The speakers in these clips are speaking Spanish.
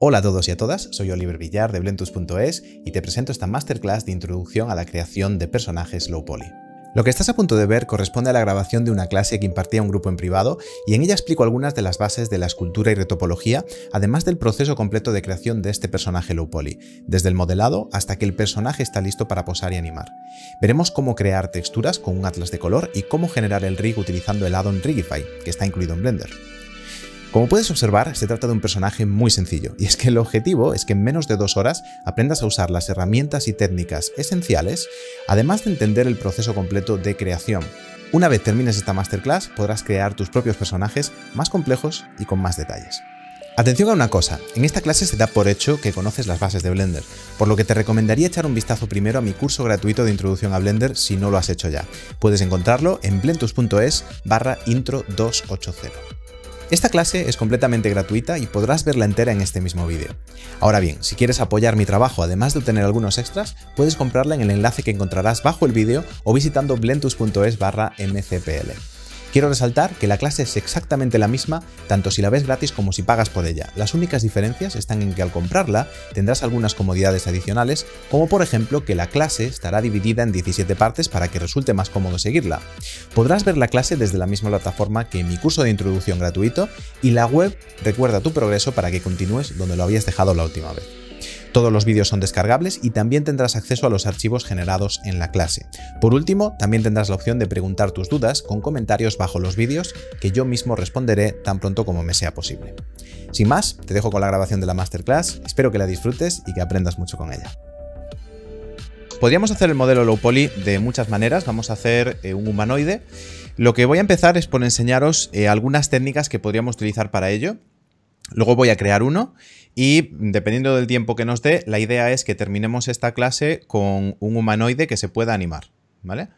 Hola a todos y a todas, soy Oliver Villar de Blentus.es y te presento esta masterclass de introducción a la creación de personajes low poly. Lo que estás a punto de ver corresponde a la grabación de una clase que impartía un grupo en privado y en ella explico algunas de las bases de la escultura y retopología, además del proceso completo de creación de este personaje low poly, desde el modelado hasta que el personaje está listo para posar y animar. Veremos cómo crear texturas con un atlas de color y cómo generar el rig utilizando el addon Rigify, que está incluido en Blender. Como puedes observar, se trata de un personaje muy sencillo, y es que el objetivo es que en menos de dos horas aprendas a usar las herramientas y técnicas esenciales, además de entender el proceso completo de creación. Una vez termines esta masterclass, podrás crear tus propios personajes más complejos y con más detalles. Atención a una cosa, en esta clase se da por hecho que conoces las bases de Blender, por lo que te recomendaría echar un vistazo primero a mi curso gratuito de introducción a Blender si no lo has hecho ya. Puedes encontrarlo en blentus.es barra intro 280. Esta clase es completamente gratuita y podrás verla entera en este mismo vídeo. Ahora bien, si quieres apoyar mi trabajo además de obtener algunos extras, puedes comprarla en el enlace que encontrarás bajo el vídeo o visitando blentus.es barra mcpl. Quiero resaltar que la clase es exactamente la misma tanto si la ves gratis como si pagas por ella. Las únicas diferencias están en que al comprarla tendrás algunas comodidades adicionales, como por ejemplo que la clase estará dividida en 17 partes para que resulte más cómodo seguirla. Podrás ver la clase desde la misma plataforma que mi curso de introducción gratuito y la web recuerda tu progreso para que continúes donde lo habías dejado la última vez. Todos los vídeos son descargables y también tendrás acceso a los archivos generados en la clase. Por último, también tendrás la opción de preguntar tus dudas con comentarios bajo los vídeos que yo mismo responderé tan pronto como me sea posible. Sin más, te dejo con la grabación de la masterclass, espero que la disfrutes y que aprendas mucho con ella. Podríamos hacer el modelo low poly de muchas maneras, vamos a hacer eh, un humanoide. Lo que voy a empezar es por enseñaros eh, algunas técnicas que podríamos utilizar para ello. Luego voy a crear uno y dependiendo del tiempo que nos dé, la idea es que terminemos esta clase con un humanoide que se pueda animar, ¿vale?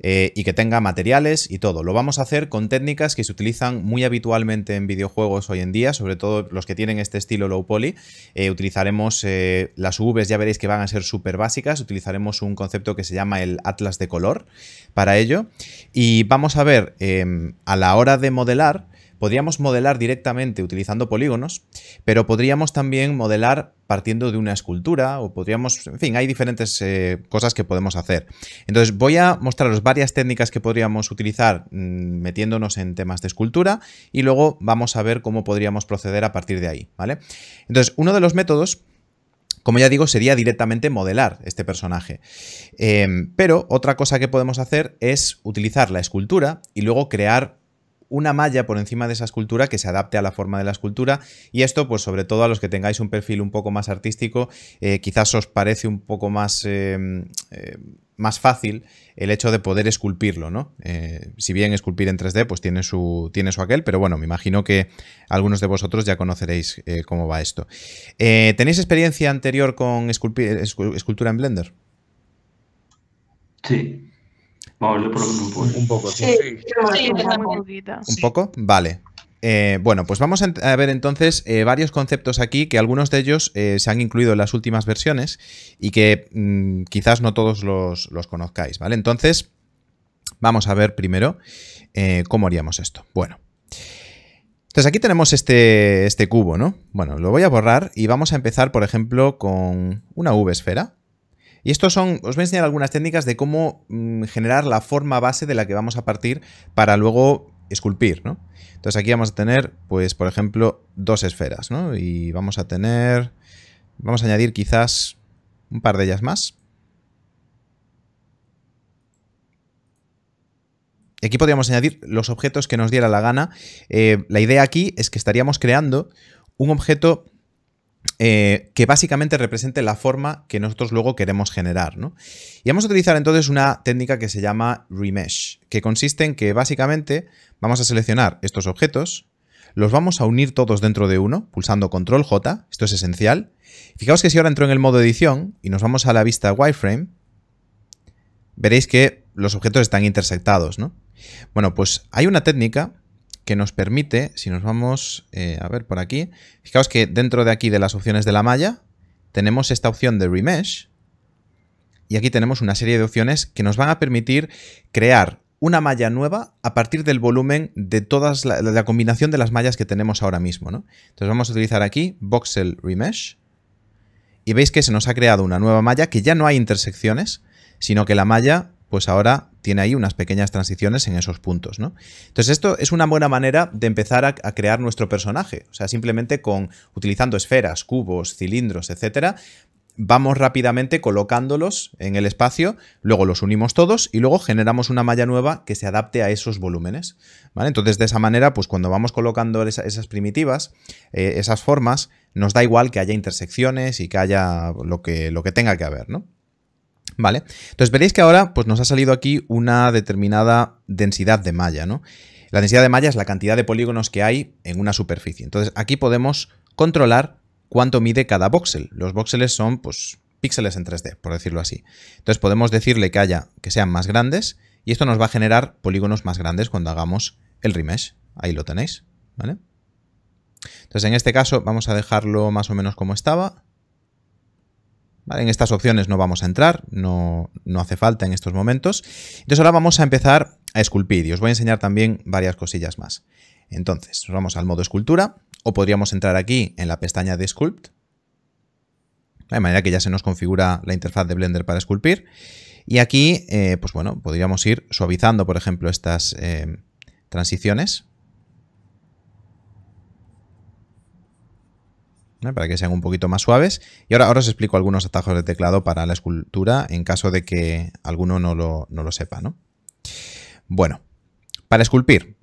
Eh, y que tenga materiales y todo. Lo vamos a hacer con técnicas que se utilizan muy habitualmente en videojuegos hoy en día, sobre todo los que tienen este estilo low poly. Eh, utilizaremos eh, las UVs, ya veréis que van a ser súper básicas. Utilizaremos un concepto que se llama el atlas de color para ello. Y vamos a ver em, a la hora de modelar Podríamos modelar directamente utilizando polígonos, pero podríamos también modelar partiendo de una escultura o podríamos, en fin, hay diferentes eh, cosas que podemos hacer. Entonces voy a mostraros varias técnicas que podríamos utilizar mm, metiéndonos en temas de escultura y luego vamos a ver cómo podríamos proceder a partir de ahí, ¿vale? Entonces uno de los métodos como ya digo, sería directamente modelar este personaje. Em, pero otra cosa que podemos hacer es utilizar la escultura y luego crear una malla por encima de esa escultura que se adapte a la forma de la escultura y esto pues sobre todo a los que tengáis un perfil un poco más artístico eh, quizás os parece un poco más eh, eh, más fácil el hecho de poder esculpirlo, ¿no? si bien esculpir en 3D, pues tiene su, tiene su aquel, pero bueno, me imagino que algunos de vosotros ya conoceréis cómo va esto. ¿Tenéis experiencia anterior con escultura en Blender? Sí un poco, sí. Un poco, vale. Eh, bueno, pues vamos a, ver entonces eh, varios conceptos aquí que algunos de ellos eh, se han incluido en las últimas versiones y que mm, quizás no todos los, los, conozcáis, ¿vale? Entonces, vamos a ver primero cómo haríamos esto. Bueno. Entonces aquí tenemos este, este cubo, ¿no? Bueno, lo voy a borrar y vamos a empezar, por ejemplo, con una V esfera. Y estos son, os voy a enseñar algunas técnicas de cómo mm, generar la forma base de la que vamos a partir para luego esculpir, ¿no? Entonces aquí vamos a tener, pues por ejemplo, dos esferas, ¿no? Y vamos a tener, vamos a añadir quizás un par de ellas más. Y aquí podríamos añadir los objetos que nos diera la gana. Eh, la idea aquí es que estaríamos creando un objeto eh, que básicamente represente la forma que nosotros luego queremos generar. Y vamos a utilizar entonces una técnica que se llama remesh, que consiste en que básicamente vamos a seleccionar estos objetos, los vamos a unir todos dentro de uno, pulsando control J, esto es esencial. Fijaos que si ahora entro en el modo edición y nos vamos a la vista wireframe, veréis que los objetos están intersectados. ¿no? Bueno, pues hay una técnica que nos permite, si nos vamos eh, a ver por aquí, fijaos que dentro de aquí de las opciones de la malla tenemos esta opción de Remesh y aquí tenemos una serie de opciones que nos van a permitir crear una malla nueva a partir del volumen de todas la, combinación de las mallas que tenemos ahora mismo. ¿no? Entonces vamos a utilizar aquí Voxel Remesh y veis que se nos ha creado una nueva malla que ya no hay intersecciones, sino que la malla pues ahora tiene ahí unas pequeñas transiciones en esos puntos, ¿no? Entonces esto es una buena manera de empezar a, crear nuestro personaje, o sea, simplemente con utilizando esferas, cubos, cilindros, etcétera, vamos rápidamente colocándolos en el espacio, luego los unimos todos y luego generamos una malla nueva que se adapte a esos volúmenes. ¿vale? Entonces, de esa manera, pues cuando vamos colocando esas primitivas, eh, esas formas, nos da igual que haya intersecciones y que haya lo que, lo que tenga que haber, ¿no? ¿Vale? Entonces veréis que ahora pues, nos ha salido aquí una determinada densidad de malla, ¿no? La densidad de malla es la cantidad de polígonos que hay en una superficie. Entonces aquí podemos controlar cuánto mide cada voxel. Los voxeles son pues, píxeles en 3D, por decirlo así. Entonces podemos decirle que haya que sean más grandes y esto nos va a generar polígonos más grandes cuando hagamos el remesh. Ahí lo tenéis, ¿vale? Entonces en este caso vamos a dejarlo más o menos como estaba. En estas opciones no vamos a entrar, no, no, hace falta en estos momentos. Entonces ahora vamos a empezar a esculpir y os voy a enseñar también varias cosillas más. Entonces, vamos al modo escultura o podríamos entrar aquí en la pestaña de Sculpt. De manera que ya se nos configura la interfaz de Blender para esculpir. Y aquí, eh, pues bueno, podríamos ir suavizando, por ejemplo, estas eh, transiciones. para que sean un poquito más suaves. Y ahora, ahora os explico algunos atajos de teclado para la escultura en caso de que alguno no lo, sepa. Bueno, para esculpir.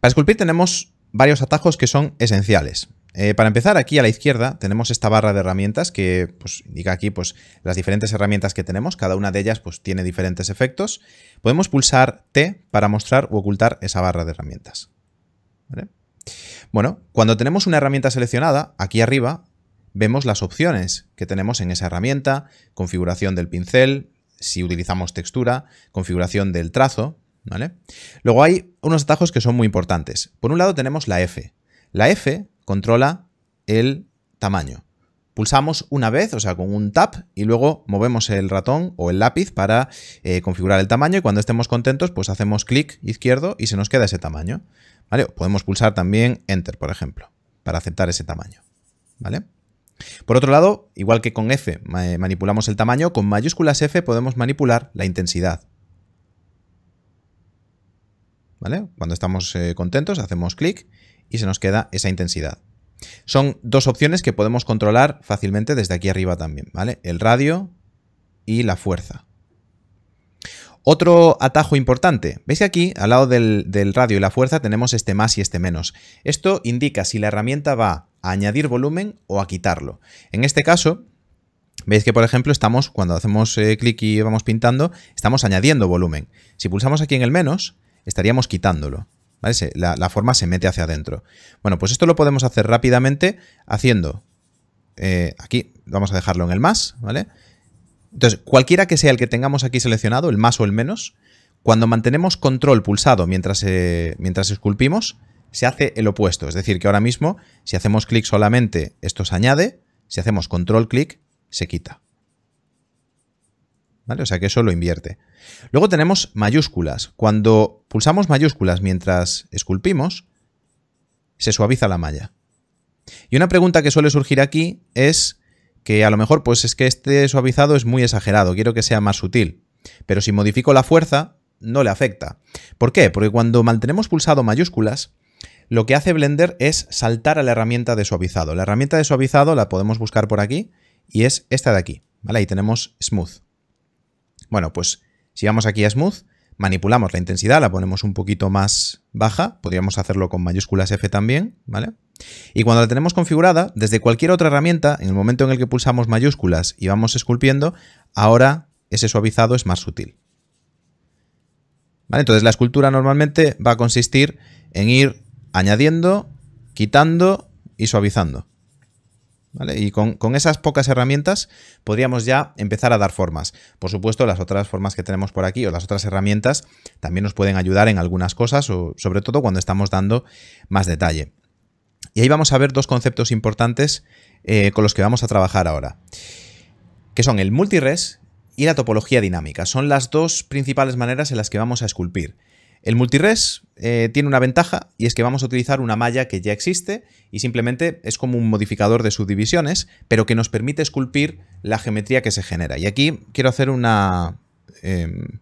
Para esculpir tenemos varios atajos que son esenciales. Eh, para empezar, aquí a la izquierda tenemos esta barra de herramientas que pues, indica aquí pues, las diferentes herramientas que tenemos. Cada una de ellas pues, tiene diferentes efectos. Podemos pulsar T para mostrar u ocultar esa barra de herramientas. ¿Vale? Bueno, cuando tenemos una herramienta seleccionada, aquí arriba vemos las opciones que tenemos en esa herramienta, configuración del pincel, si utilizamos textura, configuración del trazo, ¿vale? Luego hay unos atajos que son muy importantes. Por un lado tenemos la F. La F controla el tamaño. Pulsamos una vez, o sea, con un tap, y luego movemos el ratón o el lápiz para eh, configurar el tamaño y cuando estemos contentos, pues hacemos clic izquierdo y se nos queda ese tamaño. Podemos pulsar también Enter, por ejemplo, para aceptar ese tamaño. ¿Vale? Por otro lado, igual que con F manipulamos el tamaño, con mayúsculas F podemos manipular la intensidad. Cuando estamos eh, contentos hacemos clic y se nos queda esa intensidad. Son dos opciones que podemos controlar fácilmente desde aquí arriba también, ¿vale? El radio y la fuerza. Otro atajo importante. Veis que aquí, al lado del, radio y la fuerza, tenemos este más y este menos. Esto indica si la herramienta va a añadir volumen o a quitarlo. En este caso, veis que, por ejemplo, estamos, cuando hacemos eh, clic y vamos pintando, estamos añadiendo volumen. Si pulsamos aquí en el menos, estaríamos quitándolo. la, forma se mete hacia adentro. Bueno, pues esto lo podemos hacer rápidamente haciendo... Eh, aquí vamos a dejarlo en el más, ¿vale? Entonces, cualquiera que sea el que tengamos aquí seleccionado, el más o el menos, cuando mantenemos control pulsado mientras, eh, mientras esculpimos, se hace el opuesto. Es decir, que ahora mismo, si hacemos clic solamente, esto se añade. Si hacemos control clic, se quita. ¿Vale? O sea que eso lo invierte. Luego tenemos mayúsculas. Cuando pulsamos mayúsculas mientras esculpimos, se suaviza la malla. Y una pregunta que suele surgir aquí es que a lo mejor pues es que este suavizado es muy exagerado, quiero que sea más sutil. Pero si modifico la fuerza, no le afecta. ¿Por qué? Porque cuando mantenemos pulsado mayúsculas, lo que hace Blender es saltar a la herramienta de suavizado. La herramienta de suavizado la podemos buscar por aquí y es esta de aquí, ¿vale? Ahí tenemos Smooth. Bueno, pues si vamos aquí a Smooth, manipulamos la intensidad, la ponemos un poquito más baja, podríamos hacerlo con mayúsculas F también, ¿vale? Y cuando la tenemos configurada, desde cualquier otra herramienta, en el momento en el que pulsamos mayúsculas y vamos esculpiendo, ahora ese suavizado es más sutil. Entonces la escultura normalmente va a consistir en ir añadiendo, quitando y suavizando. Y con, con, esas pocas herramientas podríamos ya empezar a dar formas. Por supuesto, las otras formas que tenemos por aquí o las otras herramientas también nos pueden ayudar en algunas cosas, o sobre todo cuando estamos dando más detalle. Y ahí vamos a ver dos conceptos importantes eh, con los que vamos a trabajar ahora, que son el multires y la topología dinámica. Son las dos principales maneras en las que vamos a esculpir. El multires eh, tiene una ventaja y es que vamos a utilizar una malla que ya existe y simplemente es como un modificador de subdivisiones, pero que nos permite esculpir la geometría que se genera. Y aquí quiero hacer una, em,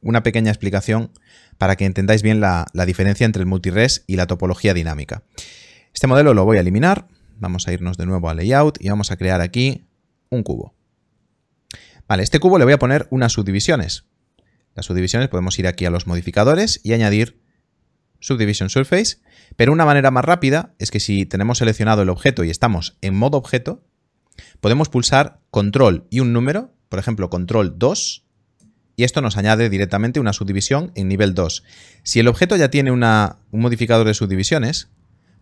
una pequeña explicación para que entendáis bien la, diferencia entre el multires y la topología dinámica. Este modelo lo voy a eliminar, vamos a irnos de nuevo a Layout y vamos a crear aquí un cubo. Vale, este cubo le voy a poner unas subdivisiones. Las subdivisiones podemos ir aquí a los modificadores y añadir Subdivision Surface, pero una manera más rápida es que si tenemos seleccionado el objeto y estamos en modo objeto, podemos pulsar Control y un número, por ejemplo, Control 2, y esto nos añade directamente una subdivisión en nivel 2. Si el objeto ya tiene un modificador de subdivisiones,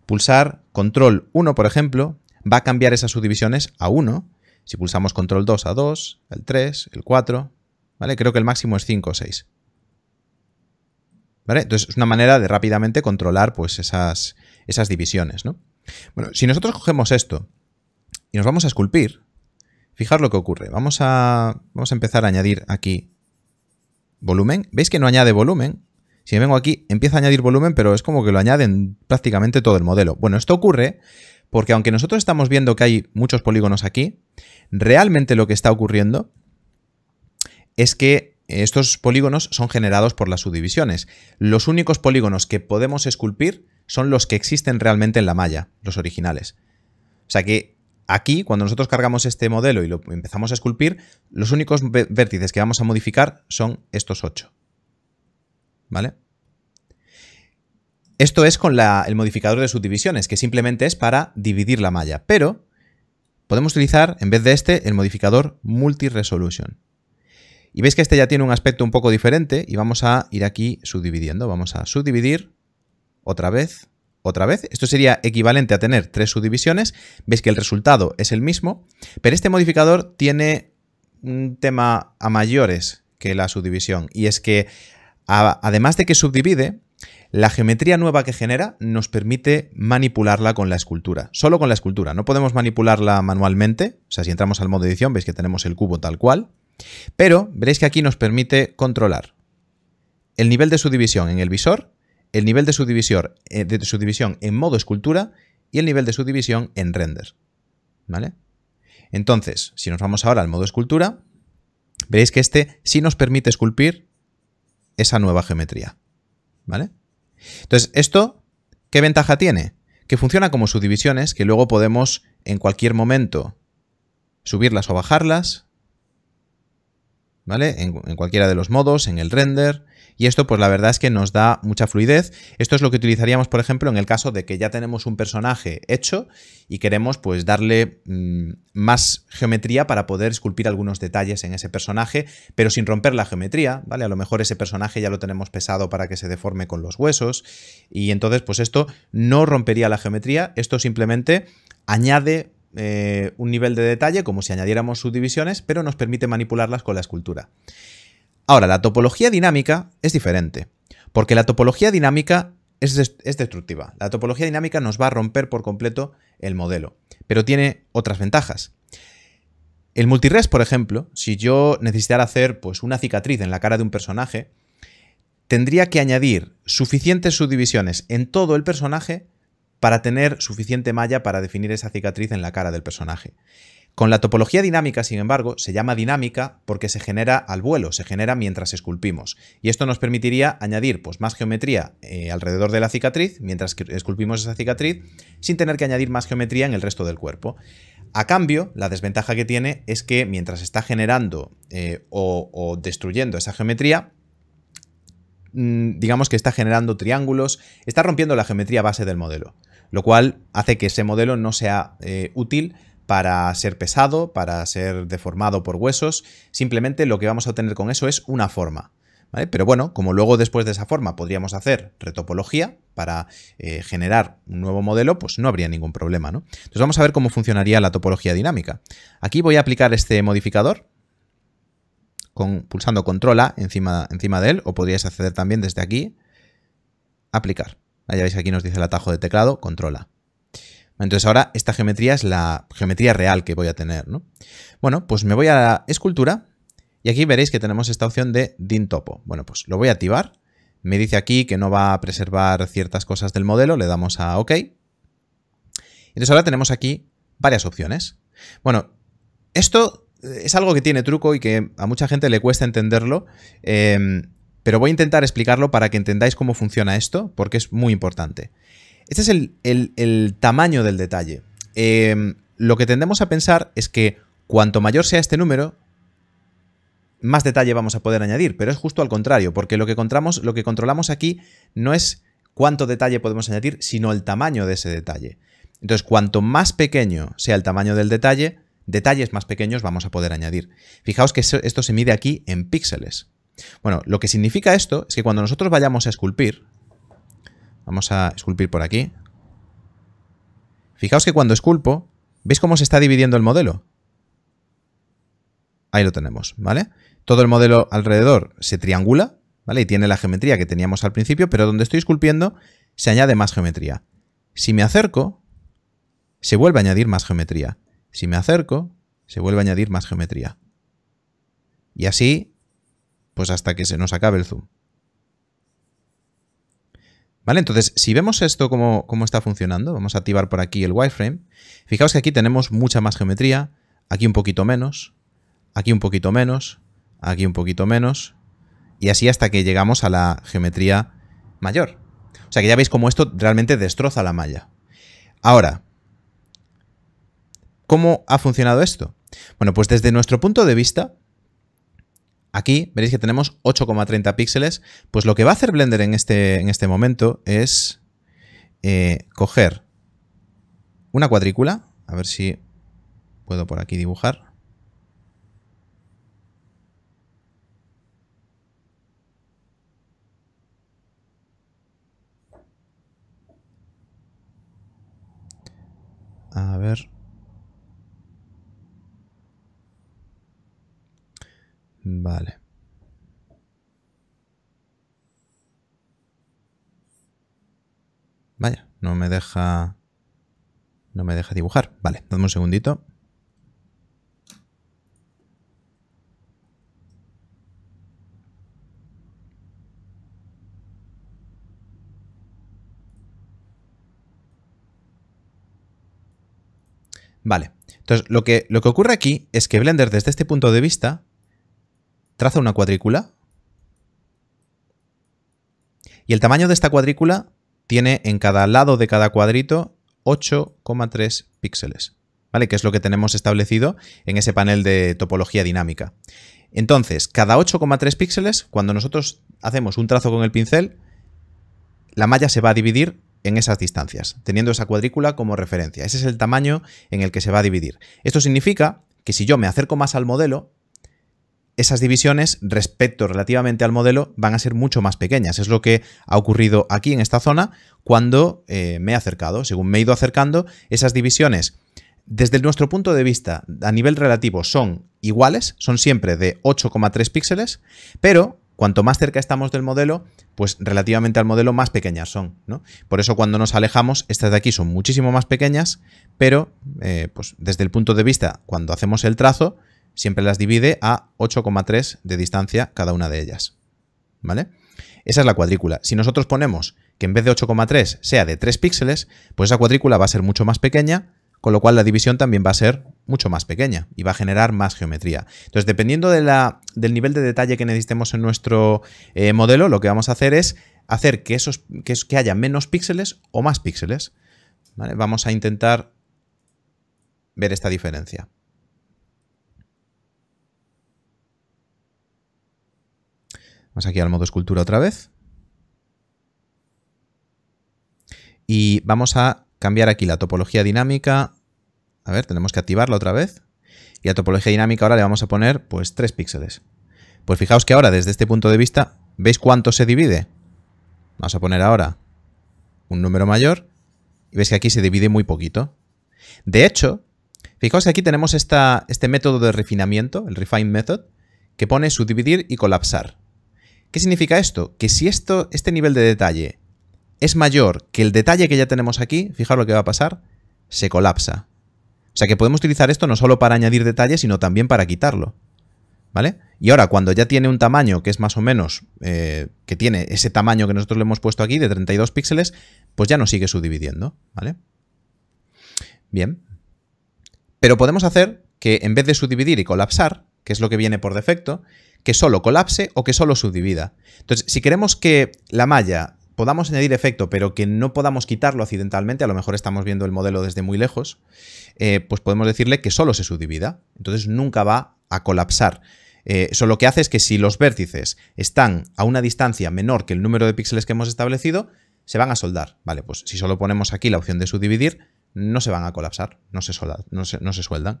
pulsar control 1, por ejemplo, va a cambiar esas subdivisiones a 1. Si pulsamos control 2 a 2, el 3, el 4, ¿vale? Creo que el máximo es 5 o 6. ¿Vale? Entonces es una manera de rápidamente controlar pues, esas, esas divisiones. Bueno, si nosotros cogemos esto y nos vamos a esculpir, fijar lo que ocurre. Vamos a, vamos a empezar a añadir aquí volumen, veis que no añade volumen. Si me vengo aquí, empieza a añadir volumen, pero es como que lo añaden prácticamente todo el modelo. Bueno, esto ocurre porque aunque nosotros estamos viendo que hay muchos polígonos aquí, realmente lo que está ocurriendo es que estos polígonos son generados por las subdivisiones. Los únicos polígonos que podemos esculpir son los que existen realmente en la malla, los originales. O sea que Aquí, cuando nosotros cargamos este modelo y lo empezamos a esculpir, los únicos vértices que vamos a modificar son estos 8. ¿Vale? Esto es con el modificador de subdivisiones, que simplemente es para dividir la malla. Pero podemos utilizar, en vez de este, el modificador multi-resolution. Y veis que este ya tiene un aspecto un poco diferente y vamos a ir aquí subdividiendo. Vamos a subdividir otra vez otra vez. Esto sería equivalente a tener tres subdivisiones. Veis que el resultado es el mismo, pero este modificador tiene un tema a mayores que la subdivisión. Y es que, además de que subdivide, la geometría nueva que genera nos permite manipularla con la escultura, solo con la escultura. No podemos manipularla manualmente, o sea, si entramos al modo edición veis que tenemos el cubo tal cual, pero veréis que aquí nos permite controlar el nivel de subdivisión en el visor el nivel de subdivisión, eh, de en modo escultura y el nivel de subdivisión en render. ¿Vale? Entonces, si nos vamos ahora al modo escultura, veréis que este sí nos permite esculpir esa nueva geometría. ¿Vale? Entonces, ¿esto qué ventaja tiene? Que funciona como subdivisiones que luego podemos en cualquier momento subirlas o bajarlas, ¿vale? en cualquiera de los modos, en el render, y esto pues la verdad es que nos da mucha fluidez. Esto es lo que utilizaríamos por ejemplo en el caso de que ya tenemos un personaje hecho y queremos pues darle mm, más geometría para poder esculpir algunos detalles en ese personaje, pero sin romper la geometría, ¿vale? A lo mejor ese personaje ya lo tenemos pesado para que se deforme con los huesos y entonces pues esto no rompería la geometría, esto simplemente añade eh, un nivel de detalle como si añadiéramos subdivisiones, pero nos permite manipularlas con la escultura. Ahora, la topología dinámica es diferente, porque la topología dinámica es, destructiva. La topología dinámica nos va a romper por completo el modelo, pero tiene otras ventajas. El multires, por ejemplo, si yo necesitara hacer pues, una cicatriz en la cara de un personaje, tendría que añadir suficientes subdivisiones en todo el personaje para tener suficiente malla para definir esa cicatriz en la cara del personaje. Con la topología dinámica, sin embargo, se llama dinámica porque se genera al vuelo, se genera mientras esculpimos. Y esto nos permitiría añadir pues, más geometría eh, alrededor de la cicatriz, mientras esculpimos esa cicatriz, sin tener que añadir más geometría en el resto del cuerpo. A cambio, la desventaja que tiene es que mientras está generando eh, o, destruyendo esa geometría, mm, digamos que está generando triángulos, está rompiendo la geometría base del modelo, lo cual hace que ese modelo no sea eh, útil para ser pesado, para ser deformado por huesos, simplemente lo que vamos a obtener con eso es una forma. Pero bueno, como luego después de esa forma podríamos hacer retopología para eh, generar un nuevo modelo, pues no habría ningún problema, ¿no? Entonces vamos a ver cómo funcionaría la topología dinámica. Aquí voy a aplicar este modificador, con, pulsando control A encima, encima de él, o podríais acceder también desde aquí, aplicar. Ya veis que aquí nos dice el atajo de teclado, control A. Entonces ahora esta geometría es la geometría real que voy a tener, Bueno, pues me voy a la escultura y aquí veréis que tenemos esta opción de DIN topo. Bueno, pues lo voy a activar. Me dice aquí que no va a preservar ciertas cosas del modelo, le damos a OK. Entonces ahora tenemos aquí varias opciones. Bueno, esto eh, es algo que tiene truco y que a mucha gente le cuesta entenderlo, eh, pero voy a intentar explicarlo para que entendáis cómo funciona esto, porque es muy importante. Este es el, tamaño del detalle. Em, lo que tendemos a pensar es que cuanto mayor sea este número, más detalle vamos a poder añadir, pero es justo al contrario, porque lo que, lo que controlamos aquí no es cuánto detalle podemos añadir, sino el tamaño de ese detalle. Entonces, cuanto más pequeño sea el tamaño del detalle, detalles más pequeños vamos a poder añadir. Fijaos que esto se mide aquí en píxeles. Bueno, lo que significa esto es que cuando nosotros vayamos a esculpir, Vamos a esculpir por aquí. Fijaos que cuando esculpo, ¿veis cómo se está dividiendo el modelo? Ahí lo tenemos, ¿vale? Todo el modelo alrededor se triangula, ¿vale? Y tiene la geometría que teníamos al principio, pero donde estoy esculpiendo se añade más geometría. Si me acerco, se vuelve a añadir más geometría. Si me acerco, se vuelve a añadir más geometría. Y así, pues hasta que se nos acabe el zoom. Entonces, si vemos esto como cómo está funcionando, vamos a activar por aquí el wireframe. Fijaos que aquí tenemos mucha más geometría, aquí un poquito menos, aquí un poquito menos, aquí un poquito menos, y así hasta que llegamos a la geometría mayor. O sea que ya veis cómo esto realmente destroza la malla. Ahora, ¿cómo ha funcionado esto? Bueno, pues desde nuestro punto de vista, Aquí veréis que tenemos 8,30 píxeles. Pues lo que va a hacer Blender en este, en este momento es eh, coger una cuadrícula. A ver si puedo por aquí dibujar. A ver. Vale. Vaya, no me deja... No me deja dibujar. Vale, dame un segundito. Vale, entonces lo que, lo que ocurre aquí es que Blender desde este punto de vista traza una cuadrícula y el tamaño de esta cuadrícula tiene en cada lado de cada cuadrito 8,3 píxeles, ¿vale? Que es lo que tenemos establecido en ese panel de topología dinámica. Entonces, cada 8,3 píxeles, cuando nosotros hacemos un trazo con el pincel, la malla se va a dividir en esas distancias, teniendo esa cuadrícula como referencia. Ese es el tamaño en el que se va a dividir. Esto significa que si yo me acerco más al modelo, esas divisiones respecto relativamente al modelo van a ser mucho más pequeñas. Es lo que ha ocurrido aquí en esta zona cuando eh, me he acercado. Según me he ido acercando, esas divisiones desde nuestro punto de vista, a nivel relativo, son iguales, son siempre de 8,3 píxeles, pero cuanto más cerca estamos del modelo, pues relativamente al modelo más pequeñas son. ¿no? Por eso cuando nos alejamos, estas de aquí son muchísimo más pequeñas, pero eh, pues desde el punto de vista, cuando hacemos el trazo, siempre las divide a 8,3 de distancia cada una de ellas. ¿Vale? Esa es la cuadrícula. Si nosotros ponemos que en vez de 8,3 sea de 3 píxeles, pues esa cuadrícula va a ser mucho más pequeña, con lo cual la división también va a ser mucho más pequeña y va a generar más geometría. Entonces, dependiendo del nivel de detalle que necesitemos en nuestro eh, modelo, lo que vamos a hacer es hacer que, esos, que haya menos píxeles o más píxeles. Vamos a intentar ver esta diferencia. Vamos aquí al modo escultura otra vez. Y vamos a cambiar aquí la topología dinámica. A ver, tenemos que activarla otra vez. Y a topología dinámica ahora le vamos a poner pues 3 píxeles. Pues fijaos que ahora desde este punto de vista, ¿veis cuánto se divide? Vamos a poner ahora un número mayor y veis que aquí se divide muy poquito. De hecho, fijaos que aquí tenemos este método de refinamiento, el refine method, que pone subdividir y colapsar. ¿Qué significa esto? Que si esto, este nivel de detalle es mayor que el detalle que ya tenemos aquí, fijaros lo que va a pasar, se colapsa. O sea que podemos utilizar esto no solo para añadir detalle, sino también para quitarlo. ¿Vale? Y ahora, cuando ya tiene un tamaño que es más o menos, eh, que tiene ese tamaño que nosotros le hemos puesto aquí, de 32 píxeles, pues ya no sigue subdividiendo, ¿vale? Bien. Pero podemos hacer que en vez de subdividir y colapsar, que es lo que viene por defecto, que solo colapse o que solo subdivida. Entonces, si queremos que la malla podamos añadir efecto, pero que no podamos quitarlo accidentalmente, a lo mejor estamos viendo el modelo desde muy lejos, eh, pues podemos decirle que solo se subdivida. Entonces nunca va a colapsar. eso eh, lo que hace es que si los vértices están a una distancia menor que el número de píxeles que hemos establecido, se van a soldar. Vale, pues si solo ponemos aquí la opción de subdividir, no se van a colapsar, no se, no se sueldan.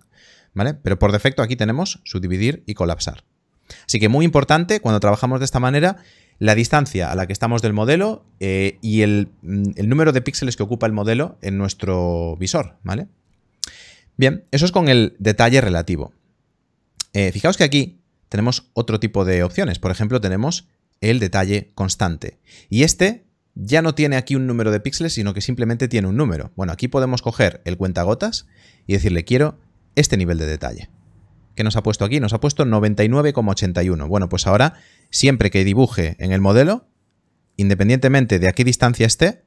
Pero por defecto aquí tenemos subdividir y colapsar. Así que muy importante, cuando trabajamos de esta manera, la distancia a la que estamos del modelo eh, y mm, el, número de píxeles que ocupa el modelo en nuestro visor, ¿vale? Bien, eso es con el detalle relativo. Eh, fijaos que aquí tenemos otro tipo de opciones. Por ejemplo, tenemos el detalle constante. Y este ya no tiene aquí un número de píxeles, sino que simplemente tiene un número. Bueno, aquí podemos coger el cuentagotas y decirle quiero este nivel de detalle. ¿Qué nos ha puesto aquí? Nos ha puesto 99,81. Bueno, pues ahora, siempre que dibuje en el modelo, independientemente de a qué distancia esté,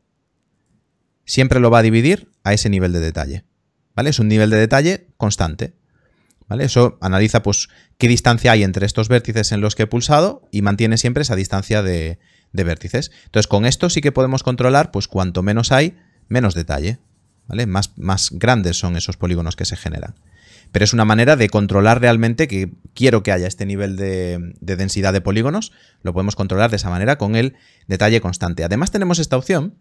siempre lo va a dividir a ese nivel de detalle. ¿Vale? Es un nivel de detalle constante. ¿Vale? Eso analiza pues, qué distancia hay entre estos vértices en los que he pulsado y mantiene siempre esa distancia de, vértices. Entonces, con esto sí que podemos controlar, pues cuanto menos hay, menos detalle. ¿Vale? Más, más grandes son esos polígonos que se generan pero es una manera de controlar realmente que quiero que haya este nivel de, densidad de polígonos, lo podemos controlar de esa manera con el detalle constante. Además tenemos esta opción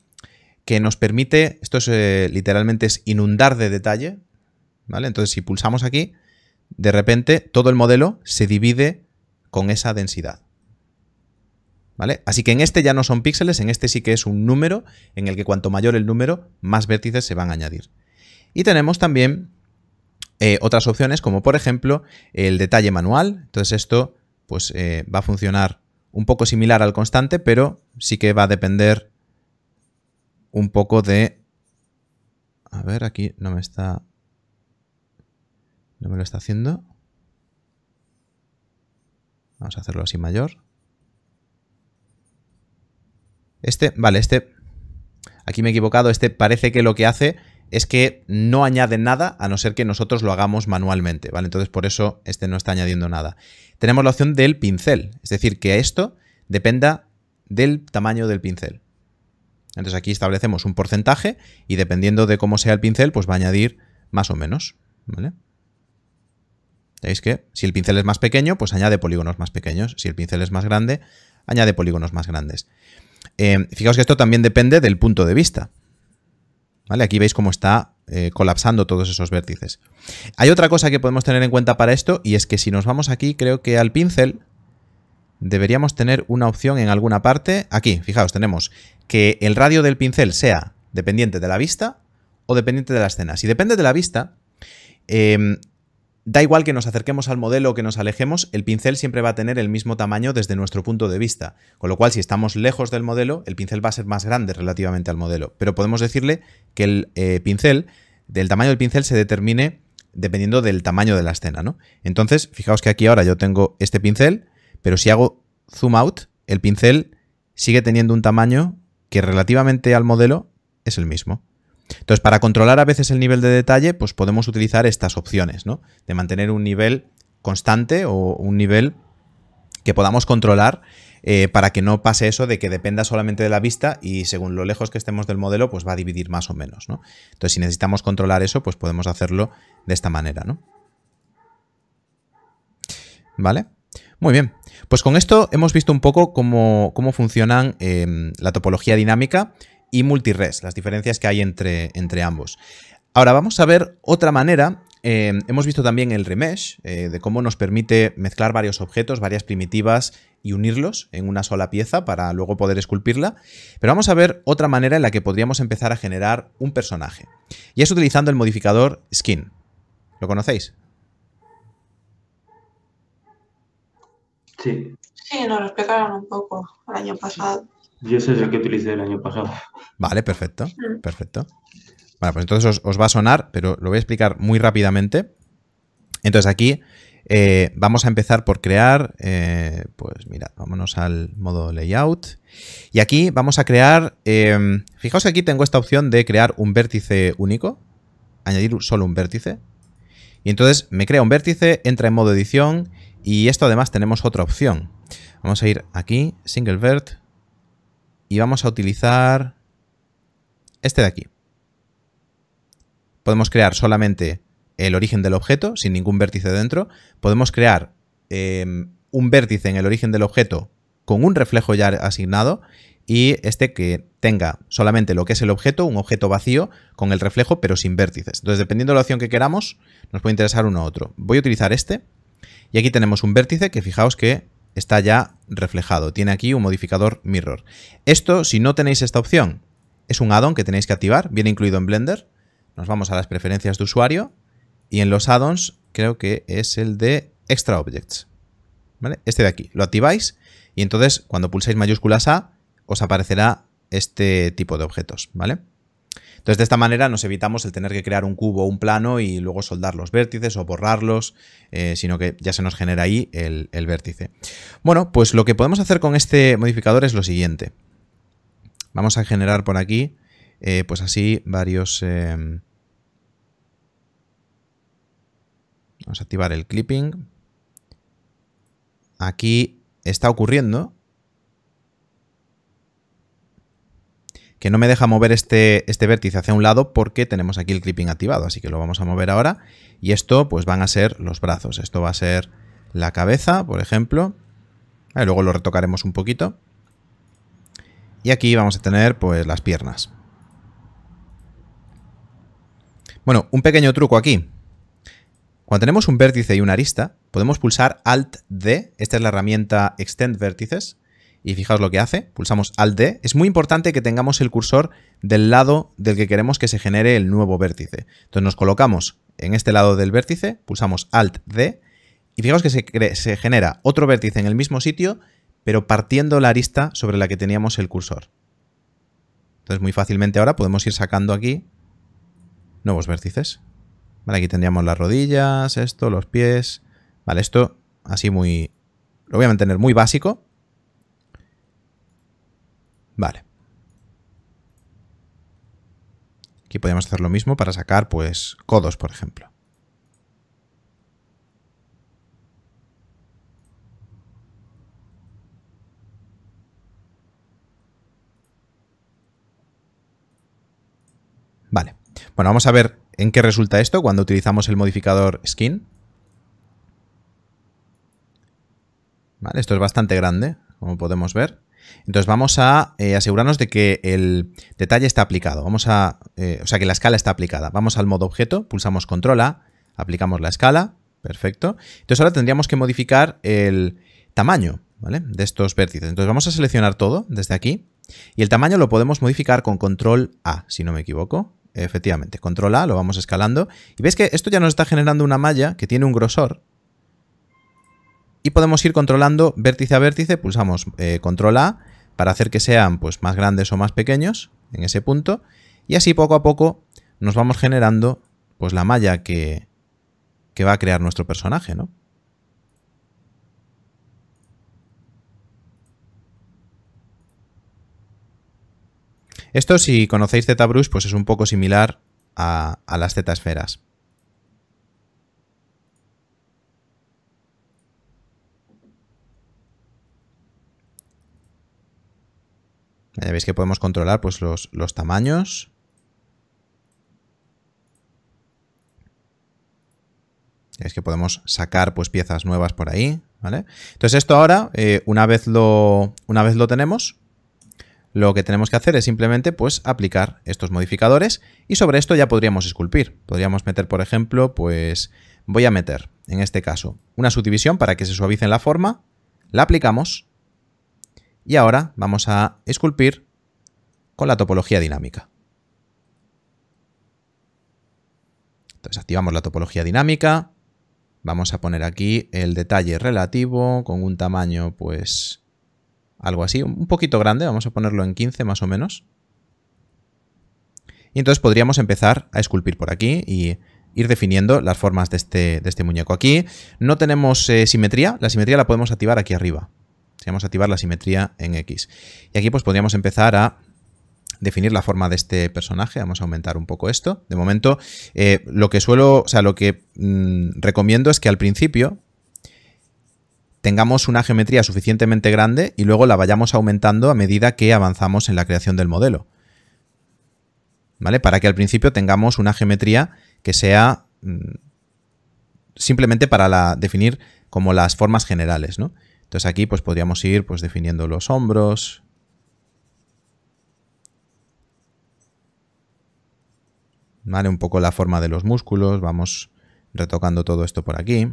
que nos permite, esto eh, literalmente es inundar de detalle, ¿vale? Entonces si pulsamos aquí, de repente todo el modelo se divide con esa densidad. ¿Vale? Así que en este ya no son píxeles, en este sí que es un número en el que cuanto mayor el número, más vértices se van a añadir. Y tenemos también eh, otras opciones, como por ejemplo el detalle manual. Entonces esto pues, eh, va a funcionar un poco similar al constante, pero sí que va a depender un poco de... A ver, aquí no me está... No me lo está haciendo. Vamos a hacerlo así mayor. Este, vale, este... Aquí me he equivocado, este parece que lo que hace es que no añade nada a no ser que nosotros lo hagamos manualmente, ¿vale? Entonces por eso este no está añadiendo nada. Tenemos la opción del pincel, es decir, que esto dependa del tamaño del pincel. Entonces aquí establecemos un porcentaje y dependiendo de cómo sea el pincel, pues va a añadir más o menos, ¿vale? Veis que si el pincel es más pequeño, pues añade polígonos más pequeños. Si el pincel es más grande, añade polígonos más grandes. Eh, fijaos que esto también depende del punto de vista. Aquí veis cómo está eh, colapsando todos esos vértices. Hay otra cosa que podemos tener en cuenta para esto y es que si nos vamos aquí, creo que al pincel deberíamos tener una opción en alguna parte. Aquí, fijaos, tenemos que el radio del pincel sea dependiente de la vista o dependiente de la escena. Si depende de la vista, em, Da igual que nos acerquemos al modelo o que nos alejemos, el pincel siempre va a tener el mismo tamaño desde nuestro punto de vista, con lo cual si estamos lejos del modelo, el pincel va a ser más grande relativamente al modelo, pero podemos decirle que el eh, pincel, del tamaño del pincel se determine dependiendo del tamaño de la escena, ¿no? Entonces, fijaos que aquí ahora yo tengo este pincel, pero si hago zoom out, el pincel sigue teniendo un tamaño que relativamente al modelo es el mismo. Entonces, para controlar a veces el nivel de detalle, pues podemos utilizar estas opciones, ¿no? De mantener un nivel constante o un nivel que podamos controlar eh, para que no pase eso de que dependa solamente de la vista y según lo lejos que estemos del modelo, pues va a dividir más o menos, ¿no? Entonces, si necesitamos controlar eso, pues podemos hacerlo de esta manera, ¿no? ¿Vale? Muy bien. Pues con esto hemos visto un poco cómo, funcionan em, la topología dinámica y multires, las diferencias que hay entre, entre ambos. Ahora vamos a ver otra manera. Eh, hemos visto también el remesh, eh, de cómo nos permite mezclar varios objetos, varias primitivas y unirlos en una sola pieza para luego poder esculpirla. Pero vamos a ver otra manera en la que podríamos empezar a generar un personaje. Y es utilizando el modificador skin. ¿Lo conocéis? Sí. Sí, nos lo un poco el año pasado. Yo ese es el que utilicé el año pasado. Vale, perfecto, ah. perfecto. Bueno, pues entonces os, va a sonar, pero lo voy a explicar muy rápidamente. Entonces aquí eh, vamos a empezar por crear, eh, pues mira, vámonos al modo layout. Y aquí vamos a crear, em, fijaos que aquí tengo esta opción de crear un vértice único, añadir solo un vértice. Y entonces me crea un vértice, entra en modo edición y esto además tenemos otra opción. Vamos a ir aquí, single vert, y vamos a utilizar este de aquí. Podemos crear solamente el origen del objeto, sin ningún vértice dentro. Podemos crear em, un vértice en el origen del objeto con un reflejo ya asignado y este que tenga solamente lo que es el objeto, un objeto vacío con el reflejo pero sin vértices. Entonces, dependiendo de la opción que queramos, nos puede interesar uno u otro. Voy a utilizar este y aquí tenemos un vértice que fijaos que está ya reflejado. Tiene aquí un modificador mirror. Esto, si no tenéis esta opción, es un addon que tenéis que activar, viene incluido en Blender. Nos vamos a las preferencias de usuario y en los addons creo que es el de Extra Objects. ¿Vale? Este de aquí. Lo activáis y entonces cuando pulsáis mayúsculas A os aparecerá este tipo de objetos. ¿Vale? Entonces, de esta manera nos evitamos el tener que crear un cubo o un plano y luego soldar los vértices o borrarlos, eh, sino que ya se nos genera ahí el, vértice. Bueno, pues lo que podemos hacer con este modificador es lo siguiente. Vamos a generar por aquí, eh, pues así, varios... Eh, vamos a activar el clipping. Aquí está ocurriendo que no me deja mover este, este vértice hacia un lado porque tenemos aquí el clipping activado, así que lo vamos a mover ahora. Y esto pues van a ser los brazos, esto va a ser la cabeza, por ejemplo. luego lo retocaremos un poquito. Y aquí vamos a tener pues las piernas. Bueno, un pequeño truco aquí. Cuando tenemos un vértice y una arista, podemos pulsar Alt-D, esta es la herramienta Extend Vértices, y fijaos lo que hace, pulsamos Alt-D, es muy importante que tengamos el cursor del lado del que queremos que se genere el nuevo vértice. Entonces nos colocamos en este lado del vértice, pulsamos Alt-D y fijaos que se, genera otro vértice en el mismo sitio, pero partiendo la arista sobre la que teníamos el cursor. Entonces muy fácilmente ahora podemos ir sacando aquí nuevos vértices. Vale, aquí tendríamos las rodillas, esto, los pies... Vale, esto así muy... Lo voy a mantener muy básico, Vale. Aquí podemos hacer lo mismo para sacar, pues, codos, por ejemplo. Vale. Bueno, vamos a ver en qué resulta esto cuando utilizamos el modificador skin. Vale, esto es bastante grande, como podemos ver. Entonces vamos a eh, asegurarnos de que el detalle está aplicado, vamos a, eh, o sea que la escala está aplicada. Vamos al modo objeto, pulsamos control A, aplicamos la escala, perfecto. Entonces ahora tendríamos que modificar el tamaño de estos vértices. Entonces vamos a seleccionar todo desde aquí y el tamaño lo podemos modificar con control A, si no me equivoco. Efectivamente, control A, lo vamos escalando. Y ves que esto ya nos está generando una malla que tiene un grosor, podemos ir controlando vértice a vértice, pulsamos eh, control A para hacer que sean pues, más grandes o más pequeños en ese punto y así poco a poco nos vamos generando pues, la malla que, que va a crear nuestro personaje. ¿no? Esto si conocéis ZBrush pues es un poco similar a, a las Z esferas. Ya eh, veis que podemos controlar pues, los, los tamaños. Ya veis que podemos sacar pues, piezas nuevas por ahí. ¿vale? Entonces esto ahora, eh, una, vez lo, una vez lo tenemos, lo que tenemos que hacer es simplemente pues aplicar estos modificadores y sobre esto ya podríamos esculpir. Podríamos meter, por ejemplo, pues voy a meter, en este caso, una subdivisión para que se suavice en la forma, la aplicamos y ahora vamos a esculpir con la topología dinámica. Entonces activamos la topología dinámica. Vamos a poner aquí el detalle relativo con un tamaño pues algo así, un poquito grande. Vamos a ponerlo en 15 más o menos. Y entonces podríamos empezar a esculpir por aquí y ir definiendo las formas de este, este muñeco. Aquí no tenemos eh, simetría, la simetría la podemos activar aquí arriba vamos a activar la simetría en X. Y aquí pues podríamos empezar a definir la forma de este personaje. Vamos a aumentar un poco esto. De momento, eh, lo que suelo, o sea, lo que mm, recomiendo es que al principio tengamos una geometría suficientemente grande y luego la vayamos aumentando a medida que avanzamos en la creación del modelo. ¿Vale? Para que al principio tengamos una geometría que sea mm, simplemente para la, definir como las formas generales, ¿no? Entonces aquí pues podríamos ir pues definiendo los hombros. Vale, un poco la forma de los músculos, vamos retocando todo esto por aquí.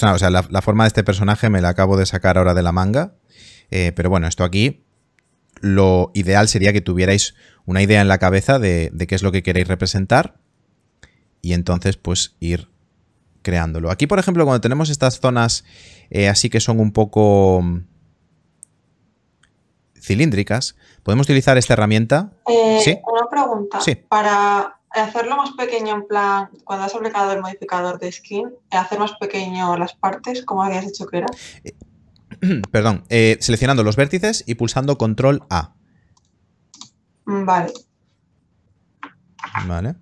la, forma de este personaje me la acabo de sacar ahora de la manga. Eh, pero bueno, esto aquí lo ideal sería que tuvierais una idea en la cabeza de, qué es lo que queréis representar y entonces pues ir creándolo. Aquí, por ejemplo, cuando tenemos estas zonas eh, así que son un poco mm, cilíndricas, podemos utilizar esta herramienta. Eh, ¿Sí? Una pregunta. Para hacerlo más pequeño, en plan, cuando has aplicado el modificador de skin, hacer más pequeño las partes, como habías dicho que era. Eh, perdón, eh, seleccionando los vértices y pulsando control A. Mm, vale. Vale.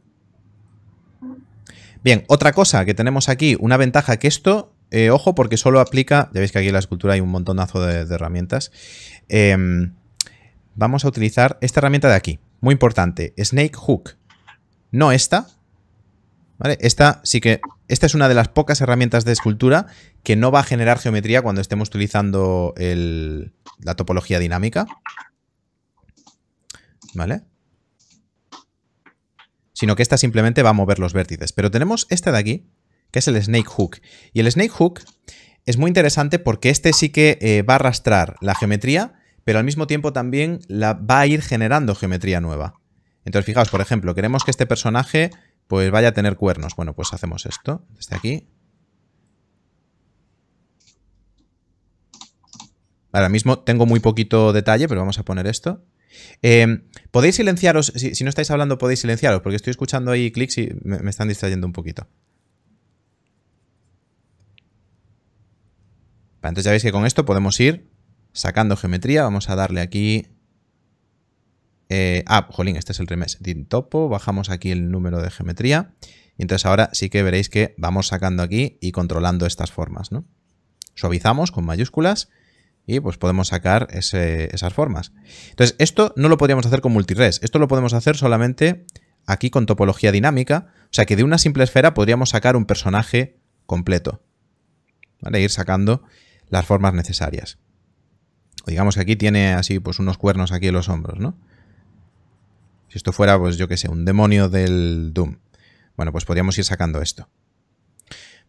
Bien, otra cosa que tenemos aquí, una ventaja que esto, eh, ojo, porque solo aplica, ya veis que aquí en la escultura hay un montonazo de, herramientas. Em, vamos a utilizar esta herramienta de aquí, muy importante, Snake Hook. No esta, esta sí que. Esta es una de las pocas herramientas de escultura que no va a generar geometría cuando estemos utilizando la topología dinámica. ¿Vale? Sino que esta simplemente va a mover los vértices. Pero tenemos esta de aquí, que es el Snake Hook. Y el Snake Hook es muy interesante porque este sí que eh, va a arrastrar la geometría, pero al mismo tiempo también la, va a ir generando geometría nueva. Entonces, fijaos, por ejemplo, queremos que este personaje pues vaya a tener cuernos. Bueno, pues hacemos esto desde aquí. Ahora mismo tengo muy poquito detalle, pero vamos a poner esto. Em, podéis silenciaros, si, no estáis hablando podéis silenciaros, porque estoy escuchando ahí clics y me, están distrayendo un poquito. entonces ya veis que con esto podemos ir sacando geometría. Vamos a darle aquí eh, ah, jolín, este es el remés. topo. bajamos aquí el número de geometría. Y entonces ahora sí que veréis que vamos sacando aquí y controlando estas formas, ¿no? Suavizamos con mayúsculas y pues podemos sacar esas formas. Entonces, esto no lo podríamos hacer con multires. Esto lo podemos hacer solamente aquí con topología dinámica. O sea que de una simple esfera podríamos sacar un personaje completo. ¿Vale? Ir sacando las formas necesarias. O digamos que aquí tiene así pues unos cuernos aquí en los hombros, ¿no? Si esto fuera, pues yo qué sé, un demonio del Doom. Bueno, pues podríamos ir sacando esto.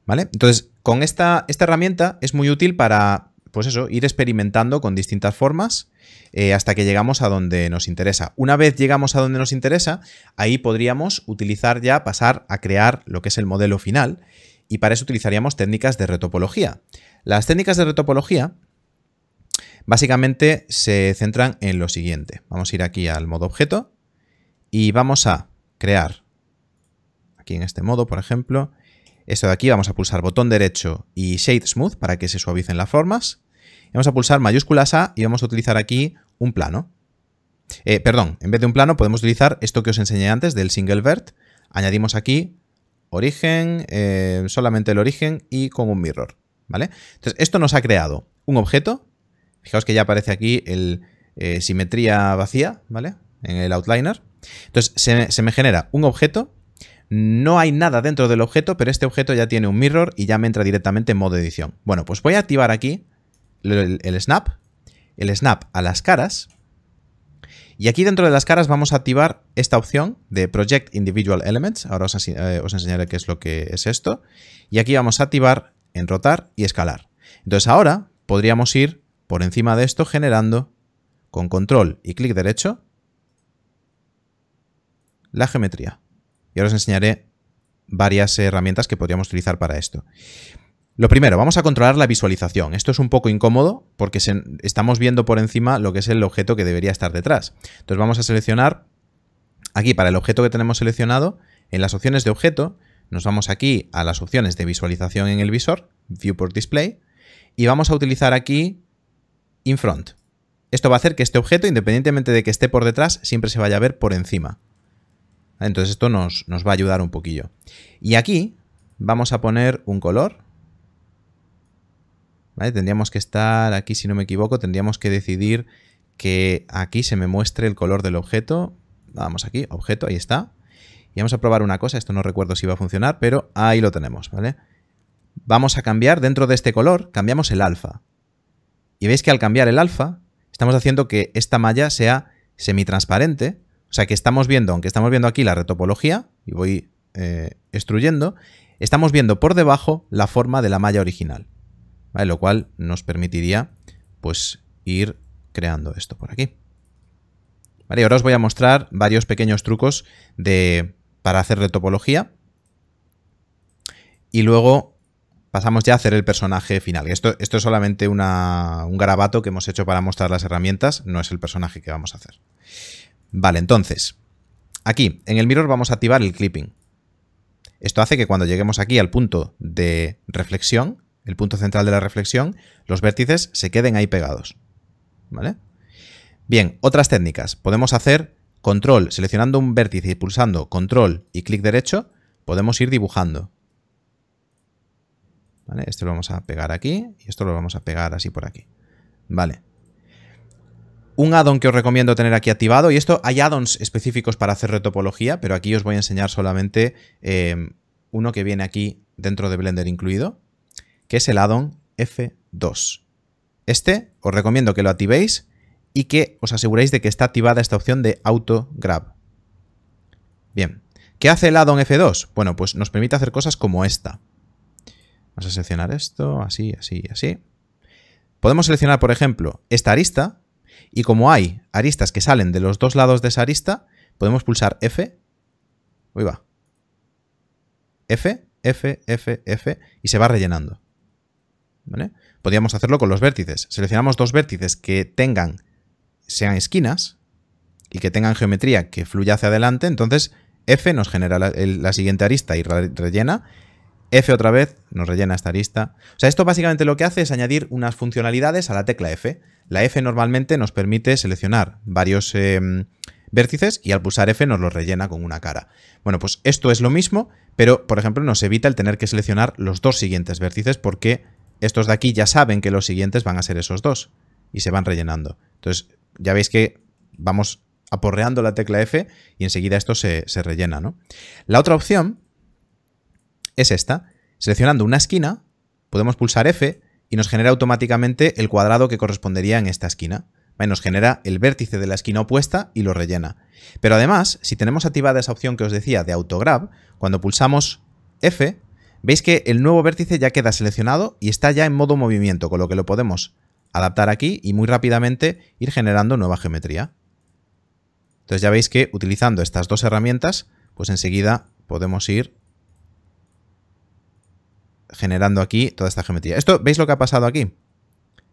¿Vale? Entonces, con esta, esta herramienta es muy útil para, pues eso, ir experimentando con distintas formas eh, hasta que llegamos a donde nos interesa. Una vez llegamos a donde nos interesa, ahí podríamos utilizar ya, pasar a crear lo que es el modelo final y para eso utilizaríamos técnicas de retopología. Las técnicas de retopología básicamente se centran en lo siguiente. Vamos a ir aquí al modo objeto y vamos a crear, aquí en este modo, por ejemplo, esto de aquí, vamos a pulsar botón derecho y Shade Smooth para que se suavicen las formas. Vamos a pulsar mayúsculas A y vamos a utilizar aquí un plano. Eh, perdón, en vez de un plano podemos utilizar esto que os enseñé antes del single vert. Añadimos aquí origen, eh, solamente el origen y con un mirror. ¿vale? Entonces esto nos ha creado un objeto. Fijaos que ya aparece aquí el eh, simetría vacía, ¿vale? En el outliner. Entonces se, me genera un objeto, no hay nada dentro del objeto, pero este objeto ya tiene un mirror y ya me entra directamente en modo edición. Bueno, pues voy a activar aquí el, snap, el snap a las caras, y aquí dentro de las caras vamos a activar esta opción de Project Individual Elements. Ahora os, eh, os, enseñaré qué es lo que es esto. Y aquí vamos a activar en rotar y escalar. Entonces ahora podríamos ir por encima de esto generando con control y clic derecho la geometría. Y ahora os enseñaré varias herramientas que podríamos utilizar para esto. Lo primero, vamos a controlar la visualización. Esto es un poco incómodo porque estamos viendo por encima lo que es el objeto que debería estar detrás. Entonces vamos a seleccionar aquí para el objeto que tenemos seleccionado, en las opciones de objeto, nos vamos aquí a las opciones de visualización en el visor, Viewport Display, y vamos a utilizar aquí In Front. Esto va a hacer que este objeto, independientemente de que esté por detrás, siempre se vaya a ver por encima. Entonces esto nos, va a ayudar un poquillo. Y aquí vamos a poner un color. Tendríamos que estar aquí, si no me equivoco, tendríamos que decidir que aquí se me muestre el color del objeto. Vamos aquí, objeto, ahí está. Y vamos a probar una cosa, esto no recuerdo si va a funcionar, pero ahí lo tenemos, Vamos a cambiar, dentro de este color, cambiamos el alfa. Y veis que al cambiar el alfa, estamos haciendo que esta malla sea semitransparente o sea que estamos viendo, aunque estamos viendo aquí la retopología, y voy eh, extruyendo, estamos viendo por debajo la forma de la malla original. Lo cual nos permitiría pues ir creando esto por aquí. Vale, ahora os voy a mostrar varios pequeños trucos de, para hacer retopología. Y luego pasamos ya a hacer el personaje final. Esto, esto es solamente un garabato que hemos hecho para mostrar las herramientas, no es el personaje que vamos a hacer. Vale, entonces, aquí, en el mirror vamos a activar el clipping. Esto hace que cuando lleguemos aquí al punto de reflexión, el punto central de la reflexión, los vértices se queden ahí pegados. ¿Vale? Bien, otras técnicas. Podemos hacer control, seleccionando un vértice y pulsando control y clic derecho, podemos ir dibujando. ¿Vale? Esto lo vamos a pegar aquí y esto lo vamos a pegar así por aquí. Vale un addon que os recomiendo tener aquí activado, y esto hay addons específicos para hacer retopología, pero aquí os voy a enseñar solamente em, uno que viene aquí dentro de Blender incluido, que es el addon F2. Este os recomiendo que lo activéis y que os aseguréis de que está activada esta opción de Auto Grab. Bien, ¿qué hace el addon F2? Bueno, pues nos permite hacer cosas como esta. Vamos a seleccionar esto, así, así, así. Podemos seleccionar, por ejemplo, esta arista, y como hay aristas que salen de los dos lados de esa arista, podemos pulsar F. va. F, F, F, F, y se va rellenando. ¿Vale? Podríamos hacerlo con los vértices. Seleccionamos dos vértices que tengan, sean esquinas, y que tengan geometría que fluya hacia adelante, entonces F nos genera la, siguiente arista y rellena. F otra vez nos rellena esta arista. O sea, esto básicamente lo que hace es añadir unas funcionalidades a la tecla F. La F normalmente nos permite seleccionar varios eh, vértices y al pulsar F nos los rellena con una cara. Bueno, pues esto es lo mismo, pero por ejemplo nos evita el tener que seleccionar los dos siguientes vértices porque estos de aquí ya saben que los siguientes van a ser esos dos y se van rellenando. Entonces ya veis que vamos aporreando la tecla F y enseguida esto se, se rellena. ¿no? La otra opción es esta. Seleccionando una esquina podemos pulsar F y nos genera automáticamente el cuadrado que correspondería en esta esquina. Nos genera el vértice de la esquina opuesta y lo rellena. Pero además, si tenemos activada esa opción que os decía de autograb, cuando pulsamos F, veis que el nuevo vértice ya queda seleccionado y está ya en modo movimiento, con lo que lo podemos adaptar aquí y muy rápidamente ir generando nueva geometría. Entonces ya veis que utilizando estas dos herramientas, pues enseguida podemos ir generando aquí toda esta geometría. Esto, ¿veis lo que ha pasado aquí?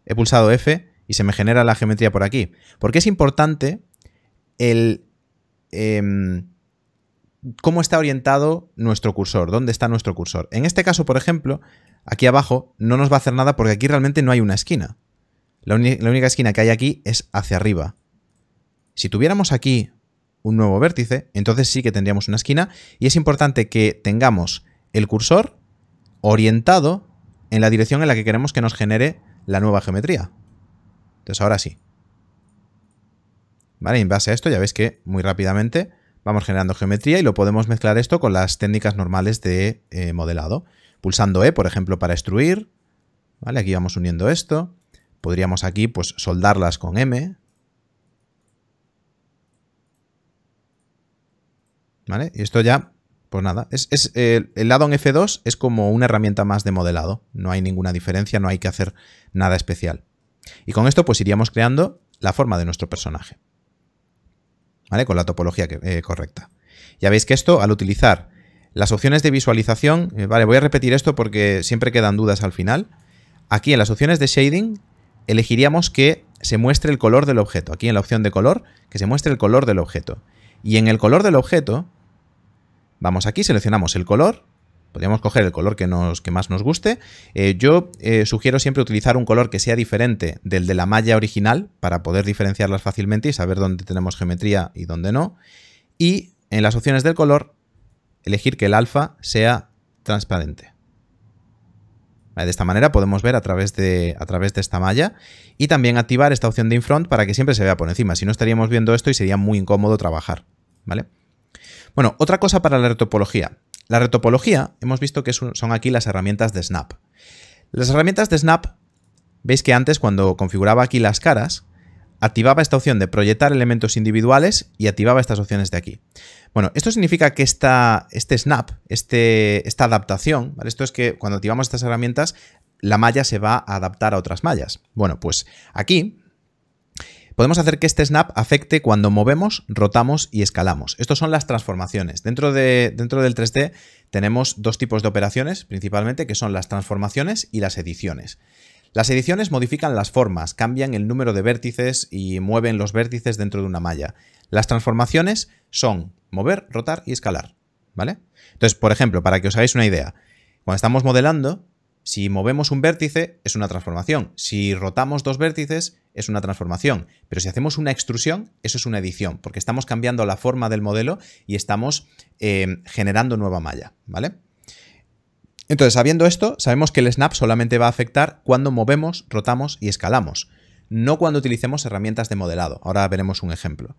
He pulsado F y se me genera la geometría por aquí. Porque es importante el... Em, cómo está orientado nuestro cursor, dónde está nuestro cursor. En este caso, por ejemplo, aquí abajo no nos va a hacer nada porque aquí realmente no hay una esquina. la, única esquina que hay aquí es hacia arriba. Si tuviéramos aquí un nuevo vértice, entonces sí que tendríamos una esquina y es importante que tengamos el cursor orientado en la dirección en la que queremos que nos genere la nueva geometría. Entonces ahora sí. Vale, y en base a esto ya veis que muy rápidamente vamos generando geometría y lo podemos mezclar esto con las técnicas normales de eh, modelado. Pulsando E, por ejemplo, para extruir. Vale, aquí vamos uniendo esto. Podríamos aquí pues soldarlas con M. Vale, y esto ya pues nada, es, eh, el F2 es como una herramienta más de modelado, no hay ninguna diferencia, no hay que hacer nada especial. Y con esto pues iríamos creando la forma de nuestro personaje, ¿vale? Con la topología eh, correcta. Ya veis que esto al utilizar las opciones de visualización, eh, vale, voy a repetir esto porque siempre quedan dudas al final. Aquí en las opciones de shading elegiríamos que se muestre el color del objeto, aquí en la opción de color, que se muestre el color del objeto. Y en el color del objeto Vamos aquí, seleccionamos el color, podríamos coger el color que, nos, que más nos guste. Eh, yo eh, sugiero siempre utilizar un color que sea diferente del de la malla original para poder diferenciarlas fácilmente y saber dónde tenemos geometría y dónde no. Y en las opciones del color, elegir que el alfa sea transparente. De esta manera podemos ver a través, de, a través de esta malla y también activar esta opción de infront para que siempre se vea por encima. Si no estaríamos viendo esto y sería muy incómodo trabajar. ¿vale? Bueno, otra cosa para la retopología. La retopología, hemos visto que son aquí las herramientas de Snap. Las herramientas de Snap, veis que antes cuando configuraba aquí las caras, activaba esta opción de proyectar elementos individuales y activaba estas opciones de aquí. Bueno, esto significa que esta, este snap, este, esta adaptación, esto es que cuando activamos estas herramientas, la malla se va a adaptar a otras mallas. Bueno, pues aquí Podemos hacer que este snap afecte cuando movemos, rotamos y escalamos. Estas son las transformaciones. Dentro, de, dentro del 3D tenemos dos tipos de operaciones, principalmente, que son las transformaciones y las ediciones. Las ediciones modifican las formas, cambian el número de vértices y mueven los vértices dentro de una malla. Las transformaciones son mover, rotar y escalar. ¿Vale? Entonces, por ejemplo, para que os hagáis una idea, cuando estamos modelando, si movemos un vértice, es una transformación. Si rotamos dos vértices, es una transformación. Pero si hacemos una extrusión, eso es una edición, porque estamos cambiando la forma del modelo y estamos eh, generando nueva malla, ¿vale? Entonces, sabiendo esto, sabemos que el snap solamente va a afectar cuando movemos, rotamos y escalamos, no cuando utilicemos herramientas de modelado. Ahora veremos un ejemplo.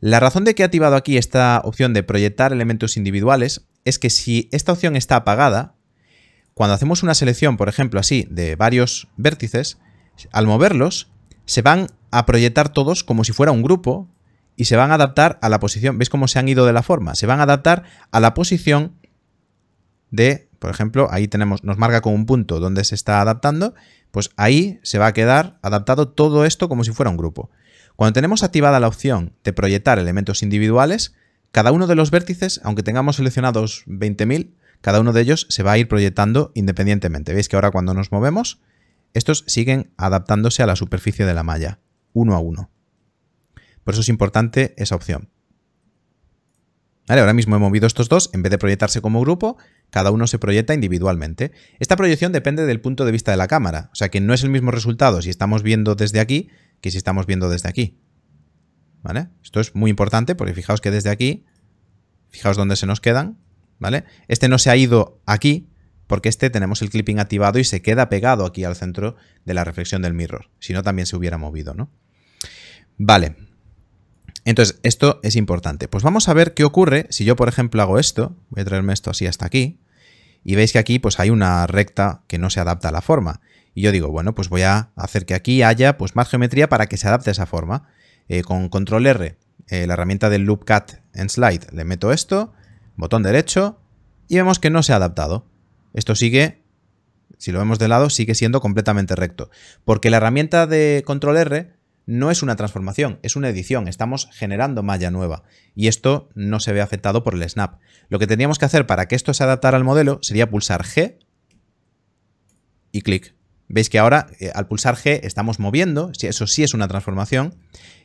La razón de que he activado aquí esta opción de proyectar elementos individuales es que si esta opción está apagada, cuando hacemos una selección, por ejemplo, así, de varios vértices, al moverlos, se van a proyectar todos como si fuera un grupo y se van a adaptar a la posición. ¿Veis cómo se han ido de la forma? Se van a adaptar a la posición de, por ejemplo, ahí tenemos, nos marca con un punto donde se está adaptando, pues ahí se va a quedar adaptado todo esto como si fuera un grupo. Cuando tenemos activada la opción de proyectar elementos individuales, cada uno de los vértices, aunque tengamos seleccionados 20.000, cada uno de ellos se va a ir proyectando independientemente. Veis que ahora cuando nos movemos, estos siguen adaptándose a la superficie de la malla, uno a uno. Por eso es importante esa opción. ahora mismo he movido estos dos, en vez de proyectarse como grupo, cada uno se proyecta individualmente. Esta proyección depende del punto de vista de la cámara, o sea que no es el mismo resultado si estamos viendo desde aquí que si estamos viendo desde aquí. ¿Vale? Esto es muy importante porque fijaos que desde aquí, fijaos dónde se nos quedan, este no se ha ido aquí porque este tenemos el clipping activado y se queda pegado aquí al centro de la reflexión del mirror. Si no, también se hubiera movido, ¿no? Vale. Entonces, esto es importante. Pues vamos a ver qué ocurre si yo, por ejemplo, hago esto. Voy a traerme esto así hasta aquí. Y veis que aquí pues, hay una recta que no se adapta a la forma. Y yo digo, bueno, pues voy a hacer que aquí haya pues, más geometría para que se adapte a esa forma. Eh, con control R, eh, la herramienta del loop cut en slide, le meto esto botón derecho y vemos que no se ha adaptado. Esto sigue, si lo vemos de lado, sigue siendo completamente recto. Porque la herramienta de control R no es una transformación, es una edición. Estamos generando malla nueva y esto no se ve afectado por el snap. Lo que tendríamos que hacer para que esto se adaptara al modelo sería pulsar G y clic. Veis que ahora eh, al pulsar G estamos moviendo, eso sí es una transformación,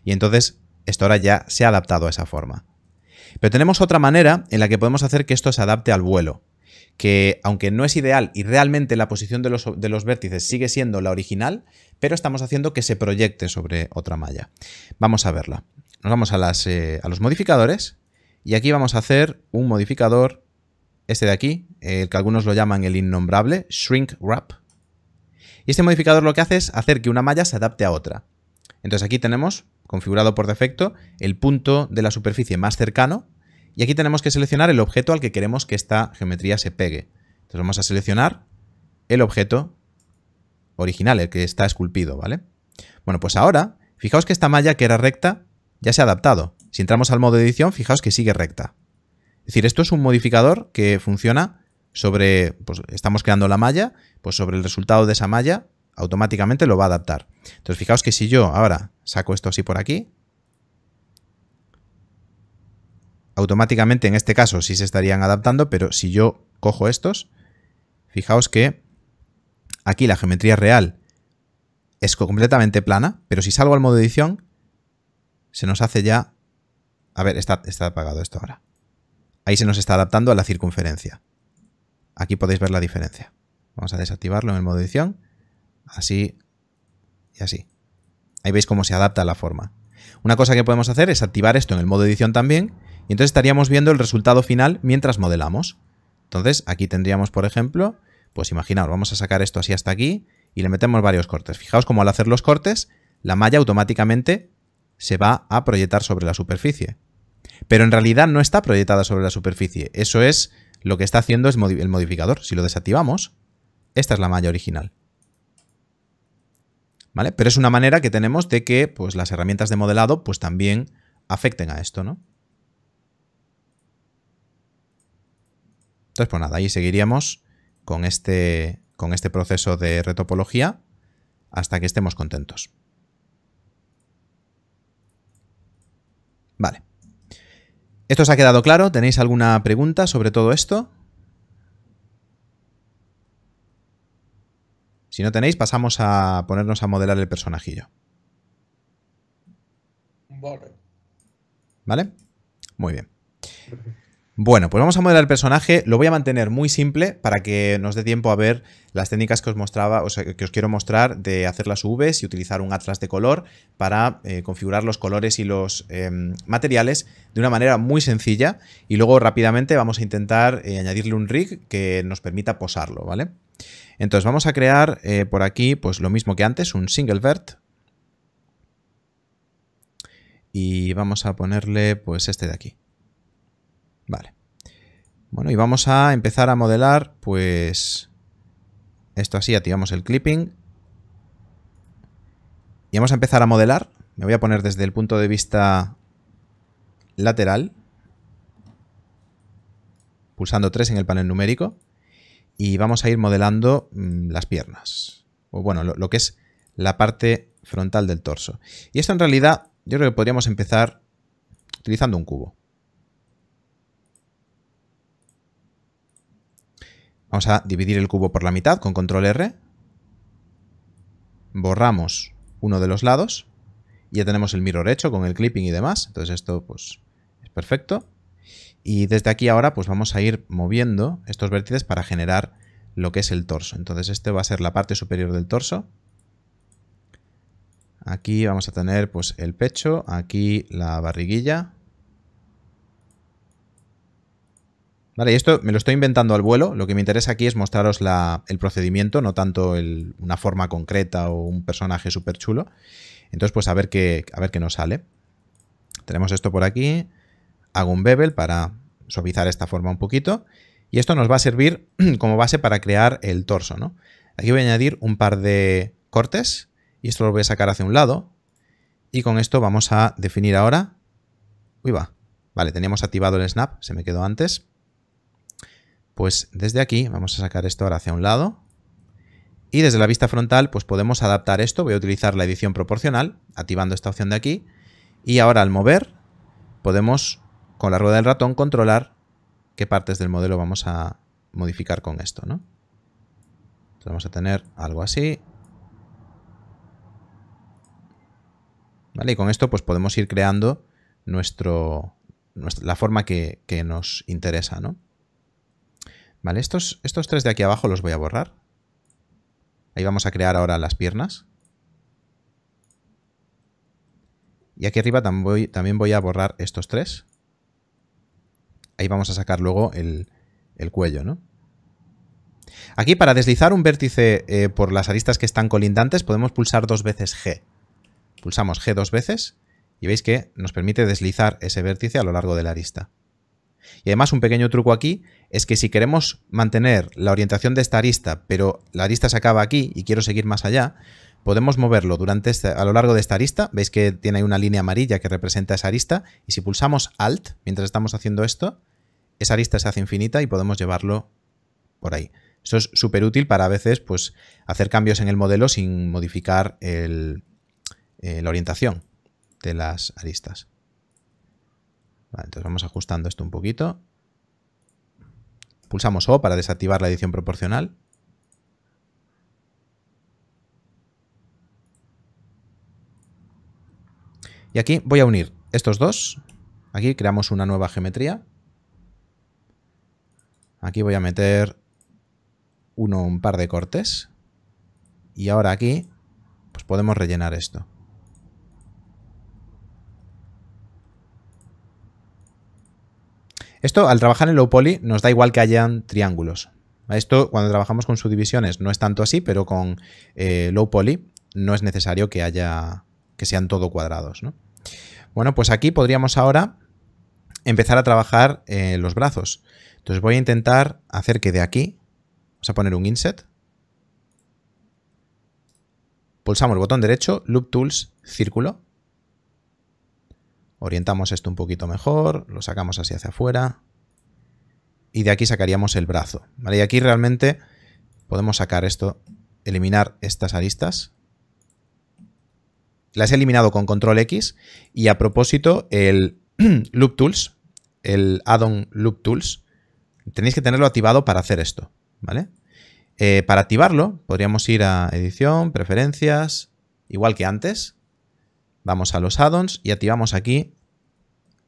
y entonces esto ahora ya se ha adaptado a esa forma. Pero tenemos otra manera en la que podemos hacer que esto se adapte al vuelo que aunque no es ideal y realmente la posición de los, vértices sigue siendo la original, pero estamos haciendo que se proyecte sobre otra malla. Vamos a verla. Nos vamos eh, a, los modificadores y aquí vamos a hacer un modificador, este de aquí, el que algunos lo llaman el innombrable, shrink wrap. Y este modificador lo que hace es hacer que una malla se adapte a otra. Entonces aquí tenemos configurado por defecto el punto de la superficie más cercano y aquí tenemos que seleccionar el objeto al que queremos que esta geometría se pegue. Entonces vamos a seleccionar el objeto original, el que está esculpido, ¿vale? Bueno, pues ahora, fijaos que esta malla que era recta ya se ha adaptado. Si entramos al modo de edición, fijaos que sigue recta. Es decir, esto es un modificador que funciona sobre, pues estamos creando la malla, pues sobre el resultado de esa malla automáticamente lo va a adaptar. Entonces fijaos que si yo ahora saco esto así por aquí, automáticamente en este caso sí se estarían adaptando, pero si yo cojo estos, fijaos que aquí la geometría real es completamente plana, pero si salgo al modo edición, se nos hace ya... A ver, está, está apagado esto ahora. Ahí se nos está adaptando a la circunferencia. Aquí podéis ver la diferencia. Vamos a desactivarlo en el modo edición así y así. Ahí veis cómo se adapta la forma. Una cosa que podemos hacer es activar esto en el modo edición también y entonces estaríamos viendo el resultado final mientras modelamos. Entonces aquí tendríamos, por ejemplo, pues imaginaos, vamos a sacar esto así hasta aquí y le metemos varios cortes. Fijaos cómo al hacer los cortes, la malla automáticamente se va a proyectar sobre la superficie. Pero en realidad no está proyectada sobre la superficie. Eso es lo que está haciendo el modificador. Si lo desactivamos, esta es la malla original. Pero es una manera que tenemos de que pues, las herramientas de modelado pues, también afecten a esto, Entonces, pues nada, ahí seguiríamos con este, con este proceso de retopología hasta que estemos contentos. Vale. ¿Esto os ha quedado claro? ¿Tenéis alguna pregunta sobre todo esto? Si no tenéis, pasamos a ponernos a modelar el personajillo. Vale. ¿Vale? Muy bien. Bueno, pues vamos a modelar el personaje. Lo voy a mantener muy simple para que nos dé tiempo a ver las técnicas que os mostraba, o que os quiero mostrar de hacer las UVs y utilizar un atlas de color para eh, configurar los colores y los em, materiales de una manera muy sencilla. Y luego rápidamente vamos a intentar eh, añadirle un rig que nos permita posarlo, ¿vale? Entonces vamos a crear eh, por aquí, pues lo mismo que antes, un single vert. Y vamos a ponerle pues este de aquí. Vale. Bueno, y vamos a empezar a modelar, pues... Esto así, activamos el clipping. Y vamos a empezar a modelar. Me voy a poner desde el punto de vista lateral. Pulsando 3 en el panel numérico y vamos a ir modelando mm, las piernas, o bueno, lo, que es la parte frontal del torso. Y esto en realidad yo creo que podríamos empezar utilizando un cubo. Vamos a dividir el cubo por la mitad con control R. Borramos uno de los lados. Y ya tenemos el mirror hecho con el clipping y demás. Entonces esto pues es perfecto. Y desde aquí ahora pues vamos a ir moviendo estos vértices para generar lo que es el torso. Entonces este va a ser la parte superior del torso. Aquí vamos a tener pues el pecho, aquí la barriguilla. Vale, y esto me lo estoy inventando al vuelo. Lo que me interesa aquí es mostraros el procedimiento, no tanto una forma concreta o un personaje súper chulo. Entonces, pues a ver, qué, a ver qué nos sale. Tenemos esto por aquí hago un bevel para suavizar esta forma un poquito. Y esto nos va a servir como base para crear el torso, ¿no? Aquí voy a añadir un par de cortes y esto lo voy a sacar hacia un lado. Y con esto vamos a definir ahora... Uy, va. Vale, teníamos activado el snap, se me quedó antes. Pues desde aquí vamos a sacar esto ahora hacia un lado. Y desde la vista frontal pues podemos adaptar esto. Voy a utilizar la edición proporcional, activando esta opción de aquí. Y ahora al mover podemos con la rueda del ratón controlar qué partes del modelo vamos a modificar con esto, ¿no? Entonces vamos a tener algo así. ¿Vale? Y con esto pues podemos ir creando nuestro, la forma que, nos interesa, ¿no? Vale, estos, estos tres de aquí abajo los voy a borrar. Ahí vamos a crear ahora las piernas. Y aquí arriba también también voy a borrar estos tres ahí vamos a sacar luego el, cuello, ¿no? Aquí para deslizar un vértice eh, por las aristas que están colindantes podemos pulsar dos veces G. Pulsamos G dos veces y veis que nos permite deslizar ese vértice a lo largo de la arista. Y además un pequeño truco aquí es que si queremos mantener la orientación de esta arista, pero la arista se acaba aquí y quiero seguir más allá, podemos moverlo durante este, a lo largo de esta arista. Veis que tiene ahí una línea amarilla que representa esa arista. Y si pulsamos Alt, mientras estamos haciendo esto, esa arista se hace infinita y podemos llevarlo por ahí. Eso es súper útil para a veces pues, hacer cambios en el modelo sin modificar eh, la orientación de las aristas. entonces vamos ajustando esto un poquito. Pulsamos O para desactivar la edición proporcional. Y aquí voy a unir estos dos. Aquí creamos una nueva geometría. Aquí voy a meter uno, un par de cortes. Y ahora aquí pues podemos rellenar esto. Esto, al trabajar en low poly, nos da igual que hayan triángulos. Esto, cuando trabajamos con subdivisiones, no es tanto así, pero con eh, low poly no es necesario que haya que sean todo cuadrados, ¿no? Bueno, pues aquí podríamos ahora empezar a trabajar eh, los brazos. Entonces voy a intentar hacer que de aquí, vamos a poner un inset, pulsamos el botón derecho, Loop Tools, círculo, orientamos esto un poquito mejor, lo sacamos así hacia afuera y de aquí sacaríamos el brazo. Y aquí realmente podemos sacar esto, eliminar estas aristas la he eliminado con control X y a propósito el Loop Tools, el addon Loop Tools, tenéis que tenerlo activado para hacer esto, ¿vale? Eh, para activarlo podríamos ir a edición, preferencias, igual que antes. Vamos a los addons y activamos aquí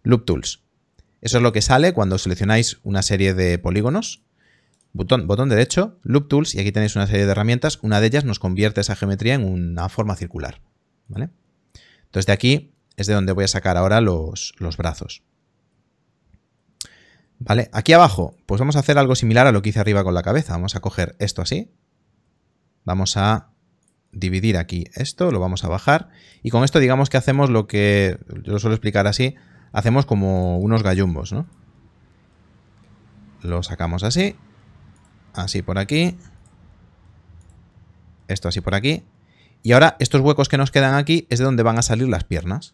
Loop Tools. Eso es lo que sale cuando seleccionáis una serie de polígonos. Botón, botón derecho, Loop Tools, y aquí tenéis una serie de herramientas. Una de ellas nos convierte esa geometría en una forma circular. ¿vale? Entonces de aquí es de donde voy a sacar ahora los, brazos. ¿Vale? Aquí abajo, pues vamos a hacer algo similar a lo que hice arriba con la cabeza. Vamos a coger esto así. Vamos a dividir aquí esto, lo vamos a bajar. Y con esto digamos que hacemos lo que, yo suelo explicar así, hacemos como unos gallumbos, ¿no? Lo sacamos así. Así por aquí. Esto así por aquí. Y ahora estos huecos que nos quedan aquí es de donde van a salir las piernas.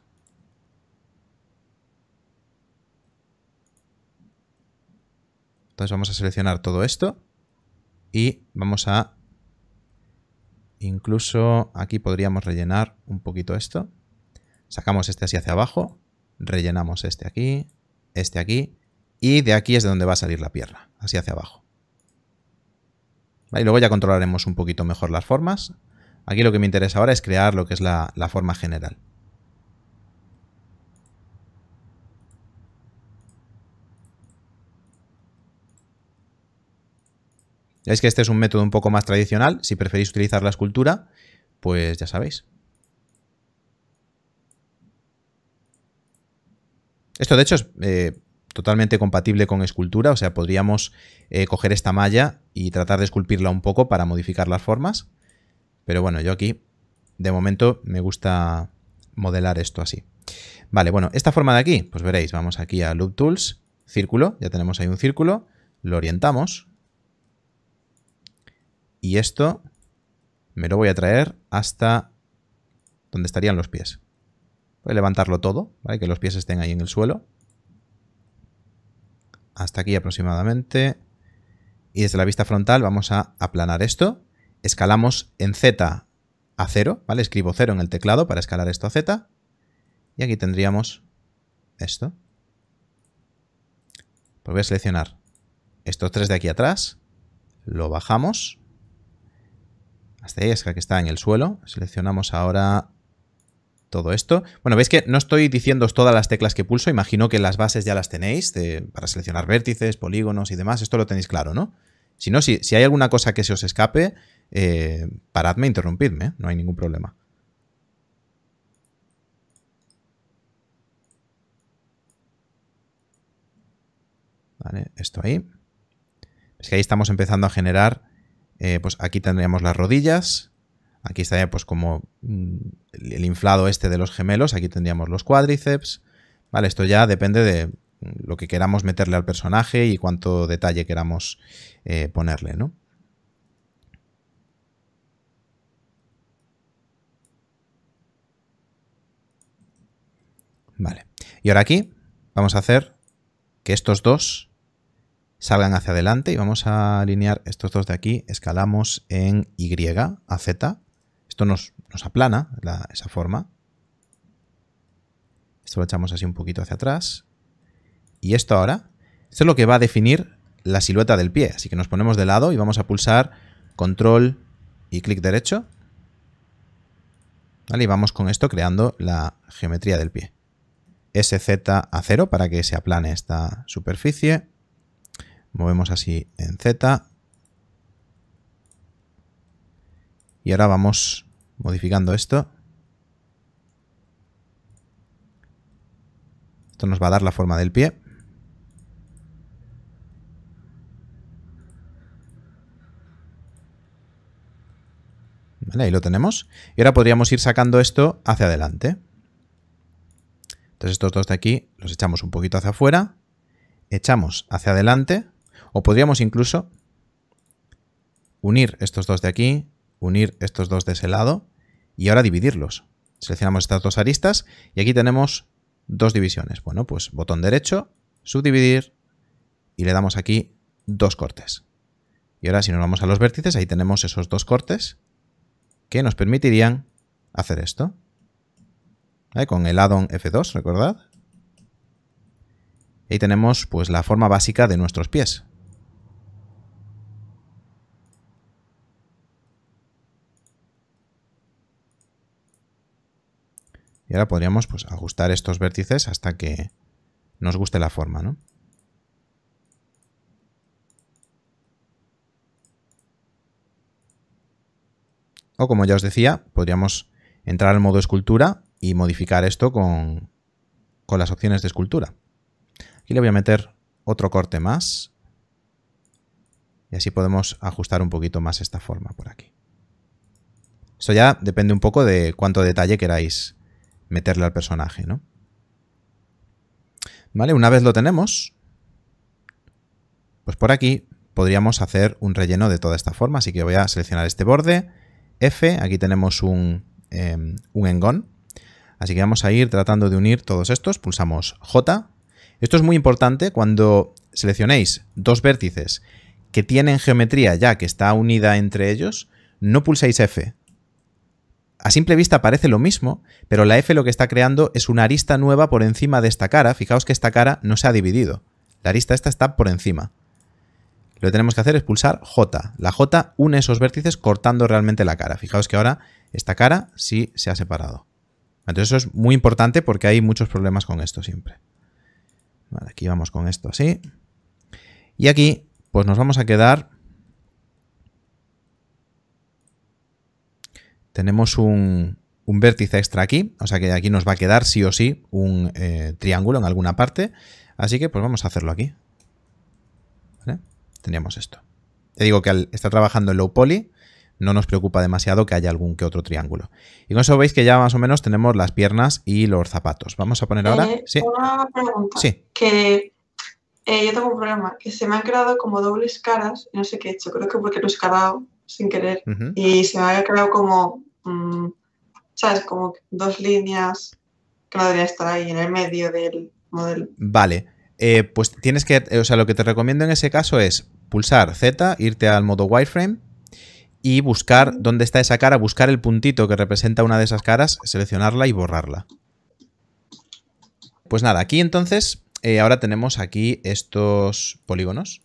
Entonces vamos a seleccionar todo esto y vamos a... Incluso aquí podríamos rellenar un poquito esto. Sacamos este así hacia abajo, rellenamos este aquí, este aquí y de aquí es de donde va a salir la pierna, así hacia abajo. Y luego ya controlaremos un poquito mejor las formas Aquí lo que me interesa ahora es crear lo que es la, forma general. Es que este es un método un poco más tradicional. Si preferís utilizar la escultura, pues ya sabéis. Esto de hecho es eh, totalmente compatible con escultura, o sea, podríamos eh, coger esta malla y tratar de esculpirla un poco para modificar las formas. Pero bueno, yo aquí, de momento, me gusta modelar esto así. Vale, bueno, esta forma de aquí, pues veréis, vamos aquí a Loop Tools, círculo, ya tenemos ahí un círculo, lo orientamos. Y esto me lo voy a traer hasta donde estarían los pies. Voy a levantarlo todo, que los pies estén ahí en el suelo. Hasta aquí aproximadamente. Y desde la vista frontal vamos a aplanar esto escalamos en Z a 0, ¿vale? Escribo 0 en el teclado para escalar esto a Z. Y aquí tendríamos esto. Pues voy a seleccionar estos tres de aquí atrás, lo bajamos hasta ahí, es que está en el suelo, seleccionamos ahora todo esto. Bueno, veis que no estoy diciendo todas las teclas que pulso, imagino que las bases ya las tenéis para seleccionar vértices, polígonos y demás, esto lo tenéis claro, ¿no? Si no, si, hay alguna cosa que se os escape, eh, paradme, interrumpidme, ¿eh? no hay ningún problema. Vale, esto ahí. Es que ahí estamos empezando a generar, eh, pues aquí tendríamos las rodillas, aquí estaría pues como mm, el inflado este de los gemelos, aquí tendríamos los cuádriceps, ¿vale? Esto ya depende de, lo que queramos meterle al personaje y cuánto detalle queramos eh, ponerle, ¿no? Vale. Y ahora aquí vamos a hacer que estos dos salgan hacia adelante y vamos a alinear estos dos de aquí, escalamos en Y a Z. Esto nos, nos aplana esa forma. Esto lo echamos así un poquito hacia atrás y esto ahora, esto es lo que va a definir la silueta del pie. Así que nos ponemos de lado y vamos a pulsar control y clic derecho. Y vamos con esto creando la geometría del pie. SZ a 0 para que se aplane esta superficie. Movemos así en Z. Y ahora vamos modificando esto. Esto nos va a dar la forma del pie. ahí lo tenemos. Y ahora podríamos ir sacando esto hacia adelante. Entonces estos dos de aquí los echamos un poquito hacia afuera, echamos hacia adelante, o podríamos incluso unir estos dos de aquí, unir estos dos de ese lado, y ahora dividirlos. Seleccionamos estas dos aristas y aquí tenemos dos divisiones. Bueno, pues botón derecho, subdividir, y le damos aquí dos cortes. Y ahora si nos vamos a los vértices, ahí tenemos esos dos cortes que nos permitirían hacer esto. Con el addon F2, recordad. Ahí tenemos pues la forma básica de nuestros pies. Y ahora podríamos pues, ajustar estos vértices hasta que nos guste la forma, ¿no? como ya os decía, podríamos entrar al modo escultura y modificar esto con, las opciones de escultura. Aquí le voy a meter otro corte más y así podemos ajustar un poquito más esta forma por aquí. Esto ya depende un poco de cuánto detalle queráis meterle al personaje, ¿no? Vale, una vez lo tenemos, pues por aquí podríamos hacer un relleno de toda esta forma, así que voy a seleccionar este borde, F. Aquí tenemos em, un, engón. Así que vamos a ir tratando de unir todos estos. Pulsamos J. Esto es muy importante cuando seleccionéis dos vértices que tienen geometría ya que está unida entre ellos, no pulséis F. A simple vista parece lo mismo, pero la F lo que está creando es una arista nueva por encima de esta cara. Fijaos que esta cara no se ha dividido. La arista esta está por encima. Lo que tenemos que hacer es pulsar J. La J une esos vértices cortando realmente la cara. Fijaos que ahora esta cara sí se ha separado. Entonces eso es muy importante porque hay muchos problemas con esto siempre. aquí vamos con esto así. Y aquí pues nos vamos a quedar... Tenemos un, vértice extra aquí, o sea que aquí nos va a quedar sí o sí un eh, triángulo en alguna parte. Así que pues vamos a hacerlo aquí teníamos esto. Te digo que al estar trabajando en low poly, no nos preocupa demasiado que haya algún que otro triángulo. Y con eso veis que ya más o menos tenemos las piernas y los zapatos. Vamos a poner ahora... Eh, sí. Una pregunta. Sí. Que eh, yo tengo un problema, que se me han creado como dobles caras, no sé qué he hecho, creo que porque lo he escalado sin querer. Y se me ha creado como, mm, ¿sabes? Como dos líneas que no debería estar ahí en el medio del modelo. Vale. Eh, pues tienes que, o sea, lo que te recomiendo en ese caso es pulsar Z, irte al modo wireframe y buscar dónde está esa cara, buscar el puntito que representa una de esas caras, seleccionarla y borrarla. Pues nada, aquí entonces, eh, ahora tenemos aquí estos polígonos.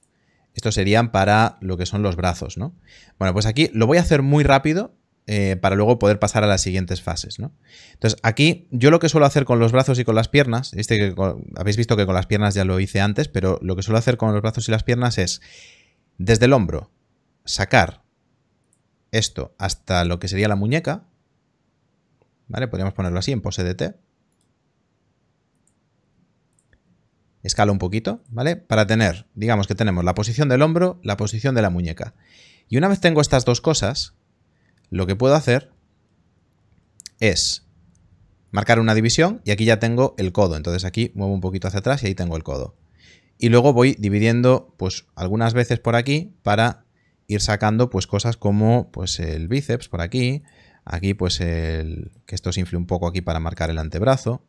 Estos serían para lo que son los brazos, ¿no? Bueno, pues aquí lo voy a hacer muy rápido eh, para luego poder pasar a las siguientes fases, Entonces, aquí yo lo que suelo hacer con los brazos y con las piernas, este que habéis visto que con las piernas ya lo hice antes, pero lo que suelo hacer con los brazos y las piernas es desde el hombro, sacar esto hasta lo que sería la muñeca, ¿vale? Podríamos ponerlo así en pose de T. Escala un poquito, ¿vale? Para tener, digamos que tenemos la posición del hombro, la posición de la muñeca. Y una vez tengo estas dos cosas, lo que puedo hacer es marcar una división y aquí ya tengo el codo. Entonces aquí muevo un poquito hacia atrás y ahí tengo el codo y luego voy dividiendo pues algunas veces por aquí para ir sacando pues cosas como pues el bíceps por aquí, aquí pues el que esto se infle un poco aquí para marcar el antebrazo.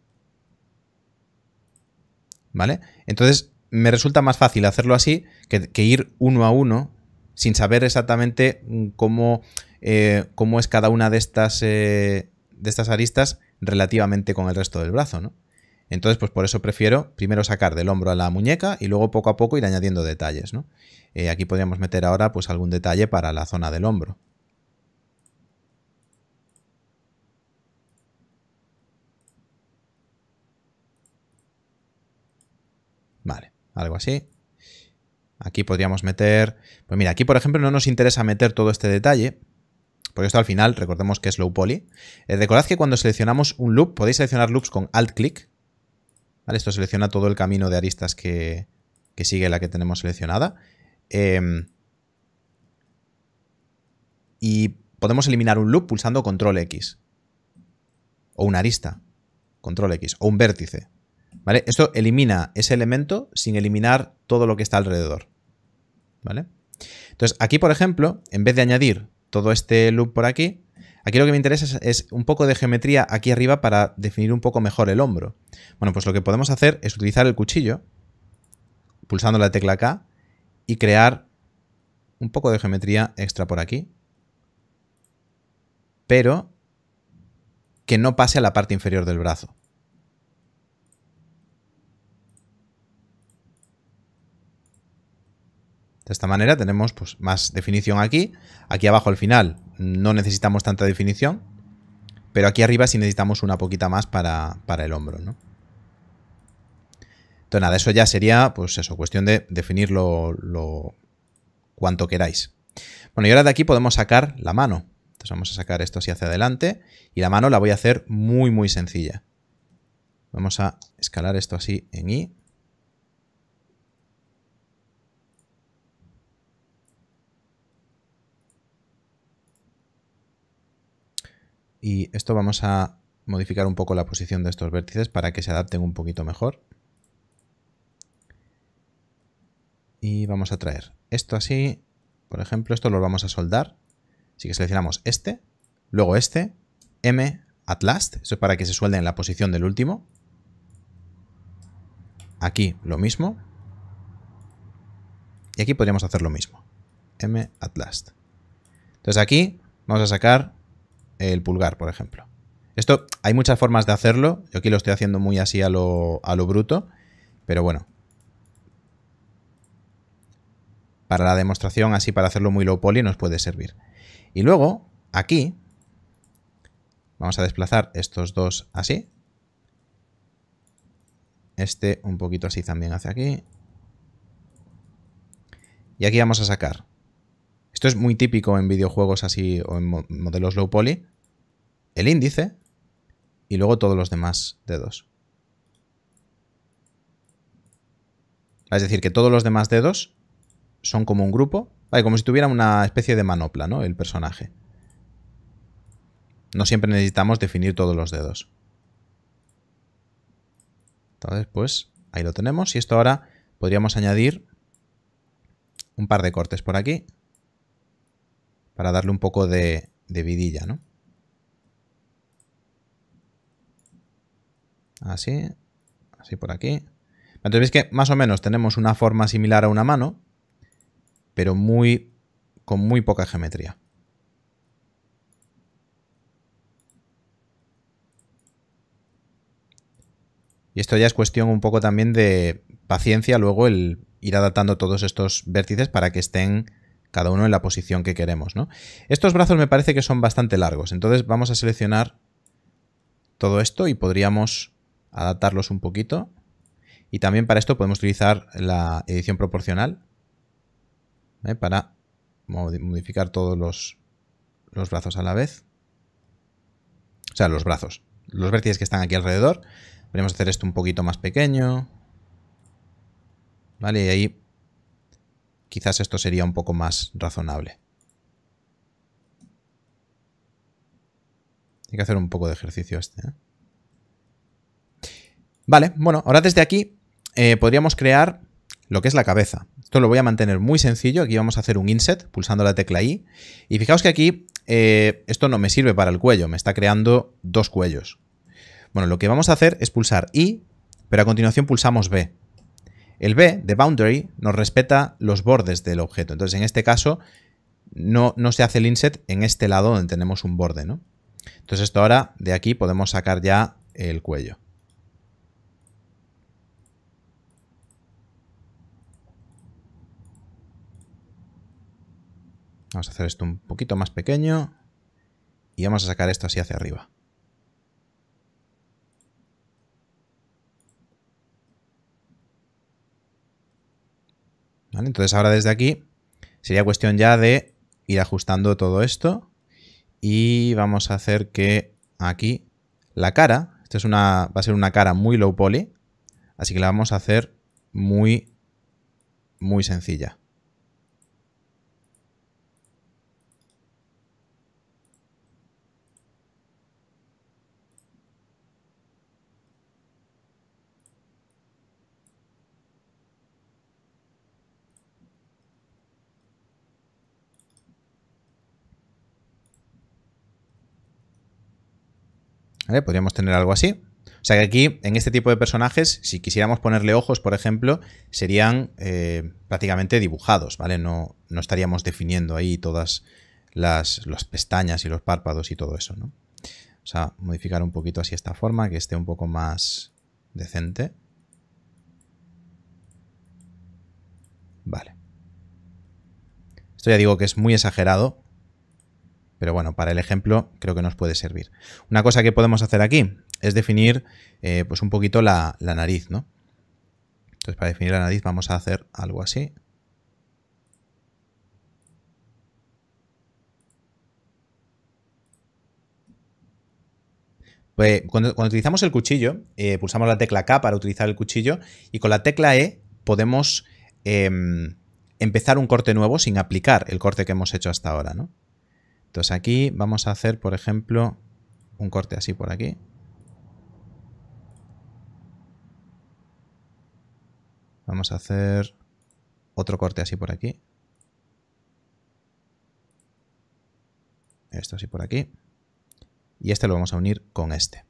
¿Vale? Entonces me resulta más fácil hacerlo así que, ir uno a uno sin saber exactamente mm, cómo, eh, cómo es cada una de estas, eh, de estas aristas relativamente con el resto del brazo, ¿no? Entonces, pues por eso prefiero primero sacar del hombro a la muñeca y luego poco a poco ir añadiendo detalles. Eh, aquí podríamos meter ahora pues algún detalle para la zona del hombro. Vale, algo así. Aquí podríamos meter... Pues mira, aquí por ejemplo no nos interesa meter todo este detalle, porque esto al final, recordemos que es low poly. Eh, recordad que cuando seleccionamos un loop, podéis seleccionar loops con alt click esto selecciona todo el camino de aristas que, sigue la que tenemos seleccionada. Em, y podemos eliminar un loop pulsando control X. O una arista, control X, o un vértice. Esto elimina ese elemento sin eliminar todo lo que está alrededor. Entonces, aquí, por ejemplo, en vez de añadir todo este loop por aquí, Aquí lo que me interesa es, un poco de geometría aquí arriba para definir un poco mejor el hombro. Bueno, pues lo que podemos hacer es utilizar el cuchillo, pulsando la tecla K, y crear un poco de geometría extra por aquí. Pero que no pase a la parte inferior del brazo. De esta manera tenemos pues, más definición aquí. Aquí abajo al final no necesitamos tanta definición, pero aquí arriba sí necesitamos una poquita más para, el hombro. ¿no? Entonces nada, eso ya sería pues eso, cuestión de definirlo lo, cuanto queráis. Bueno, y ahora de aquí podemos sacar la mano. Entonces vamos a sacar esto así hacia adelante y la mano la voy a hacer muy muy sencilla. Vamos a escalar esto así en Y Y esto vamos a modificar un poco la posición de estos vértices para que se adapten un poquito mejor. Y vamos a traer esto así. Por ejemplo, esto lo vamos a soldar. Así que seleccionamos este, luego este, M at last. Eso es para que se suelde en la posición del último. Aquí lo mismo. Y aquí podríamos hacer lo mismo. M at last. Entonces aquí vamos a sacar el pulgar, por ejemplo. Esto hay muchas formas de hacerlo. Yo aquí lo estoy haciendo muy así a lo, bruto, pero bueno. Para la demostración, así para hacerlo muy low poly, nos puede servir. Y luego, aquí, vamos a desplazar estos dos así. Este un poquito así también hacia aquí. Y aquí vamos a sacar esto es muy típico en videojuegos así o en modelos low poly. El índice y luego todos los demás dedos. Ah, es decir, que todos los demás dedos son como un grupo. como si tuviera una especie de manopla, ¿no? El personaje. No siempre necesitamos definir todos los dedos. Entonces, pues, ahí lo tenemos. Y esto ahora podríamos añadir un par de cortes por aquí para darle un poco de, vidilla, ¿no? Así, así por aquí. Entonces veis que más o menos tenemos una forma similar a una mano, pero muy con muy poca geometría. Y esto ya es cuestión un poco también de paciencia luego el ir adaptando todos estos vértices para que estén cada uno en la posición que queremos. Estos brazos me parece que son bastante largos, entonces vamos a seleccionar todo esto y podríamos adaptarlos un poquito. Y también para esto podemos utilizar la edición proporcional ¿eh? para modificar todos los, los brazos a la vez. O sea, los brazos, los vértices que están aquí alrededor. Podríamos hacer esto un poquito más pequeño. Vale, y ahí quizás esto sería un poco más razonable. Hay que hacer un poco de ejercicio este. ¿eh? Vale, bueno, ahora desde aquí eh, podríamos crear lo que es la cabeza. Esto lo voy a mantener muy sencillo. Aquí vamos a hacer un inset pulsando la tecla I. Y fijaos que aquí eh, esto no me sirve para el cuello, me está creando dos cuellos. Bueno, lo que vamos a hacer es pulsar I, pero a continuación pulsamos B. El B de boundary nos respeta los bordes del objeto. Entonces, en este caso, no, no se hace el inset en este lado donde tenemos un borde. ¿no? Entonces, esto ahora de aquí podemos sacar ya el cuello. Vamos a hacer esto un poquito más pequeño y vamos a sacar esto así hacia arriba. Entonces ahora desde aquí sería cuestión ya de ir ajustando todo esto y vamos a hacer que aquí la cara, esta es va a ser una cara muy low poly, así que la vamos a hacer muy, muy sencilla. Podríamos tener algo así. O sea que aquí, en este tipo de personajes, si quisiéramos ponerle ojos, por ejemplo, serían eh, prácticamente dibujados, ¿vale? No, estaríamos definiendo ahí todas las, pestañas y los párpados y todo eso, ¿no? O sea, modificar un poquito así esta forma, que esté un poco más decente. Vale. Esto ya digo que es muy exagerado, pero bueno, para el ejemplo creo que nos puede servir. Una cosa que podemos hacer aquí es definir eh, pues un poquito la, nariz, ¿no? Entonces para definir la nariz vamos a hacer algo así. Pues, cuando, utilizamos el cuchillo, eh, pulsamos la tecla K para utilizar el cuchillo y con la tecla E podemos em, empezar un corte nuevo sin aplicar el corte que hemos hecho hasta ahora, ¿no? Entonces aquí vamos a hacer, por ejemplo, un corte así por aquí. Vamos a hacer otro corte así por aquí. Esto así por aquí. Y este lo vamos a unir con este.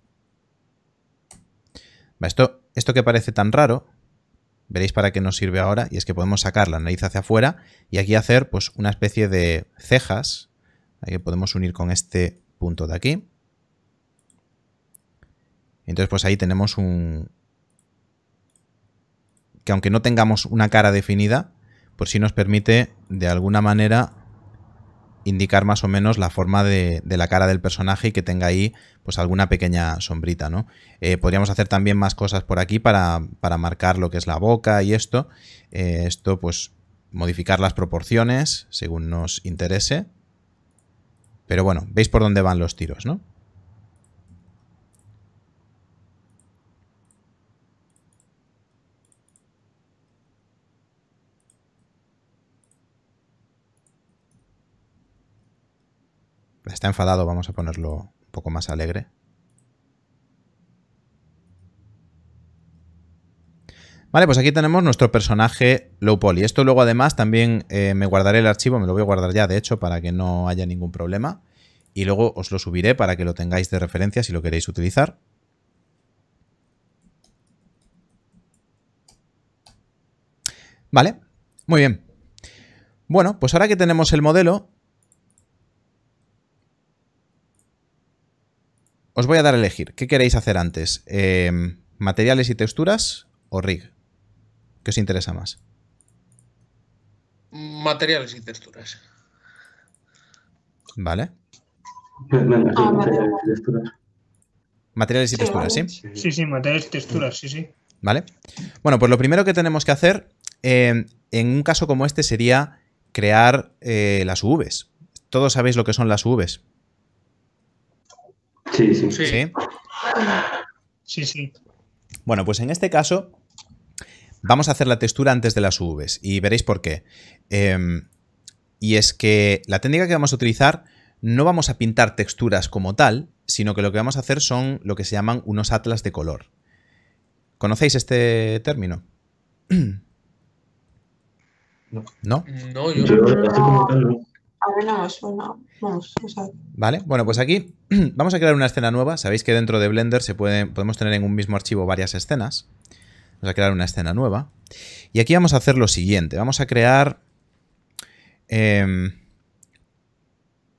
Esto, esto que parece tan raro, veréis para qué nos sirve ahora, y es que podemos sacar la nariz hacia afuera y aquí hacer pues, una especie de cejas, que podemos unir con este punto de aquí. Entonces pues ahí tenemos un... Que aunque no tengamos una cara definida, pues sí nos permite de alguna manera indicar más o menos la forma de, la cara del personaje y que tenga ahí pues alguna pequeña sombrita, ¿no? Eh, podríamos hacer también más cosas por aquí para, marcar lo que es la boca y esto. Eh, esto pues modificar las proporciones según nos interese. Pero bueno, veis por dónde van los tiros, ¿no? Está enfadado, vamos a ponerlo un poco más alegre. Vale, pues aquí tenemos nuestro personaje low poly. Esto luego además también eh, me guardaré el archivo, me lo voy a guardar ya de hecho para que no haya ningún problema. Y luego os lo subiré para que lo tengáis de referencia si lo queréis utilizar. Vale, muy bien. Bueno, pues ahora que tenemos el modelo, os voy a dar a elegir. ¿Qué queréis hacer antes? Eh, ¿Materiales y texturas o rig? ¿Qué os interesa más? Materiales y texturas. Vale. Ah, materiales y texturas. Materiales y texturas, ¿sí? Sí, sí, materiales y texturas, sí, sí. Vale. Bueno, pues lo primero que tenemos que hacer eh, en un caso como este sería crear eh, las UVs. Todos sabéis lo que son las UVs. Sí, sí. Sí, sí. sí. Bueno, pues en este caso Vamos a hacer la textura antes de las UVs y veréis por qué. Em, y es que la técnica que vamos a utilizar no vamos a pintar texturas como tal, sino que lo que vamos a hacer son lo que se llaman unos atlas de color. ¿Conocéis este término? No. ¿No? No, yo no. Vale, bueno, pues aquí vamos a crear una escena nueva. Sabéis que dentro de Blender se puede, podemos tener en un mismo archivo varias escenas. Vamos a crear una escena nueva. Y aquí vamos a hacer lo siguiente. Vamos a crear... Em,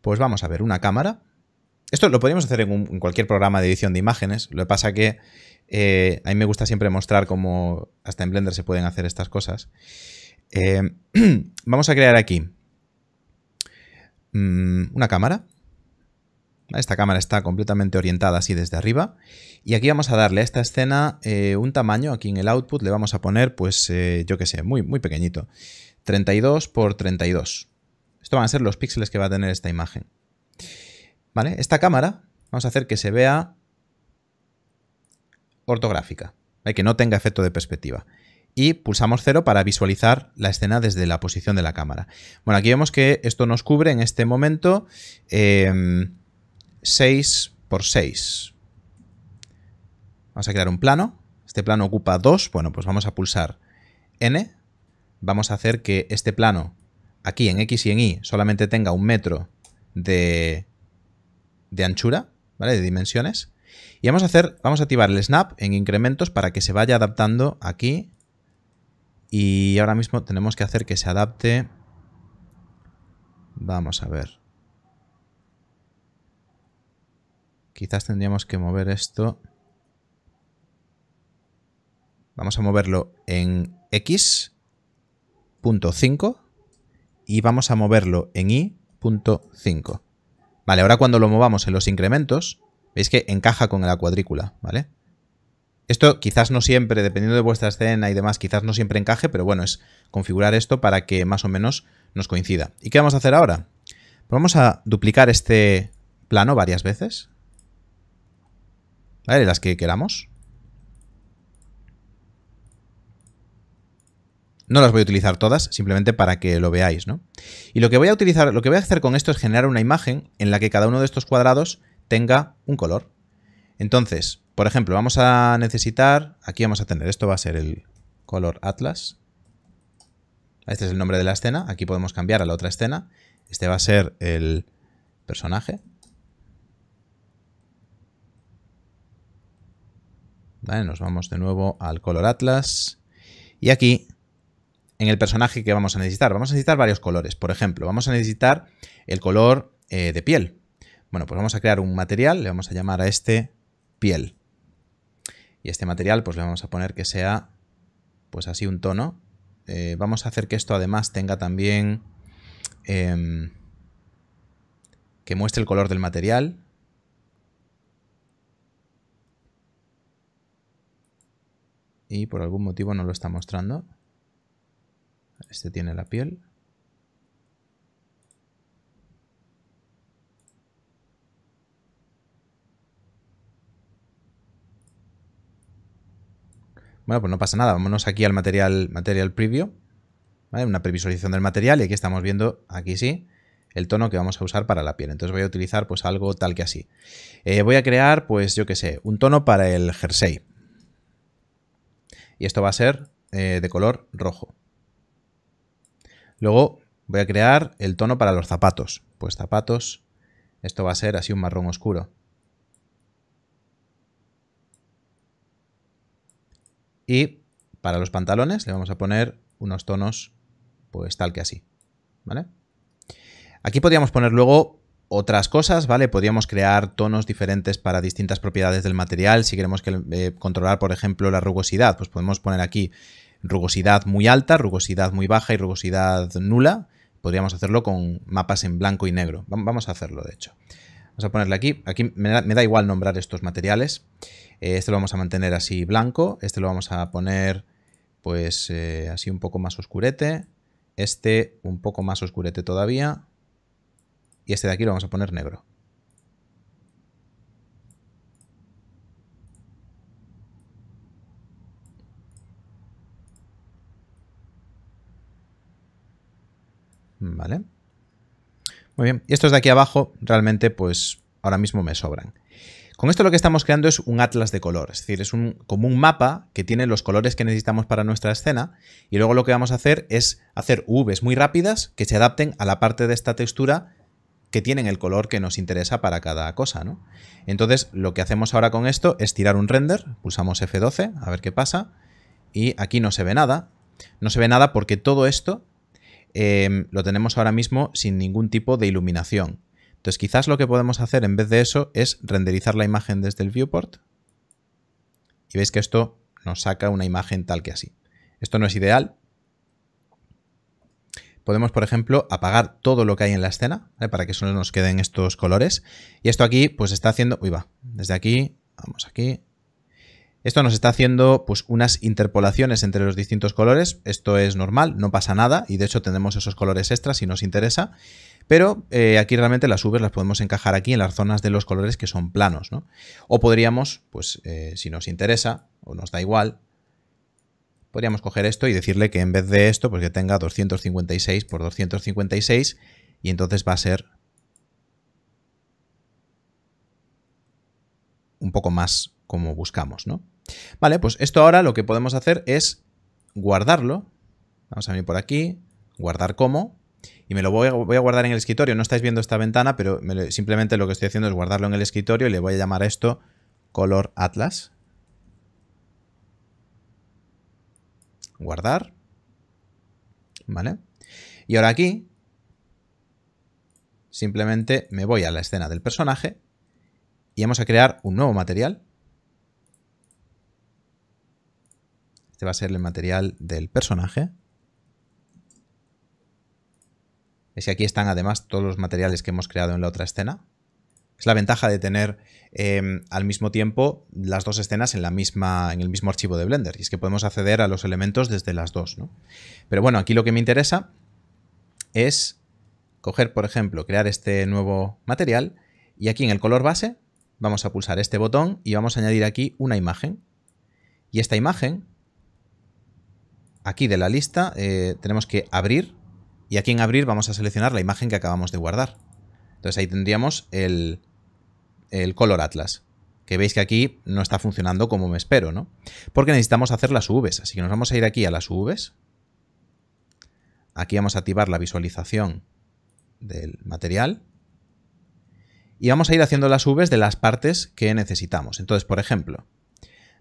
pues vamos a ver, una cámara. Esto lo podríamos hacer en, cualquier programa de edición de imágenes. Lo que pasa que eh, a mí me gusta siempre mostrar cómo hasta en Blender se pueden hacer estas cosas. Em, vamos a crear aquí mm, una cámara. Esta cámara está completamente orientada así desde arriba. Y aquí vamos a darle a esta escena eh, un tamaño. Aquí en el output le vamos a poner, pues, eh, yo qué sé, muy, muy pequeñito. 32 por 32. Esto van a ser los píxeles que va a tener esta imagen. ¿Vale? Esta cámara vamos a hacer que se vea ortográfica, que no tenga efecto de perspectiva. Y pulsamos 0 para visualizar la escena desde la posición de la cámara. Bueno, aquí vemos que esto nos cubre en este momento... Eh, 6 por 6. Vamos a crear un plano. Este plano ocupa 2. Bueno, pues vamos a pulsar N. Vamos a hacer que este plano aquí en X y en Y solamente tenga un metro de, de anchura, ¿vale? De dimensiones. Y vamos a hacer, vamos a activar el snap en incrementos para que se vaya adaptando aquí. Y ahora mismo tenemos que hacer que se adapte. Vamos a ver. Quizás tendríamos que mover esto. Vamos a moverlo en X.5 y vamos a moverlo en Y.5. Vale, ahora cuando lo movamos en los incrementos, veis que encaja con la cuadrícula, ¿vale? Esto quizás no siempre, dependiendo de vuestra escena y demás, quizás no siempre encaje, pero bueno, es configurar esto para que más o menos nos coincida. ¿Y qué vamos a hacer ahora? Pues vamos a duplicar este plano varias veces. Vale, las que queramos. No las voy a utilizar todas, simplemente para que lo veáis, ¿no? Y lo que voy a utilizar, lo que voy a hacer con esto es generar una imagen en la que cada uno de estos cuadrados tenga un color. Entonces, por ejemplo, vamos a necesitar, aquí vamos a tener, esto va a ser el color atlas. Este es el nombre de la escena, aquí podemos cambiar a la otra escena. Este va a ser el personaje. Nos vamos de nuevo al color atlas y aquí en el personaje que vamos a necesitar. Vamos a necesitar varios colores. Por ejemplo, vamos a necesitar el color eh, de piel. Bueno, pues vamos a crear un material, le vamos a llamar a este piel. Y este material pues le vamos a poner que sea pues así un tono. Eh, vamos a hacer que esto además tenga también em, que muestre el color del material. y por algún motivo no lo está mostrando. Este tiene la piel. Bueno, pues no pasa nada. Vámonos aquí al material, material preview. Una previsualización del material y aquí estamos viendo, aquí sí, el tono que vamos a usar para la piel. Entonces voy a utilizar pues algo tal que así. Eh, voy a crear, pues yo qué sé, un tono para el jersey y esto va a ser eh, de color rojo. Luego voy a crear el tono para los zapatos. Pues zapatos, esto va a ser así un marrón oscuro. Y para los pantalones le vamos a poner unos tonos pues tal que así. Aquí podríamos poner luego otras cosas, ¿vale? Podríamos crear tonos diferentes para distintas propiedades del material. Si queremos eh, controlar, por ejemplo, la rugosidad, pues podemos poner aquí rugosidad muy alta, rugosidad muy baja y rugosidad nula. Podríamos hacerlo con mapas en blanco y negro. Vamos a hacerlo, de hecho. Vamos a ponerle aquí. Aquí me da, igual nombrar estos materiales. Eh, este lo vamos a mantener así blanco. Este lo vamos a poner, pues, eh, así un poco más oscurete. Este un poco más oscurete todavía y este de aquí lo vamos a poner negro. Vale. Muy bien. Y estos de aquí abajo realmente pues ahora mismo me sobran. Con esto lo que estamos creando es un atlas de color, es decir, es un, como un mapa que tiene los colores que necesitamos para nuestra escena y luego lo que vamos a hacer es hacer Vs muy rápidas que se adapten a la parte de esta textura que tienen el color que nos interesa para cada cosa. ¿no? Entonces lo que hacemos ahora con esto es tirar un render, pulsamos F12 a ver qué pasa y aquí no se ve nada. No se ve nada porque todo esto em, lo tenemos ahora mismo sin ningún tipo de iluminación. Entonces quizás lo que podemos hacer en vez de eso es renderizar la imagen desde el viewport y veis que esto nos saca una imagen tal que así. Esto no es ideal, podemos, por ejemplo, apagar todo lo que hay en la escena, para que solo nos queden estos colores. Y esto aquí, pues está haciendo, uy va, desde aquí, vamos aquí. Esto nos está haciendo pues unas interpolaciones entre los distintos colores, esto es normal, no pasa nada, y de hecho tenemos esos colores extras si nos interesa, pero eh, aquí realmente las UVs las podemos encajar aquí en las zonas de los colores que son planos, O podríamos, pues eh, si nos interesa, o nos da igual, podríamos coger esto y decirle que en vez de esto, pues que tenga 256 por 256 y entonces va a ser un poco más como buscamos, ¿no? Vale, pues esto ahora lo que podemos hacer es guardarlo. Vamos a venir por aquí, guardar como, y me lo voy a, guardar en el escritorio. No estáis viendo esta ventana, pero simplemente lo que estoy haciendo es guardarlo en el escritorio y le voy a llamar esto color atlas. guardar. ¿Vale? Y ahora aquí, simplemente me voy a la escena del personaje y vamos a crear un nuevo material. Este va a ser el material del personaje. Es que aquí están además todos los materiales que hemos creado en la otra escena. Es la ventaja de tener em, al mismo tiempo las dos escenas en, la misma, en el mismo archivo de Blender. Y es que podemos acceder a los elementos desde las dos. Pero bueno, aquí lo que me interesa es coger, por ejemplo, crear este nuevo material y aquí en el color base vamos a pulsar este botón y vamos a añadir aquí una imagen. Y esta imagen, aquí de la lista, eh, tenemos que abrir y aquí en abrir vamos a seleccionar la imagen que acabamos de guardar. Entonces ahí tendríamos el, el Color Atlas, que veis que aquí no está funcionando como me espero, ¿no? Porque necesitamos hacer las UVs, así que nos vamos a ir aquí a las UVs. Aquí vamos a activar la visualización del material. Y vamos a ir haciendo las UVs de las partes que necesitamos. Entonces, por ejemplo,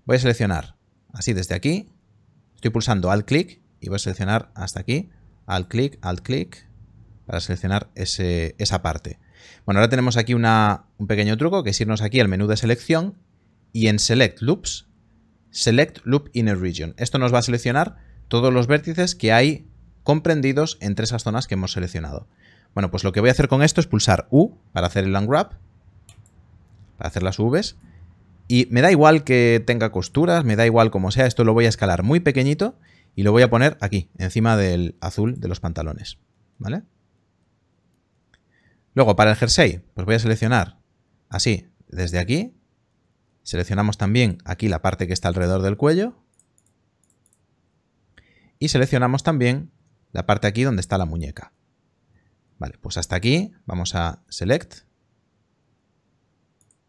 voy a seleccionar así desde aquí. Estoy pulsando alt clic y voy a seleccionar hasta aquí. Alt clic, alt clic, para seleccionar esa parte. Bueno, ahora tenemos aquí un pequeño truco que es irnos aquí al menú de selección y en Select Loops, Select Loop Inner Region. Esto nos va a seleccionar todos los vértices que hay comprendidos entre esas zonas que hemos seleccionado. Bueno, pues lo que voy a hacer con esto es pulsar U para hacer el unwrap, para hacer las Vs, y me da igual que tenga costuras, me da igual como sea, esto lo voy a escalar muy pequeñito y lo voy a poner aquí, encima del azul de los pantalones, ¿vale? Luego, para el jersey, pues voy a seleccionar así, desde aquí. Seleccionamos también aquí la parte que está alrededor del cuello. Y seleccionamos también la parte aquí donde está la muñeca. Vale, pues hasta aquí vamos a Select,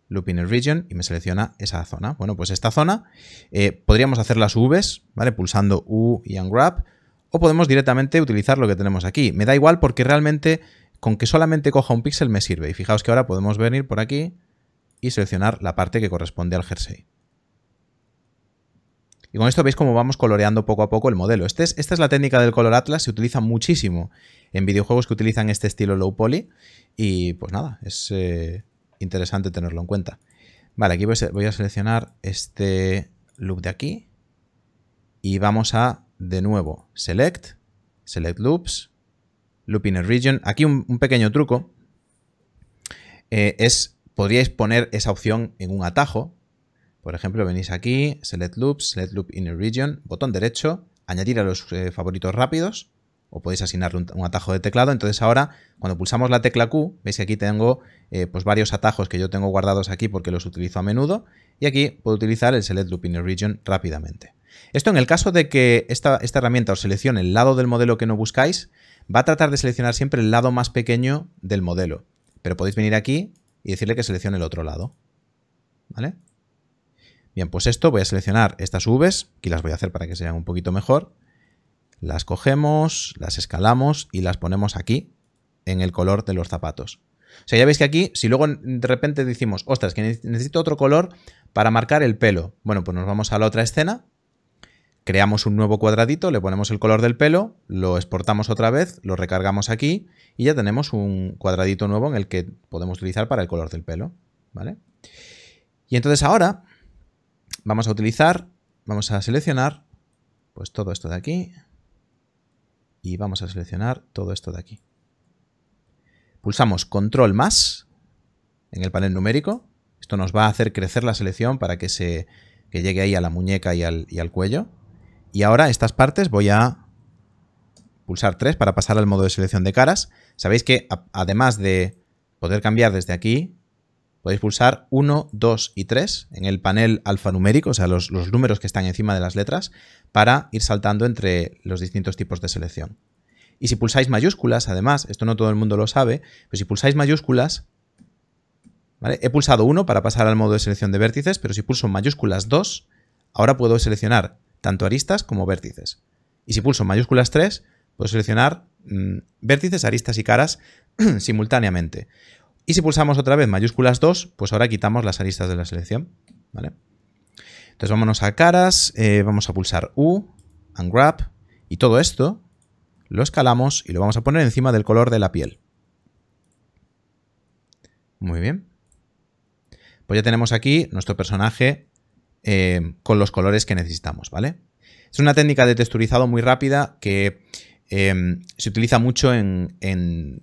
Loop the Region y me selecciona esa zona. Bueno, pues esta zona eh, podríamos hacer las Vs, ¿vale? Pulsando U y Unwrap o podemos directamente utilizar lo que tenemos aquí. Me da igual porque realmente con que solamente coja un píxel me sirve. Y fijaos que ahora podemos venir por aquí y seleccionar la parte que corresponde al jersey. Y con esto veis cómo vamos coloreando poco a poco el modelo. Este es, esta es la técnica del color atlas, se utiliza muchísimo en videojuegos que utilizan este estilo low poly. Y pues nada, es eh, interesante tenerlo en cuenta. Vale, aquí voy a seleccionar este loop de aquí. Y vamos a, de nuevo, Select, Select Loops, loop Inner Region. Aquí un, pequeño truco eh, es, podríais poner esa opción en un atajo. Por ejemplo, venís aquí, Select Loop, Select Loop Inner Region, botón derecho, añadir a los eh, favoritos rápidos, o podéis asignarle un, atajo de teclado. Entonces ahora, cuando pulsamos la tecla Q, veis que aquí tengo eh, pues varios atajos que yo tengo guardados aquí porque los utilizo a menudo, y aquí puedo utilizar el Select Loop Inner Region rápidamente. Esto en el caso de que esta, esta herramienta os seleccione el lado del modelo que no buscáis, va a tratar de seleccionar siempre el lado más pequeño del modelo. Pero podéis venir aquí y decirle que seleccione el otro lado. ¿Vale? Bien, pues esto voy a seleccionar estas Vs, aquí las voy a hacer para que se vean un poquito mejor. Las cogemos, las escalamos y las ponemos aquí en el color de los zapatos. O sea, ya veis que aquí, si luego de repente decimos, ostras, que necesito otro color para marcar el pelo. Bueno, pues nos vamos a la otra escena creamos un nuevo cuadradito, le ponemos el color del pelo, lo exportamos otra vez, lo recargamos aquí y ya tenemos un cuadradito nuevo en el que podemos utilizar para el color del pelo. ¿vale? Y entonces ahora vamos a utilizar, vamos a seleccionar pues todo esto de aquí y vamos a seleccionar todo esto de aquí. Pulsamos control más en el panel numérico. Esto nos va a hacer crecer la selección para que, se, llegue ahí a la muñeca y al cuello. Y ahora estas partes voy a pulsar 3 para pasar al modo de selección de caras. Sabéis que además de poder cambiar desde aquí, podéis pulsar 1, 2 y 3 en el panel alfanumérico, o sea, los, números que están encima de las letras, para ir saltando entre los distintos tipos de selección. Y si pulsáis mayúsculas, además, esto no todo el mundo lo sabe, pero si pulsáis mayúsculas, He pulsado 1 para pasar al modo de selección de vértices, pero si pulso mayúsculas 2, ahora puedo seleccionar tanto aristas como vértices. Y si pulso mayúsculas 3, puedo seleccionar mm, vértices, aristas y caras simultáneamente. Y si pulsamos otra vez mayúsculas 2, pues ahora quitamos las aristas de la selección. ¿vale? Entonces vámonos a caras, eh, vamos a pulsar U, ungrab, grab, y todo esto lo escalamos y lo vamos a poner encima del color de la piel. Muy bien. Pues ya tenemos aquí nuestro personaje eh, con los colores que necesitamos, ¿vale? Es una técnica de texturizado muy rápida que eh, se utiliza mucho en, en,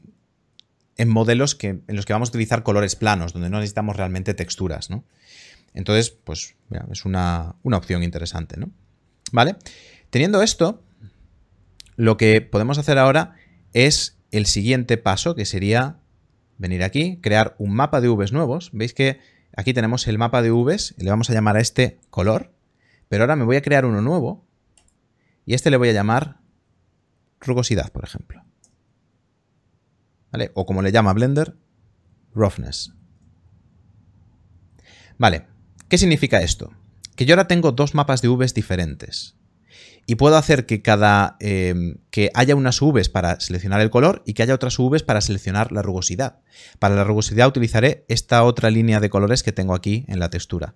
modelos que, en los que vamos a utilizar colores planos, donde no necesitamos realmente texturas, ¿no? Entonces, pues es una, opción interesante, ¿no? ¿Vale? Teniendo esto, lo que podemos hacer ahora es el siguiente paso, que sería venir aquí, crear un mapa de Vs nuevos. Veis que Aquí tenemos el mapa de Vs, y le vamos a llamar a este color, pero ahora me voy a crear uno nuevo y este le voy a llamar rugosidad, por ejemplo. O como le llama Blender, roughness. Vale, ¿qué significa esto? Que yo ahora tengo dos mapas de Vs diferentes y puedo hacer que cada em, que haya unas UVs para seleccionar el color y que haya otras UVs para seleccionar la rugosidad. Para la rugosidad utilizaré esta otra línea de colores que tengo aquí en la textura.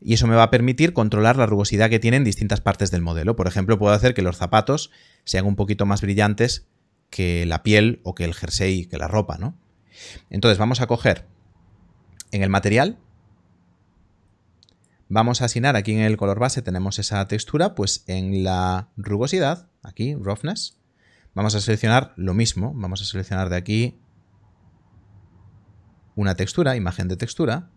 Y eso me va a permitir controlar la rugosidad que tienen distintas partes del modelo. Por ejemplo, puedo hacer que los zapatos sean un poquito más brillantes que la piel o que el jersey, que la ropa, ¿no? Entonces vamos a coger en el material Vamos a asignar aquí en el color base, tenemos esa textura, pues en la rugosidad, aquí, roughness, vamos a seleccionar lo mismo, vamos a seleccionar de aquí una textura, imagen de textura,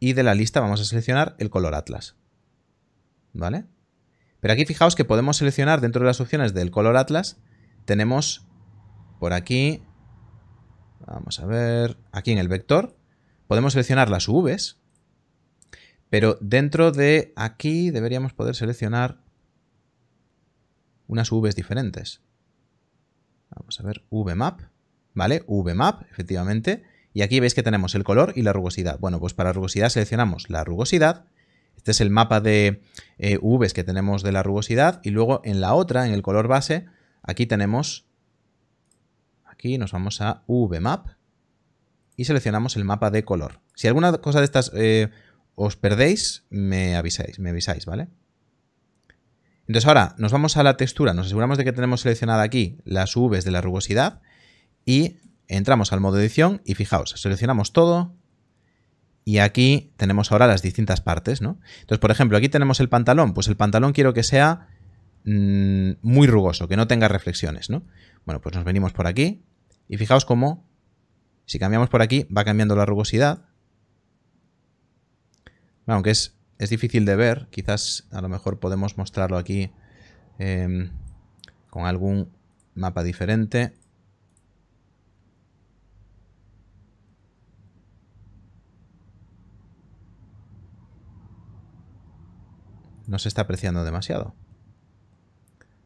y de la lista vamos a seleccionar el color atlas, ¿vale? Pero aquí fijaos que podemos seleccionar dentro de las opciones del color atlas, tenemos por aquí, vamos a ver, aquí en el vector, podemos seleccionar las UVs, pero dentro de aquí deberíamos poder seleccionar unas Vs diferentes. Vamos a ver, VMAP, ¿vale? VMAP, efectivamente. Y aquí veis que tenemos el color y la rugosidad. Bueno, pues para rugosidad seleccionamos la rugosidad. Este es el mapa de eh, Vs que tenemos de la rugosidad. Y luego en la otra, en el color base, aquí tenemos... Aquí nos vamos a VMAP y seleccionamos el mapa de color. Si alguna cosa de estas... Eh, os perdéis, me avisáis, me avisáis, ¿vale? Entonces ahora nos vamos a la textura, nos aseguramos de que tenemos seleccionada aquí las UVs de la rugosidad y entramos al modo edición y fijaos, seleccionamos todo y aquí tenemos ahora las distintas partes, ¿no? Entonces, por ejemplo, aquí tenemos el pantalón, pues el pantalón quiero que sea mm, muy rugoso, que no tenga reflexiones, ¿no? Bueno, pues nos venimos por aquí y fijaos cómo si cambiamos por aquí va cambiando la rugosidad aunque es, difícil de ver, quizás a lo mejor podemos mostrarlo aquí em, con algún mapa diferente. No se está apreciando demasiado.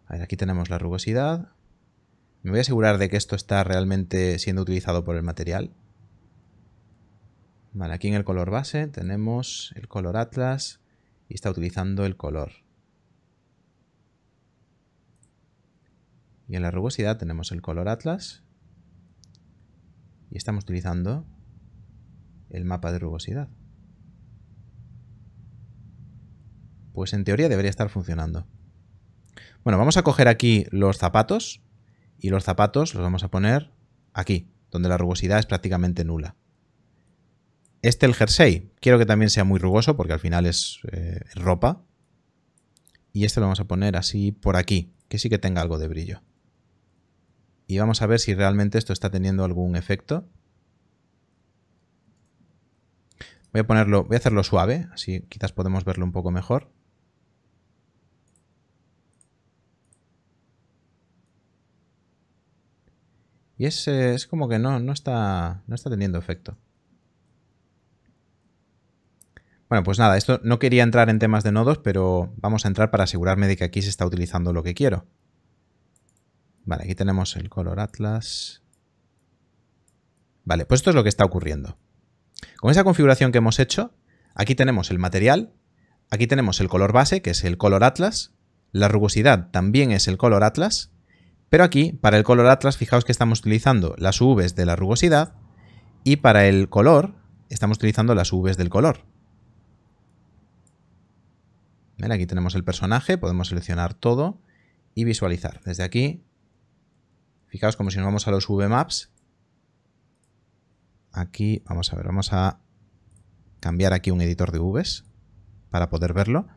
aquí tenemos la rugosidad. Me voy a asegurar de que esto está realmente siendo utilizado por el material. Vale, aquí en el color base tenemos el color Atlas y está utilizando el color. Y en la rugosidad tenemos el color Atlas y estamos utilizando el mapa de rugosidad. Pues en teoría debería estar funcionando. Bueno, vamos a coger aquí los zapatos y los zapatos los vamos a poner aquí, donde la rugosidad es prácticamente nula. Este el jersey. Quiero que también sea muy rugoso porque al final eh, es ropa. Y este lo vamos a poner así por aquí, que sí que tenga algo de brillo. Y vamos a ver si realmente esto está teniendo algún efecto. Voy a ponerlo, voy a hacerlo suave, así quizás podemos verlo un poco mejor. Y es, eh, es como que no, no está, no está teniendo efecto. Bueno, pues nada, esto no quería entrar en temas de nodos, pero vamos a entrar para asegurarme de que aquí se está utilizando lo que quiero. Vale, aquí tenemos el color atlas. Vale, pues esto es lo que está ocurriendo. Con esa configuración que hemos hecho, aquí tenemos el material, aquí tenemos el color base, que es el color atlas, la rugosidad también es el color atlas, pero aquí, para el color atlas, fijaos que estamos utilizando las UVs de la rugosidad y para el color estamos utilizando las UVs del color. Aquí tenemos el personaje, podemos seleccionar todo y visualizar. Desde aquí, fijaos como si nos vamos a los Maps. Aquí, vamos a ver, vamos a cambiar aquí un editor de Vs para poder verlo.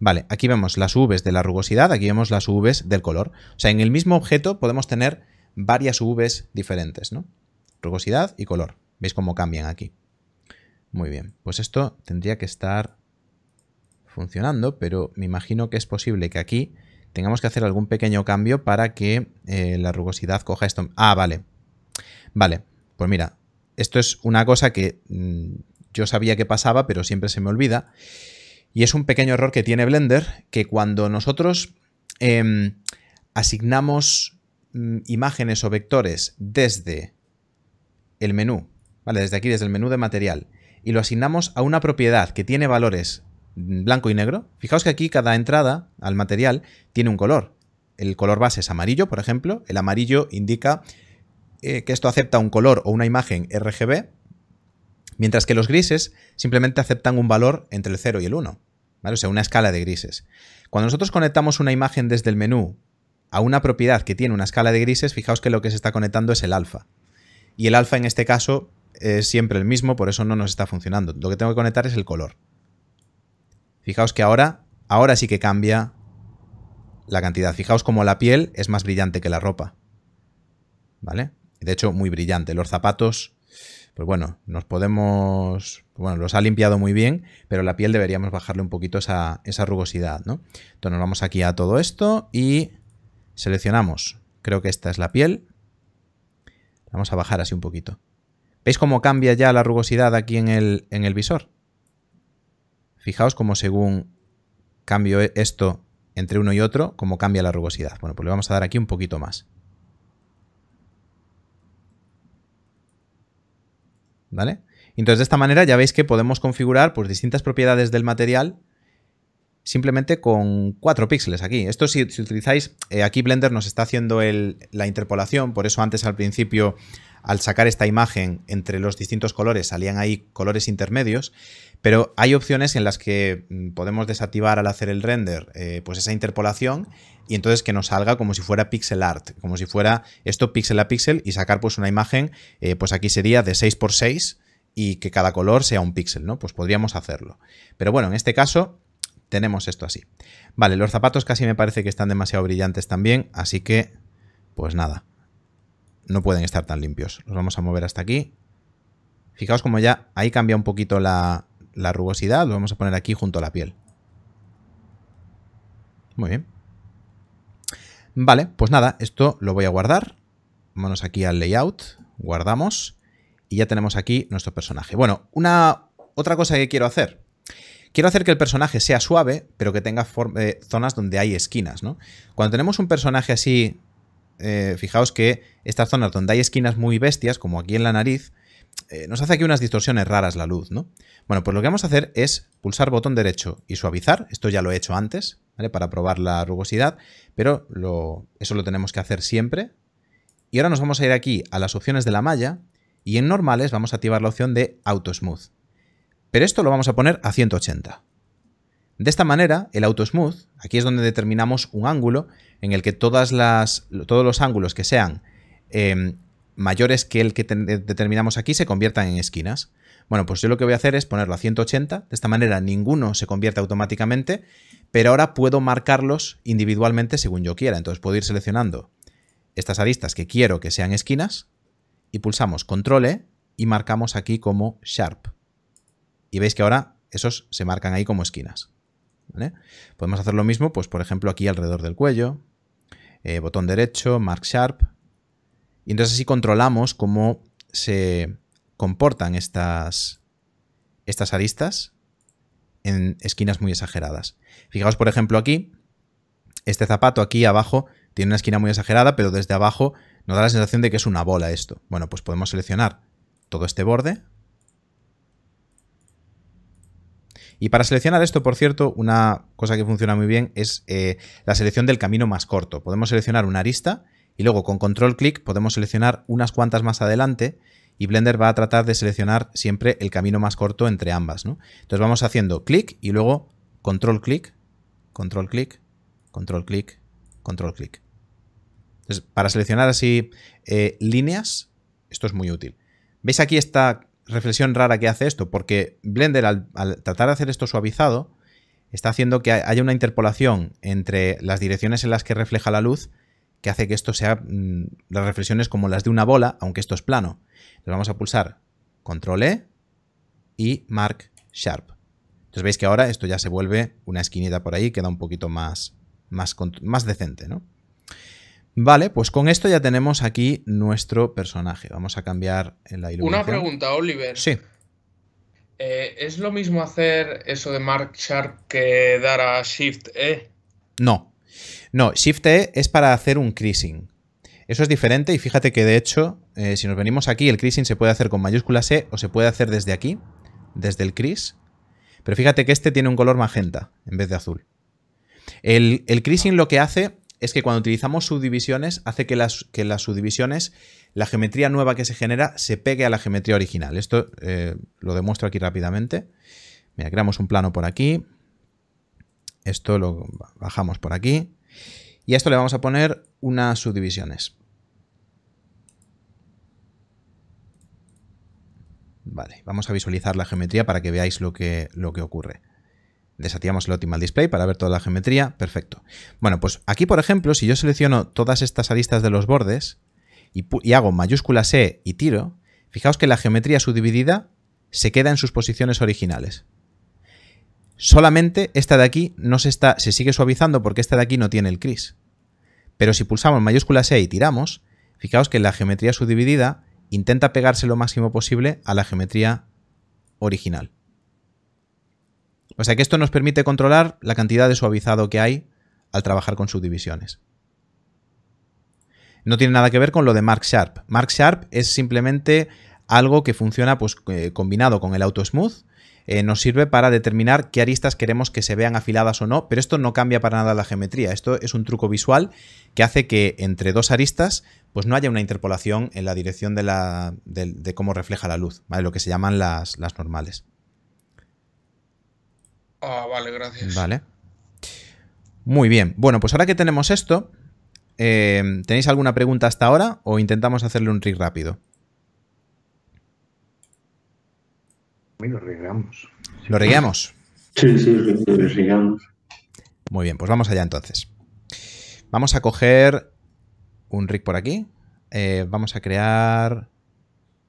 Vale, aquí vemos las Vs de la rugosidad, aquí vemos las Vs del color. O sea, en el mismo objeto podemos tener varias Vs diferentes, ¿no? Rugosidad y color. ¿Veis cómo cambian aquí? Muy bien, pues esto tendría que estar funcionando, pero me imagino que es posible que aquí tengamos que hacer algún pequeño cambio para que eh, la rugosidad coja esto. Ah, vale. Vale, pues mira, esto es una cosa que mm, yo sabía que pasaba, pero siempre se me olvida. Y es un pequeño error que tiene Blender, que cuando nosotros em, asignamos mm, imágenes o vectores desde el menú, ¿vale? Desde aquí, desde el menú de material, y lo asignamos a una propiedad que tiene valores blanco y negro. Fijaos que aquí cada entrada al material tiene un color. El color base es amarillo, por ejemplo. El amarillo indica eh, que esto acepta un color o una imagen RGB, mientras que los grises simplemente aceptan un valor entre el 0 y el 1. O sea, una escala de grises. Cuando nosotros conectamos una imagen desde el menú a una propiedad que tiene una escala de grises, fijaos que lo que se está conectando es el alfa. Y el alfa en este caso es siempre el mismo, por eso no nos está funcionando. Lo que tengo que conectar es el color. Fijaos que ahora, ahora sí que cambia la cantidad. Fijaos como la piel es más brillante que la ropa. ¿Vale? De hecho, muy brillante. Los zapatos, pues bueno, nos podemos... Bueno, los ha limpiado muy bien, pero la piel deberíamos bajarle un poquito esa, rugosidad, ¿no? Entonces nos vamos aquí a todo esto y seleccionamos. Creo que esta es la piel. Vamos a bajar así un poquito. ¿Veis cómo cambia ya la rugosidad aquí en el visor? Fijaos cómo según cambio e-, esto entre uno y otro, cómo cambia la rugosidad. Bueno, pues le vamos a dar aquí un poquito más. ¿Vale? Entonces de esta manera ya veis que podemos configurar pues, distintas propiedades del material simplemente con cuatro píxeles aquí. Esto si, utilizáis, eh, aquí Blender nos está haciendo la interpolación, por eso antes al principio al sacar esta imagen entre los distintos colores salían ahí colores intermedios, pero hay opciones en las que mm, podemos desactivar al hacer el render eh, pues esa interpolación y entonces que nos salga como si fuera pixel art, como si fuera esto pixel a pixel y sacar pues una imagen, eh, pues aquí sería de 6x6 y que cada color sea un píxel, ¿no? Pues podríamos hacerlo. Pero bueno, en este caso tenemos esto así. Vale, los zapatos casi me parece que están demasiado brillantes también, así que pues nada, no pueden estar tan limpios. Los vamos a mover hasta aquí. Fijaos como ya ahí cambia un poquito la, rugosidad. Lo vamos a poner aquí junto a la piel. Muy bien. Vale, pues nada, esto lo voy a guardar. Vámonos aquí al layout. Guardamos. Y ya tenemos aquí nuestro personaje. Bueno, una, otra cosa que quiero hacer. Quiero hacer que el personaje sea suave, pero que tenga eh, zonas donde hay esquinas, ¿no? Cuando tenemos un personaje así eh, fijaos que estas zonas donde hay esquinas muy bestias, como aquí en la nariz, eh, nos hace aquí unas distorsiones raras la luz, ¿no? Bueno, pues lo que vamos a hacer es pulsar botón derecho y suavizar. Esto ya lo he hecho antes, Para probar la rugosidad, pero eso lo tenemos que hacer siempre. Y ahora nos vamos a ir aquí a las opciones de la malla y en normales vamos a activar la opción de Auto Smooth. Pero esto lo vamos a poner a 180. De esta manera, el auto smooth, aquí es donde determinamos un ángulo en el que todos los ángulos que sean em, mayores que el que determinamos aquí se conviertan en esquinas. Bueno, pues yo lo que voy a hacer es ponerlo a 180, de esta manera ninguno se convierte automáticamente, pero ahora puedo marcarlos individualmente según yo quiera, entonces puedo ir seleccionando estas aristas que quiero que sean esquinas y pulsamos control E y marcamos aquí como sharp. Y veis que ahora esos se marcan ahí como esquinas. Podemos hacer lo mismo, pues por ejemplo aquí alrededor del cuello, eh, botón derecho, mark sharp, y entonces así controlamos cómo se comportan estas, estas aristas en esquinas muy exageradas. Fijaos por ejemplo aquí, este zapato aquí abajo tiene una esquina muy exagerada, pero desde abajo nos da la sensación de que es una bola esto. Bueno, pues podemos seleccionar todo este borde, Y para seleccionar esto, por cierto, una cosa que funciona muy bien es eh, la selección del camino más corto. Podemos seleccionar una arista y luego con control clic podemos seleccionar unas cuantas más adelante y Blender va a tratar de seleccionar siempre el camino más corto entre ambas. ¿no? Entonces vamos haciendo clic y luego control clic, control clic, control clic, control clic. Entonces, para seleccionar así eh, líneas, esto es muy útil. ¿Veis aquí esta reflexión rara que hace esto, porque Blender al, tratar de hacer esto suavizado, está haciendo que haya una interpolación entre las direcciones en las que refleja la luz, que hace que esto sea mm, las reflexiones como las de una bola, aunque esto es plano. Entonces vamos a pulsar Control E y Mark Sharp. Entonces veis que ahora esto ya se vuelve una esquinita por ahí, queda un poquito más, más, más decente, ¿no? Vale, pues con esto ya tenemos aquí nuestro personaje. Vamos a cambiar eh, la iluminación. Una pregunta, Oliver. Sí. Eh, ¿Es lo mismo hacer eso de Mark Sharp que dar a Shift E? No. No, Shift E es para hacer un creasing. Eso es diferente y fíjate que de hecho, eh, si nos venimos aquí, el creasing se puede hacer con mayúsculas E o se puede hacer desde aquí, desde el cris. Pero fíjate que este tiene un color magenta en vez de azul. El, el creasing lo que hace es que cuando utilizamos subdivisiones hace que las, que las subdivisiones, la geometría nueva que se genera se pegue a la geometría original. Esto eh, lo demuestro aquí rápidamente. Mira, creamos un plano por aquí. Esto lo bajamos por aquí. Y a esto le vamos a poner unas subdivisiones. Vale, vamos a visualizar la geometría para que veáis lo que, lo que ocurre desactivamos el Optimal Display para ver toda la geometría. Perfecto. Bueno, pues aquí, por ejemplo, si yo selecciono todas estas aristas de los bordes y, hago mayúscula C y tiro, fijaos que la geometría subdividida se queda en sus posiciones originales. Solamente esta de aquí no se, está, se sigue suavizando porque esta de aquí no tiene el cris. Pero si pulsamos mayúscula C y tiramos, fijaos que la geometría subdividida intenta pegarse lo máximo posible a la geometría original. O sea que esto nos permite controlar la cantidad de suavizado que hay al trabajar con subdivisiones. No tiene nada que ver con lo de Mark Sharp. Mark Sharp es simplemente algo que funciona pues, eh, combinado con el auto smooth. Eh, nos sirve para determinar qué aristas queremos que se vean afiladas o no, pero esto no cambia para nada la geometría. Esto es un truco visual que hace que entre dos aristas pues no haya una interpolación en la dirección de, cómo refleja la luz, lo que se llaman las normales. Ah, vale, gracias. Vale. Muy bien. Bueno, pues ahora que tenemos esto, eh, ¿tenéis alguna pregunta hasta ahora o intentamos hacerle un rig rápido? lo rigamos. ¿Lo Sí, sí, lo rigamos. Muy bien, pues vamos allá entonces. Vamos a coger un rig por aquí. Eh, vamos a crear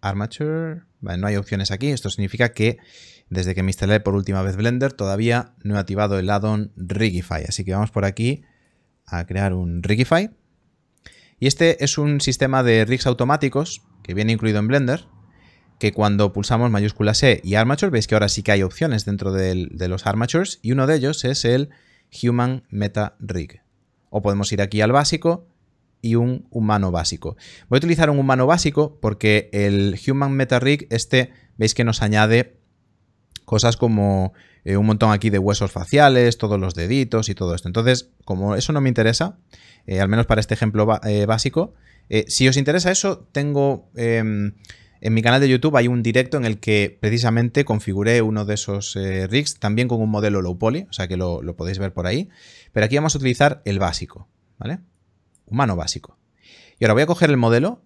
armature. no hay opciones aquí. Esto significa que desde que me instalé por última vez Blender todavía no he activado el addon Rigify, así que vamos por aquí a crear un Rigify. Y este es un sistema de rigs automáticos que viene incluido en Blender, que cuando pulsamos mayúscula C y Armature, veis que ahora sí que hay opciones dentro de los Armatures, y uno de ellos es el Human Meta Rig. O podemos ir aquí al básico y un humano básico. Voy a utilizar un humano básico porque el Human Meta Rig, este, veis que nos añade Cosas como eh, un montón aquí de huesos faciales, todos los deditos y todo esto. Entonces, como eso no me interesa, eh, al menos para este ejemplo eh, básico, si os interesa eso, tengo... Em, en mi canal de YouTube hay un directo en el que precisamente configuré uno de esos rigs, también con un modelo low poly, o sea que lo, lo, podéis ver por ahí. Pero aquí vamos a utilizar el básico, ¿vale? Humano básico. Y ahora voy a coger el modelo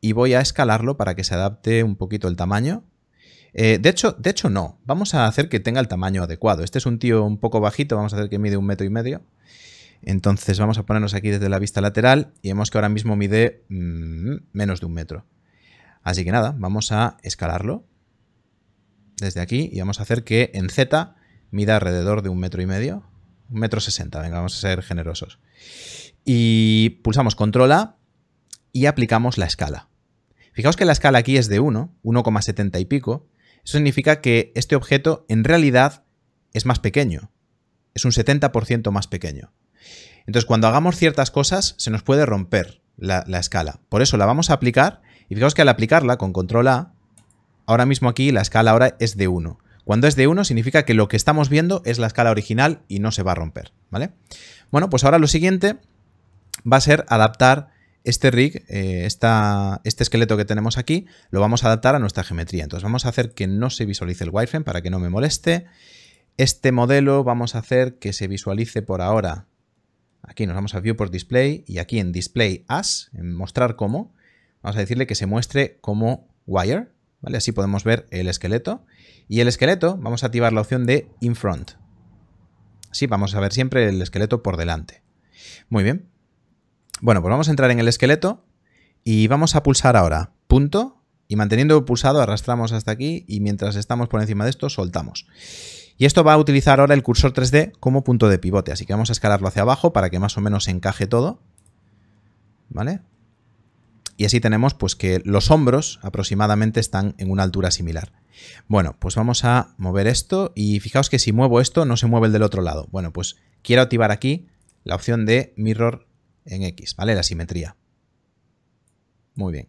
y voy a escalarlo para que se adapte un poquito el tamaño eh, de, hecho, de hecho, no. Vamos a hacer que tenga el tamaño adecuado. Este es un tío un poco bajito, vamos a hacer que mide un metro y medio. Entonces vamos a ponernos aquí desde la vista lateral y vemos que ahora mismo mide mm, menos de un metro. Así que nada, vamos a escalarlo desde aquí y vamos a hacer que en Z mida alrededor de un metro y medio. Un metro sesenta, venga, vamos a ser generosos. Y pulsamos control A y aplicamos la escala. Fijaos que la escala aquí es de 1, 1,70 y pico, eso significa que este objeto en realidad es más pequeño, es un 70% más pequeño. Entonces, cuando hagamos ciertas cosas, se nos puede romper la, escala. Por eso la vamos a aplicar, y fijaos que al aplicarla con control A, ahora mismo aquí la escala ahora es de 1. Cuando es de 1 significa que lo que estamos viendo es la escala original y no se va a romper, ¿vale? Bueno, pues ahora lo siguiente va a ser adaptar este rig, eh, este esqueleto que tenemos aquí, lo vamos a adaptar a nuestra geometría. Entonces vamos a hacer que no se visualice el wireframe para que no me moleste. Este modelo vamos a hacer que se visualice por ahora. Aquí nos vamos a View por Display y aquí en Display As, en Mostrar cómo, vamos a decirle que se muestre como Wire. ¿vale? Así podemos ver el esqueleto. Y el esqueleto vamos a activar la opción de In Front. Así vamos a ver siempre el esqueleto por delante. Muy bien, bueno, pues vamos a entrar en el esqueleto y vamos a pulsar ahora punto y manteniendo pulsado arrastramos hasta aquí y mientras estamos por encima de esto soltamos. Y esto va a utilizar ahora el cursor 3D como punto de pivote, así que vamos a escalarlo hacia abajo para que más o menos encaje todo. ¿Vale? Y así tenemos pues que los hombros aproximadamente están en una altura similar. Bueno, pues vamos a mover esto y fijaos que si muevo esto no se mueve el del otro lado. Bueno, pues quiero activar aquí la opción de Mirror en X, ¿vale? La simetría. Muy bien.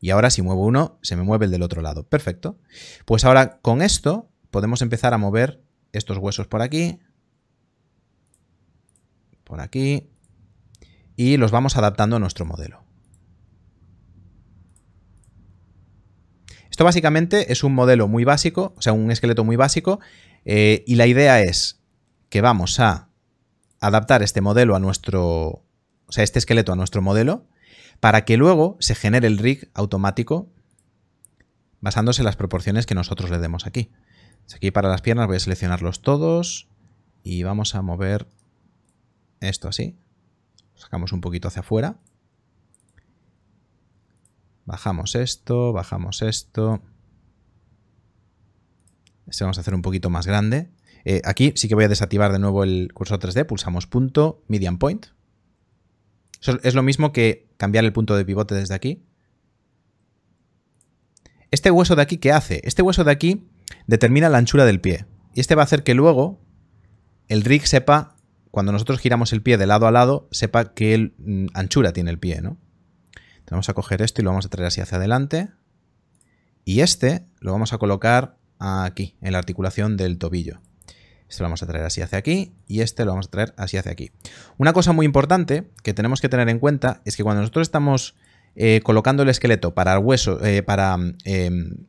Y ahora si muevo uno, se me mueve el del otro lado. Perfecto. Pues ahora con esto podemos empezar a mover estos huesos por aquí, por aquí, y los vamos adaptando a nuestro modelo. Esto básicamente es un modelo muy básico, o sea, un esqueleto muy básico, eh, y la idea es que vamos a adaptar este modelo a nuestro o sea, este esqueleto a nuestro modelo, para que luego se genere el rig automático basándose en las proporciones que nosotros le demos aquí. Aquí para las piernas voy a seleccionarlos todos y vamos a mover esto así. Sacamos un poquito hacia afuera. Bajamos esto, bajamos esto. Este vamos a hacer un poquito más grande. Eh, aquí sí que voy a desactivar de nuevo el cursor 3D. Pulsamos punto, median point es lo mismo que cambiar el punto de pivote desde aquí. Este hueso de aquí, ¿qué hace? Este hueso de aquí determina la anchura del pie. Y este va a hacer que luego el rig sepa, cuando nosotros giramos el pie de lado a lado, sepa qué mm, anchura tiene el pie, ¿no? vamos a coger esto y lo vamos a traer así hacia adelante. Y este lo vamos a colocar aquí, en la articulación del tobillo. Este lo vamos a traer así hacia aquí y este lo vamos a traer así hacia aquí. Una cosa muy importante que tenemos que tener en cuenta es que cuando nosotros estamos eh, colocando el esqueleto para hueso, eh, para em,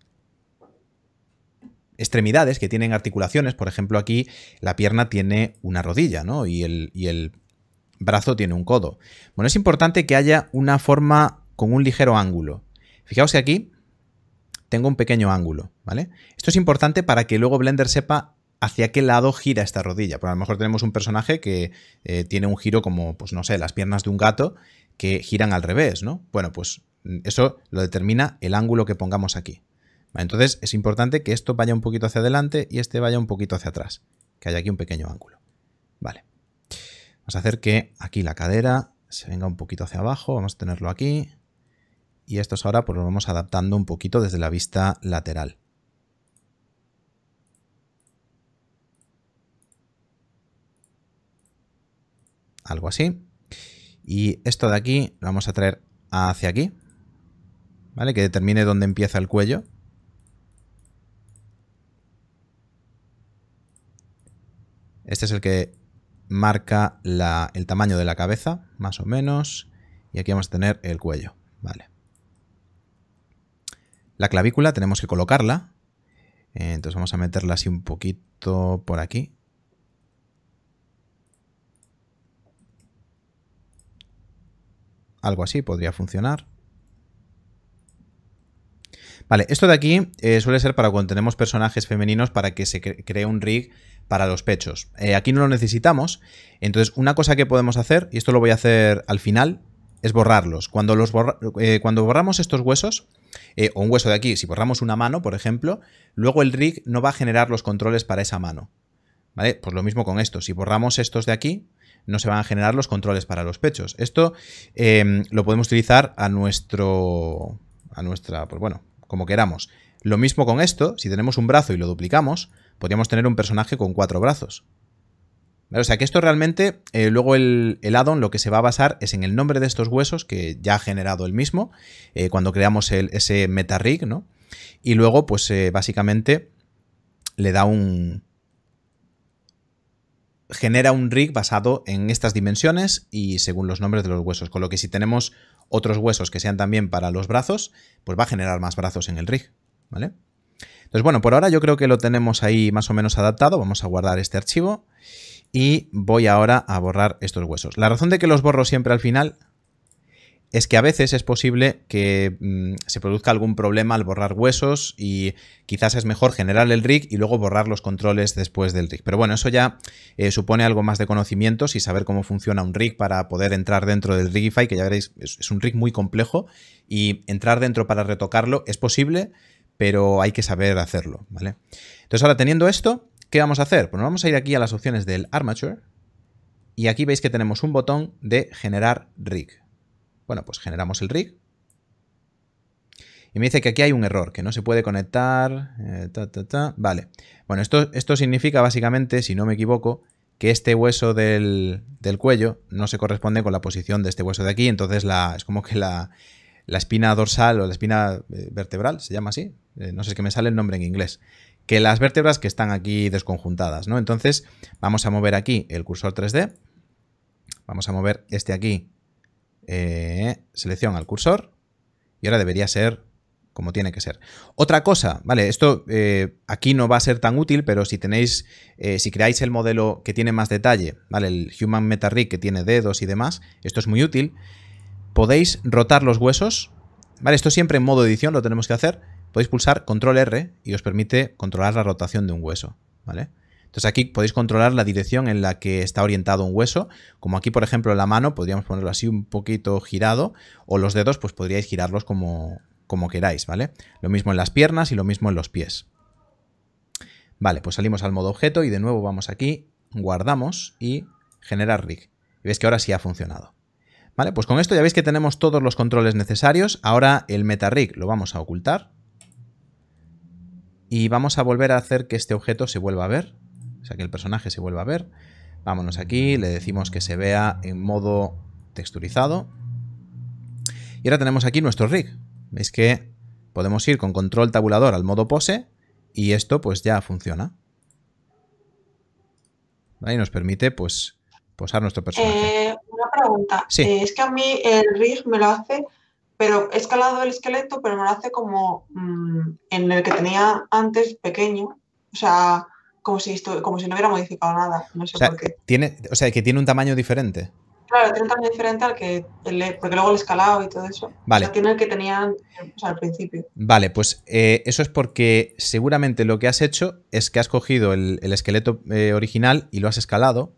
extremidades que tienen articulaciones, por ejemplo aquí la pierna tiene una rodilla, ¿no? Y el, y el brazo tiene un codo. Bueno, es importante que haya una forma con un ligero ángulo. Fijaos que aquí tengo un pequeño ángulo, ¿vale? Esto es importante para que luego Blender sepa hacia qué lado gira esta rodilla. Pues a lo mejor tenemos un personaje que eh, tiene un giro como, pues no sé, las piernas de un gato que giran al revés, ¿no? Bueno, pues mm, eso lo determina el ángulo que pongamos aquí. entonces es importante que esto vaya un poquito hacia adelante y este vaya un poquito hacia atrás, que haya aquí un pequeño ángulo. Vale. Vamos a hacer que aquí la cadera se venga un poquito hacia abajo, vamos a tenerlo aquí. Y es ahora pues los vamos adaptando un poquito desde la vista lateral. algo así. Y esto de aquí lo vamos a traer hacia aquí, ¿vale? Que determine dónde empieza el cuello. Este es el que marca el tamaño de la cabeza, más o menos. Y aquí vamos a tener el cuello, ¿vale? La clavícula tenemos que colocarla. Eh, entonces vamos a meterla así un poquito por aquí. Algo así podría funcionar. Vale, esto de aquí eh, suele ser para cuando tenemos personajes femeninos para que se cree un rig para los pechos. Eh, aquí no lo necesitamos, entonces una cosa que podemos hacer, y esto lo voy a hacer al final, es borrarlos. Cuando, los eh, cuando borramos estos huesos, o un hueso de aquí, si borramos una mano, por ejemplo, luego el rig no va a generar los controles para esa mano. ¿Vale? Pues lo mismo con esto, si borramos estos de aquí, no se van a generar los controles para los pechos. Esto eh, lo podemos utilizar a nuestro... a nuestra... pues bueno, como queramos. Lo mismo con esto, si tenemos un brazo y lo duplicamos, podríamos tener un personaje con cuatro brazos. O sea que esto realmente, eh, luego el, el addon lo que se va a basar es en el nombre de estos huesos que ya ha generado el mismo eh, cuando creamos ese meta rig, ¿no? Y luego, pues básicamente le da un, genera un rig basado en estas dimensiones y según los nombres de los huesos. Con lo que si tenemos otros huesos que sean también para los brazos, pues va a generar más brazos en el rig, ¿vale? Entonces, bueno, por ahora yo creo que lo tenemos ahí más o menos adaptado. Vamos a guardar este archivo y voy ahora a borrar estos huesos. La razón de que los borro siempre al final es que a veces es posible que mm, se produzca algún problema al borrar huesos y quizás es mejor generar el rig y luego borrar los controles después del rig. Pero bueno, eso ya eh, supone algo más de conocimientos y saber cómo funciona un rig para poder entrar dentro del Rigify, que ya veréis, es, un rig muy complejo y entrar dentro para retocarlo es posible, pero hay que saber hacerlo, ¿vale? Entonces ahora teniendo esto, ¿qué vamos a hacer? Pues vamos a ir aquí a las opciones del Armature y aquí veis que tenemos un botón de generar rig. Bueno, pues generamos el rig. Y me dice que aquí hay un error, que no se puede conectar. Eh, vale. Bueno, esto, esto significa básicamente, si no me equivoco, que este hueso del, cuello no se corresponde con la posición de este hueso de aquí. Entonces la, es como que la, la espina dorsal o la espina eh, vertebral, se llama así. Eh, no sé, es que me sale el nombre en inglés. Que las vértebras que están aquí desconjuntadas, ¿no? Entonces vamos a mover aquí el cursor 3D. Vamos a mover este aquí eh, selección al cursor y ahora debería ser como tiene que ser. Otra cosa, ¿vale? Esto eh, aquí no va a ser tan útil, pero si tenéis, eh, si creáis el modelo que tiene más detalle, ¿vale? El Human Meta que tiene dedos y demás, esto es muy útil. Podéis rotar los huesos, ¿vale? Esto siempre en modo edición lo tenemos que hacer. Podéis pulsar Control R y os permite controlar la rotación de un hueso, ¿vale? Entonces aquí podéis controlar la dirección en la que está orientado un hueso, como aquí por ejemplo la mano podríamos ponerlo así un poquito girado o los dedos pues podríais girarlos como, como queráis, ¿vale? Lo mismo en las piernas y lo mismo en los pies. Vale, pues salimos al modo objeto y de nuevo vamos aquí, guardamos y generar rig. Y veis que ahora sí ha funcionado. Vale, pues con esto ya veis que tenemos todos los controles necesarios. Ahora el meta rig lo vamos a ocultar. Y vamos a volver a hacer que este objeto se vuelva a ver. O sea, que el personaje se vuelva a ver. Vámonos aquí, le decimos que se vea en modo texturizado. Y ahora tenemos aquí nuestro rig. Veis que podemos ir con control tabulador al modo pose y esto pues ya funciona. Ahí Y nos permite pues posar nuestro personaje. Eh, una pregunta. Eh, es que a mí el rig me lo hace, pero he escalado el esqueleto, pero me lo hace como mm, en el que tenía antes pequeño. O sea, como si, no hubiera modificado nada, no sé o sea, por qué. Tiene, o sea, que tiene un tamaño diferente. Claro, tiene un tamaño diferente al que, porque luego el escalado y todo eso. Vale. O sea, tiene el que tenían al principio. Vale, pues eh, eso es porque seguramente lo que has hecho es que has cogido el, esqueleto eh, original y lo has escalado.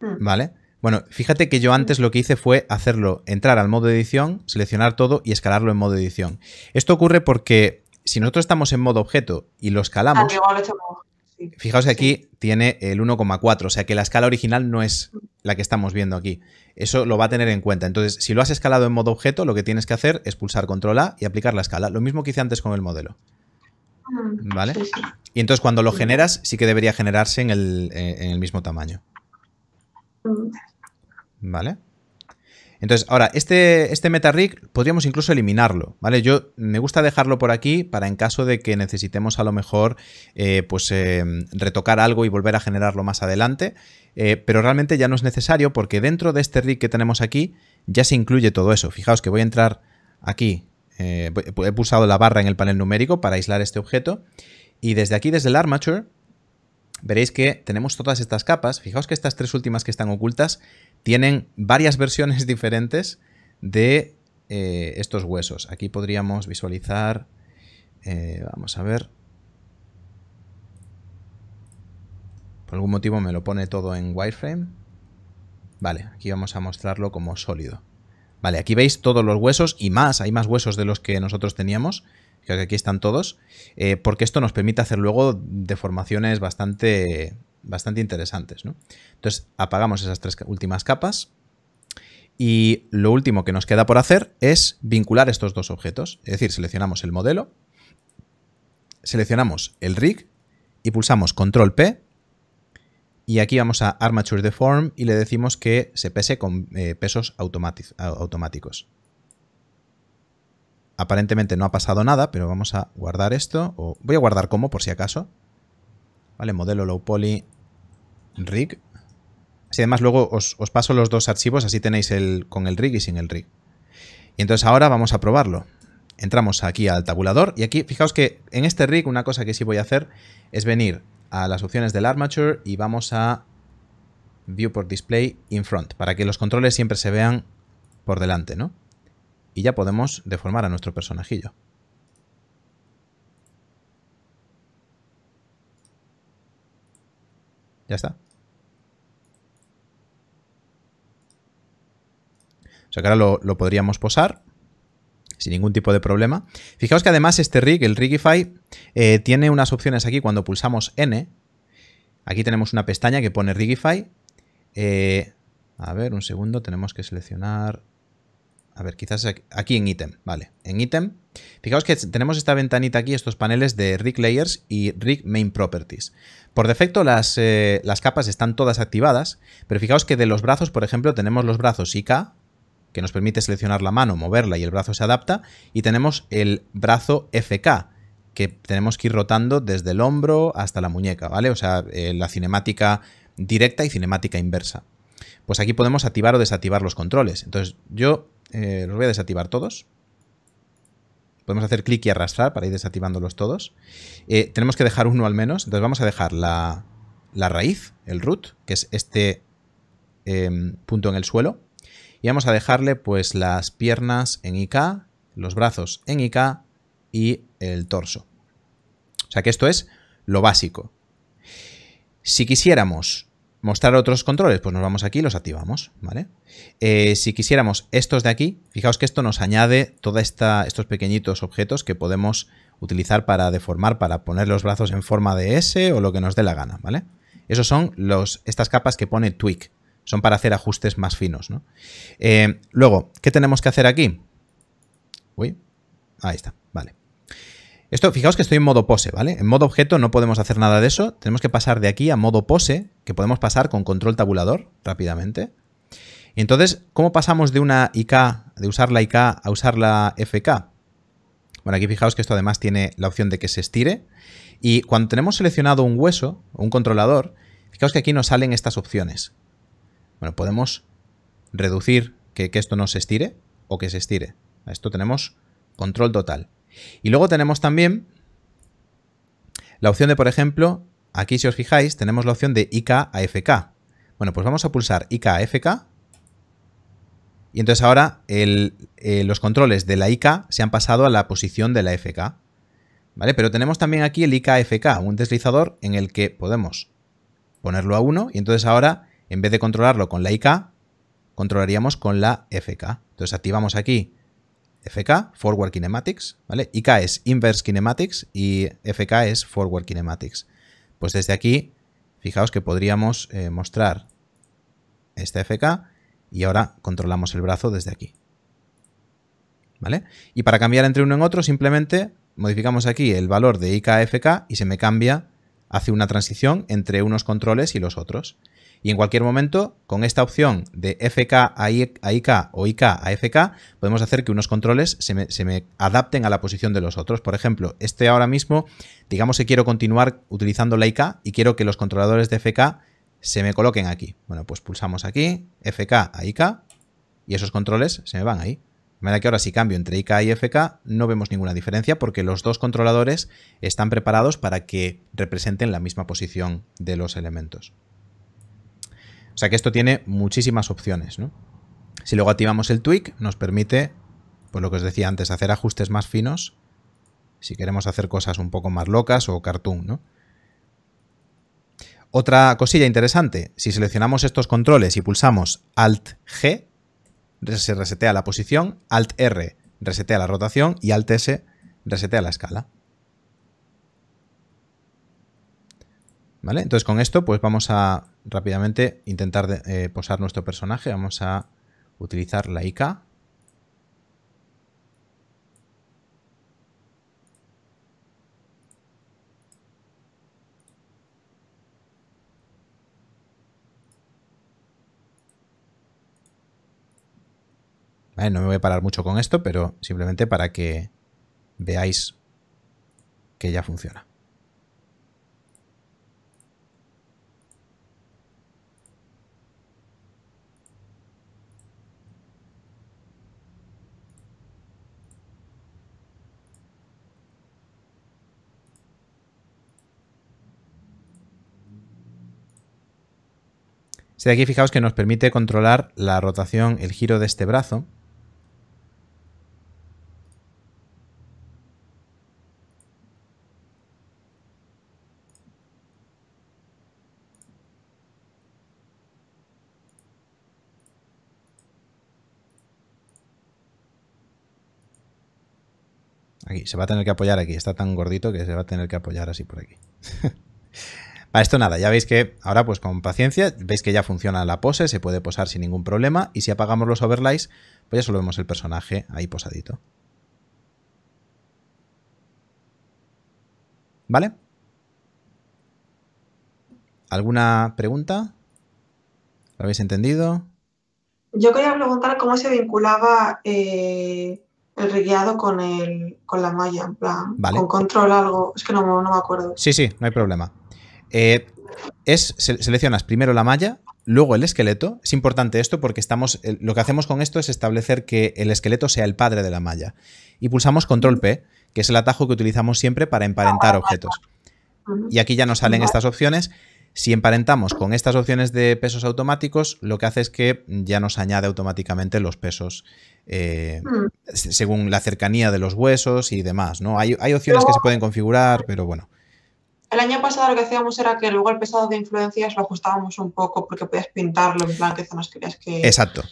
Hmm. Vale. Bueno, fíjate que yo antes hmm. lo que hice fue hacerlo, entrar al modo edición, seleccionar todo y escalarlo en modo edición. Esto ocurre porque si nosotros estamos en modo objeto y lo escalamos, ah, fijaos que aquí tiene el 1,4, o sea que la escala original no es la que estamos viendo aquí. Eso lo va a tener en cuenta. Entonces, si lo has escalado en modo objeto, lo que tienes que hacer es pulsar control A y aplicar la escala. Lo mismo que hice antes con el modelo. Mm, ¿Vale? Y entonces cuando lo generas, sí que debería generarse en el eh, mismo tamaño. Mm. ¿Vale? Entonces, ahora, este, este rig podríamos incluso eliminarlo, ¿vale? Yo me gusta dejarlo por aquí para en caso de que necesitemos a lo mejor eh, pues eh, retocar algo y volver a generarlo más adelante, eh, pero realmente ya no es necesario porque dentro de este rig que tenemos aquí ya se incluye todo eso. Fijaos que voy a entrar aquí, he pulsado la barra en el panel numérico para aislar este objeto y desde aquí, desde el armature, veréis que tenemos todas estas capas. Fijaos que estas tres últimas que están ocultas tienen varias versiones diferentes de eh, estos huesos. Aquí podríamos visualizar, eh, vamos a ver, por algún motivo me lo pone todo en wireframe. Vale, aquí vamos a mostrarlo como sólido. Vale, aquí veis todos los huesos y más, hay más huesos de los que nosotros teníamos. Creo que aquí están todos, eh, porque esto nos permite hacer luego deformaciones bastante bastante interesantes. ¿no? Entonces apagamos esas tres últimas capas y lo último que nos queda por hacer es vincular estos dos objetos. Es decir, seleccionamos el modelo, seleccionamos el rig y pulsamos control P y aquí vamos a Armature Deform y le decimos que se pese con eh, pesos automáticos. Aparentemente no ha pasado nada, pero vamos a guardar esto. voy a guardar como, por si acaso. Vale, modelo low poly, rig. Así además luego os, paso los dos archivos, así tenéis el con el rig y sin el rig. Y entonces ahora vamos a probarlo. Entramos aquí al tabulador y aquí, fijaos que en este rig una cosa que sí voy a hacer es venir a las opciones del armature y vamos a Viewport Display in front, para que los controles siempre se vean por delante, ¿no? Y ya podemos deformar a nuestro personajillo. Ya está. sea que ahora lo, podríamos posar sin ningún tipo de problema. Fijaos que además este rig, el Rigify, eh, tiene unas opciones aquí cuando pulsamos N. Aquí tenemos una pestaña que pone Rigify. Eh, a ver, un segundo, tenemos que seleccionar... A ver, quizás aquí en ítem, vale, en ítem. Fijaos que tenemos esta ventanita aquí, estos paneles de Rig Layers y Rig Main Properties. Por defecto las, eh, las capas están todas activadas, pero fijaos que de los brazos, por ejemplo, tenemos los brazos IK, que nos permite seleccionar la mano, moverla y el brazo se adapta. Y tenemos el brazo FK, que tenemos que ir rotando desde el hombro hasta la muñeca, ¿vale? O sea, eh, la cinemática directa y cinemática inversa. Pues aquí podemos activar o desactivar los controles. Entonces yo eh, los voy a desactivar todos. Podemos hacer clic y arrastrar para ir desactivándolos todos. Eh, tenemos que dejar uno al menos. Entonces vamos a dejar la raíz, el root, que es este em, punto en el suelo. Y vamos a dejarle pues las piernas en IK, los brazos en IK y el torso. O sea que esto es lo básico. Si quisiéramos mostrar otros controles, pues nos vamos aquí y los activamos, ¿vale? Eh, si quisiéramos estos de aquí, fijaos que esto nos añade todos estos pequeñitos objetos que podemos utilizar para deformar, para poner los brazos en forma de S o lo que nos dé la gana, ¿vale? Esos son los, estas capas que pone Tweak son para hacer ajustes más finos. ¿no? Eh, luego, ¿qué tenemos que hacer aquí? Uy, ahí está, vale. Esto, fijaos que estoy en modo pose, ¿vale? En modo objeto no podemos hacer nada de eso. Tenemos que pasar de aquí a modo pose, que podemos pasar con control tabulador rápidamente. entonces, ¿cómo pasamos de una IK, de usar la IK a usar la FK? Bueno, aquí fijaos que esto además tiene la opción de que se estire. Y cuando tenemos seleccionado un hueso, un controlador, fijaos que aquí nos salen estas opciones. Bueno, podemos reducir que, esto no se estire o que se estire. A Esto tenemos control total. Y luego tenemos también la opción de, por ejemplo, aquí si os fijáis, tenemos la opción de IK a FK. Bueno, pues vamos a pulsar IK a FK. Y entonces ahora el, eh, los controles de la IK se han pasado a la posición de la FK. ¿Vale? Pero tenemos también aquí el IK a FK, un deslizador en el que podemos ponerlo a 1 y entonces ahora en vez de controlarlo con la IK, controlaríamos con la FK. Entonces activamos aquí FK, Forward Kinematics, ¿vale? IK es Inverse Kinematics y FK es Forward Kinematics. Pues desde aquí, fijaos que podríamos eh, mostrar esta FK y ahora controlamos el brazo desde aquí. ¿Vale? Y para cambiar entre uno en otro, simplemente modificamos aquí el valor de IK a FK y se me cambia, hace una transición entre unos controles y los otros y en cualquier momento con esta opción de FK a IK o IK a FK podemos hacer que unos controles se me, adapten a la posición de los otros. Por ejemplo, este ahora mismo, digamos que quiero continuar utilizando la IK y quiero que los controladores de FK se me coloquen aquí. Bueno, pues pulsamos aquí, FK a IK y esos controles se me van ahí. De manera que ahora si cambio entre IK y FK no vemos ninguna diferencia porque los dos controladores están preparados para que representen la misma posición de los elementos. O sea que esto tiene muchísimas opciones. ¿no? Si luego activamos el tweak, nos permite, pues lo que os decía antes, hacer ajustes más finos si queremos hacer cosas un poco más locas o cartoon. ¿no? Otra cosilla interesante, si seleccionamos estos controles y pulsamos Alt-G, se resetea la posición, Alt-R resetea la rotación y Alt-S resetea la escala. ¿Vale? Entonces con esto pues vamos a rápidamente intentar eh, posar nuestro personaje. Vamos a utilizar la ICA. no me voy a parar mucho con esto, pero simplemente para que veáis que ya funciona. de aquí fijaos que nos permite controlar la rotación, el giro de este brazo. Aquí, se va a tener que apoyar aquí, está tan gordito que se va a tener que apoyar así por aquí. Para esto nada, ya veis que ahora pues con paciencia, veis que ya funciona la pose, se puede posar sin ningún problema y si apagamos los overlays, pues ya solo vemos el personaje ahí posadito. ¿Vale? ¿Alguna pregunta? ¿Lo habéis entendido? Yo quería preguntar cómo se vinculaba eh, el rigueado con, con la malla, en plan, con control algo. Es que no me acuerdo. Sí, sí, no hay problema. Eh, es, seleccionas primero la malla, luego el esqueleto. Es importante esto porque estamos, lo que hacemos con esto es establecer que el esqueleto sea el padre de la malla. Y pulsamos control P, que es el atajo que utilizamos siempre para emparentar objetos. Y aquí ya nos salen estas opciones. Si emparentamos con estas opciones de pesos automáticos, lo que hace es que ya nos añade automáticamente los pesos eh, según la cercanía de los huesos y demás. ¿no? Hay, hay opciones que se pueden configurar, pero bueno. El año pasado lo que hacíamos era que luego el pesado de influencias lo ajustábamos un poco porque podías pintarlo en plan que zonas querías que. Exacto.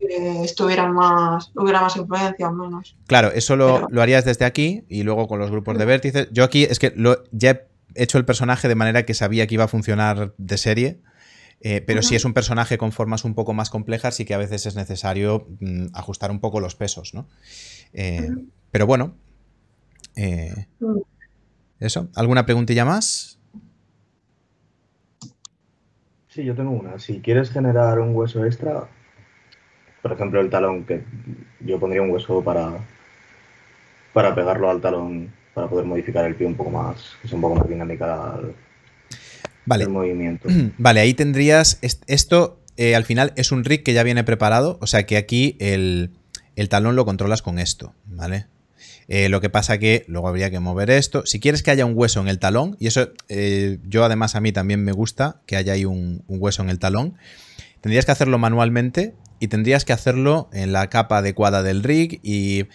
Que estuvieran más, hubiera más influencia o menos. Claro, eso lo, harías desde aquí y luego con los grupos de vértices. Yo aquí es que lo, ya he hecho el personaje de manera que sabía que iba a funcionar de serie. Eh, pero si es un personaje con formas un poco más complejas, y que a veces es necesario mm, ajustar un poco los pesos, ¿no? Eh, pero bueno. Eh, eso. ¿Alguna preguntilla más? Sí, yo tengo una. Si quieres generar un hueso extra, por ejemplo, el talón, que yo pondría un hueso para, para pegarlo al talón, para poder modificar el pie un poco más, que sea un poco más dinámica al, vale. movimiento. Vale, ahí tendrías. Esto eh, al final es un rig que ya viene preparado, o sea que aquí el, el talón lo controlas con esto, ¿vale? Eh, lo que pasa que luego habría que mover esto. Si quieres que haya un hueso en el talón, y eso eh, yo además a mí también me gusta que haya ahí un, hueso en el talón, tendrías que hacerlo manualmente y tendrías que hacerlo en la capa adecuada del rig y...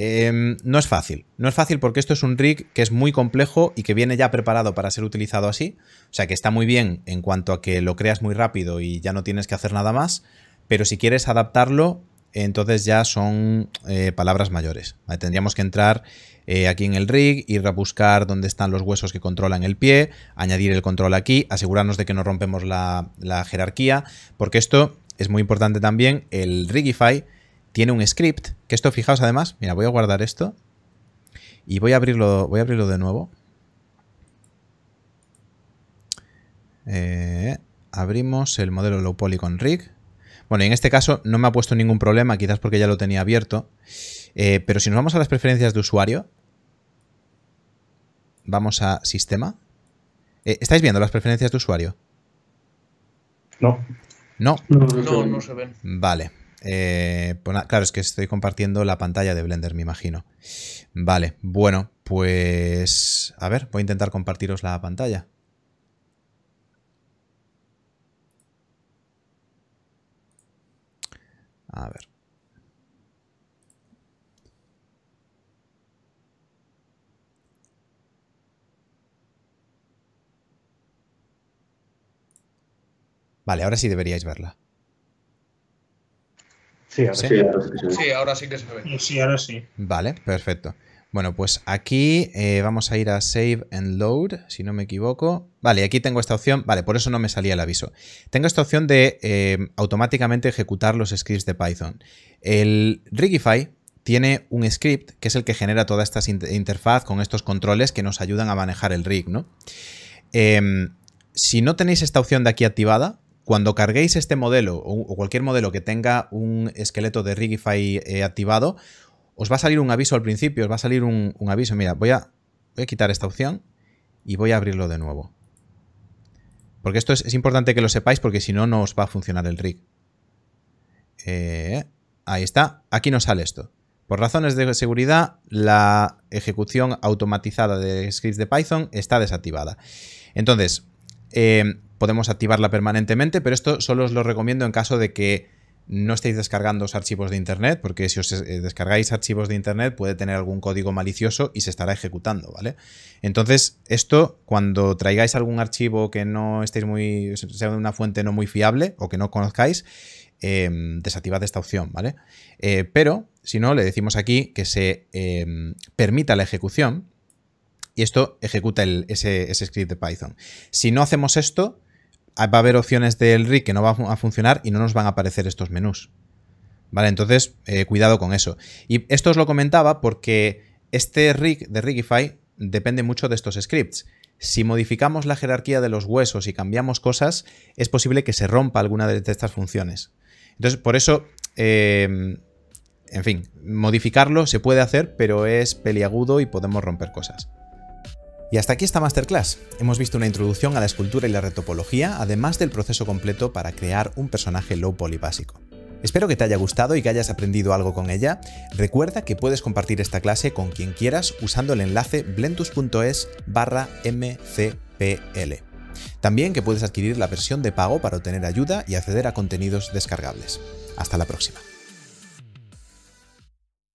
Em, no es fácil, no es fácil porque esto es un rig que es muy complejo y que viene ya preparado para ser utilizado así, o sea que está muy bien en cuanto a que lo creas muy rápido y ya no tienes que hacer nada más, pero si quieres adaptarlo entonces ya son eh, palabras mayores. Tendríamos que entrar eh, aquí en el rig, ir a buscar dónde están los huesos que controlan el pie, añadir el control aquí, asegurarnos de que no rompemos la, jerarquía, porque esto es muy importante también. El Rigify tiene un script, que esto fijaos además, mira, voy a guardar esto y voy a abrirlo, voy a abrirlo de nuevo. Eh, abrimos el modelo Low con Rig. Bueno, en este caso no me ha puesto ningún problema, quizás porque ya lo tenía abierto. Eh, pero si nos vamos a las preferencias de usuario, vamos a sistema. Eh, ¿Estáis viendo las preferencias de usuario? No. No. No, no, se ven. Vale. Eh, pues claro, es que estoy compartiendo la pantalla de Blender, me imagino. Vale, bueno, pues... A ver, voy a intentar compartiros la pantalla. A ver. Vale, ahora sí deberíais verla. Sí ahora sí, sí, ahora sí que se ve. Sí, ahora sí. Vale, perfecto. Bueno, pues aquí eh, vamos a ir a Save and Load, si no me equivoco. Vale, aquí tengo esta opción. Vale, por eso no me salía el aviso. Tengo esta opción de em, automáticamente ejecutar los scripts de Python. El Rigify tiene un script que es el que genera toda esta interfaz con estos controles que nos ayudan a manejar el rig, ¿no? Em, si no tenéis esta opción de aquí activada, cuando carguéis este modelo o cualquier modelo que tenga un esqueleto de Rigify eh, activado, os va a salir un aviso al principio, os va a salir un, aviso. Mira, voy a, voy a quitar esta opción y voy a abrirlo de nuevo. Porque esto es, importante que lo sepáis porque si no, no os va a funcionar el rig. Eh, ahí está, aquí nos sale esto. Por razones de seguridad, la ejecución automatizada de scripts de Python está desactivada. Entonces, eh, podemos activarla permanentemente, pero esto solo os lo recomiendo en caso de que no estéis descargando archivos de Internet, porque si os eh, descargáis archivos de Internet puede tener algún código malicioso y se estará ejecutando, ¿vale? Entonces, esto, cuando traigáis algún archivo que no estéis muy, sea de una fuente no muy fiable o que no conozcáis, em, desactivad esta opción, ¿vale? Eh, pero, si no, le decimos aquí que se em, permita la ejecución y esto ejecuta ese script de Python. Si no hacemos esto, va a haber opciones del rig que no van a funcionar y no nos van a aparecer estos menús. Vale, entonces eh, cuidado con eso. Y esto os lo comentaba porque este rig de Rigify depende mucho de estos scripts. Si modificamos la jerarquía de los huesos y cambiamos cosas, es posible que se rompa alguna de estas funciones. Entonces, por eso, em, en fin, modificarlo se puede hacer, pero es peliagudo y podemos romper cosas. Y hasta aquí esta masterclass. Hemos visto una introducción a la escultura y la retopología, además del proceso completo para crear un personaje low poly básico. Espero que te haya gustado y que hayas aprendido algo con ella. Recuerda que puedes compartir esta clase con quien quieras usando el enlace blentus.es barra mcpl. También que puedes adquirir la versión de pago para obtener ayuda y acceder a contenidos descargables. Hasta la próxima.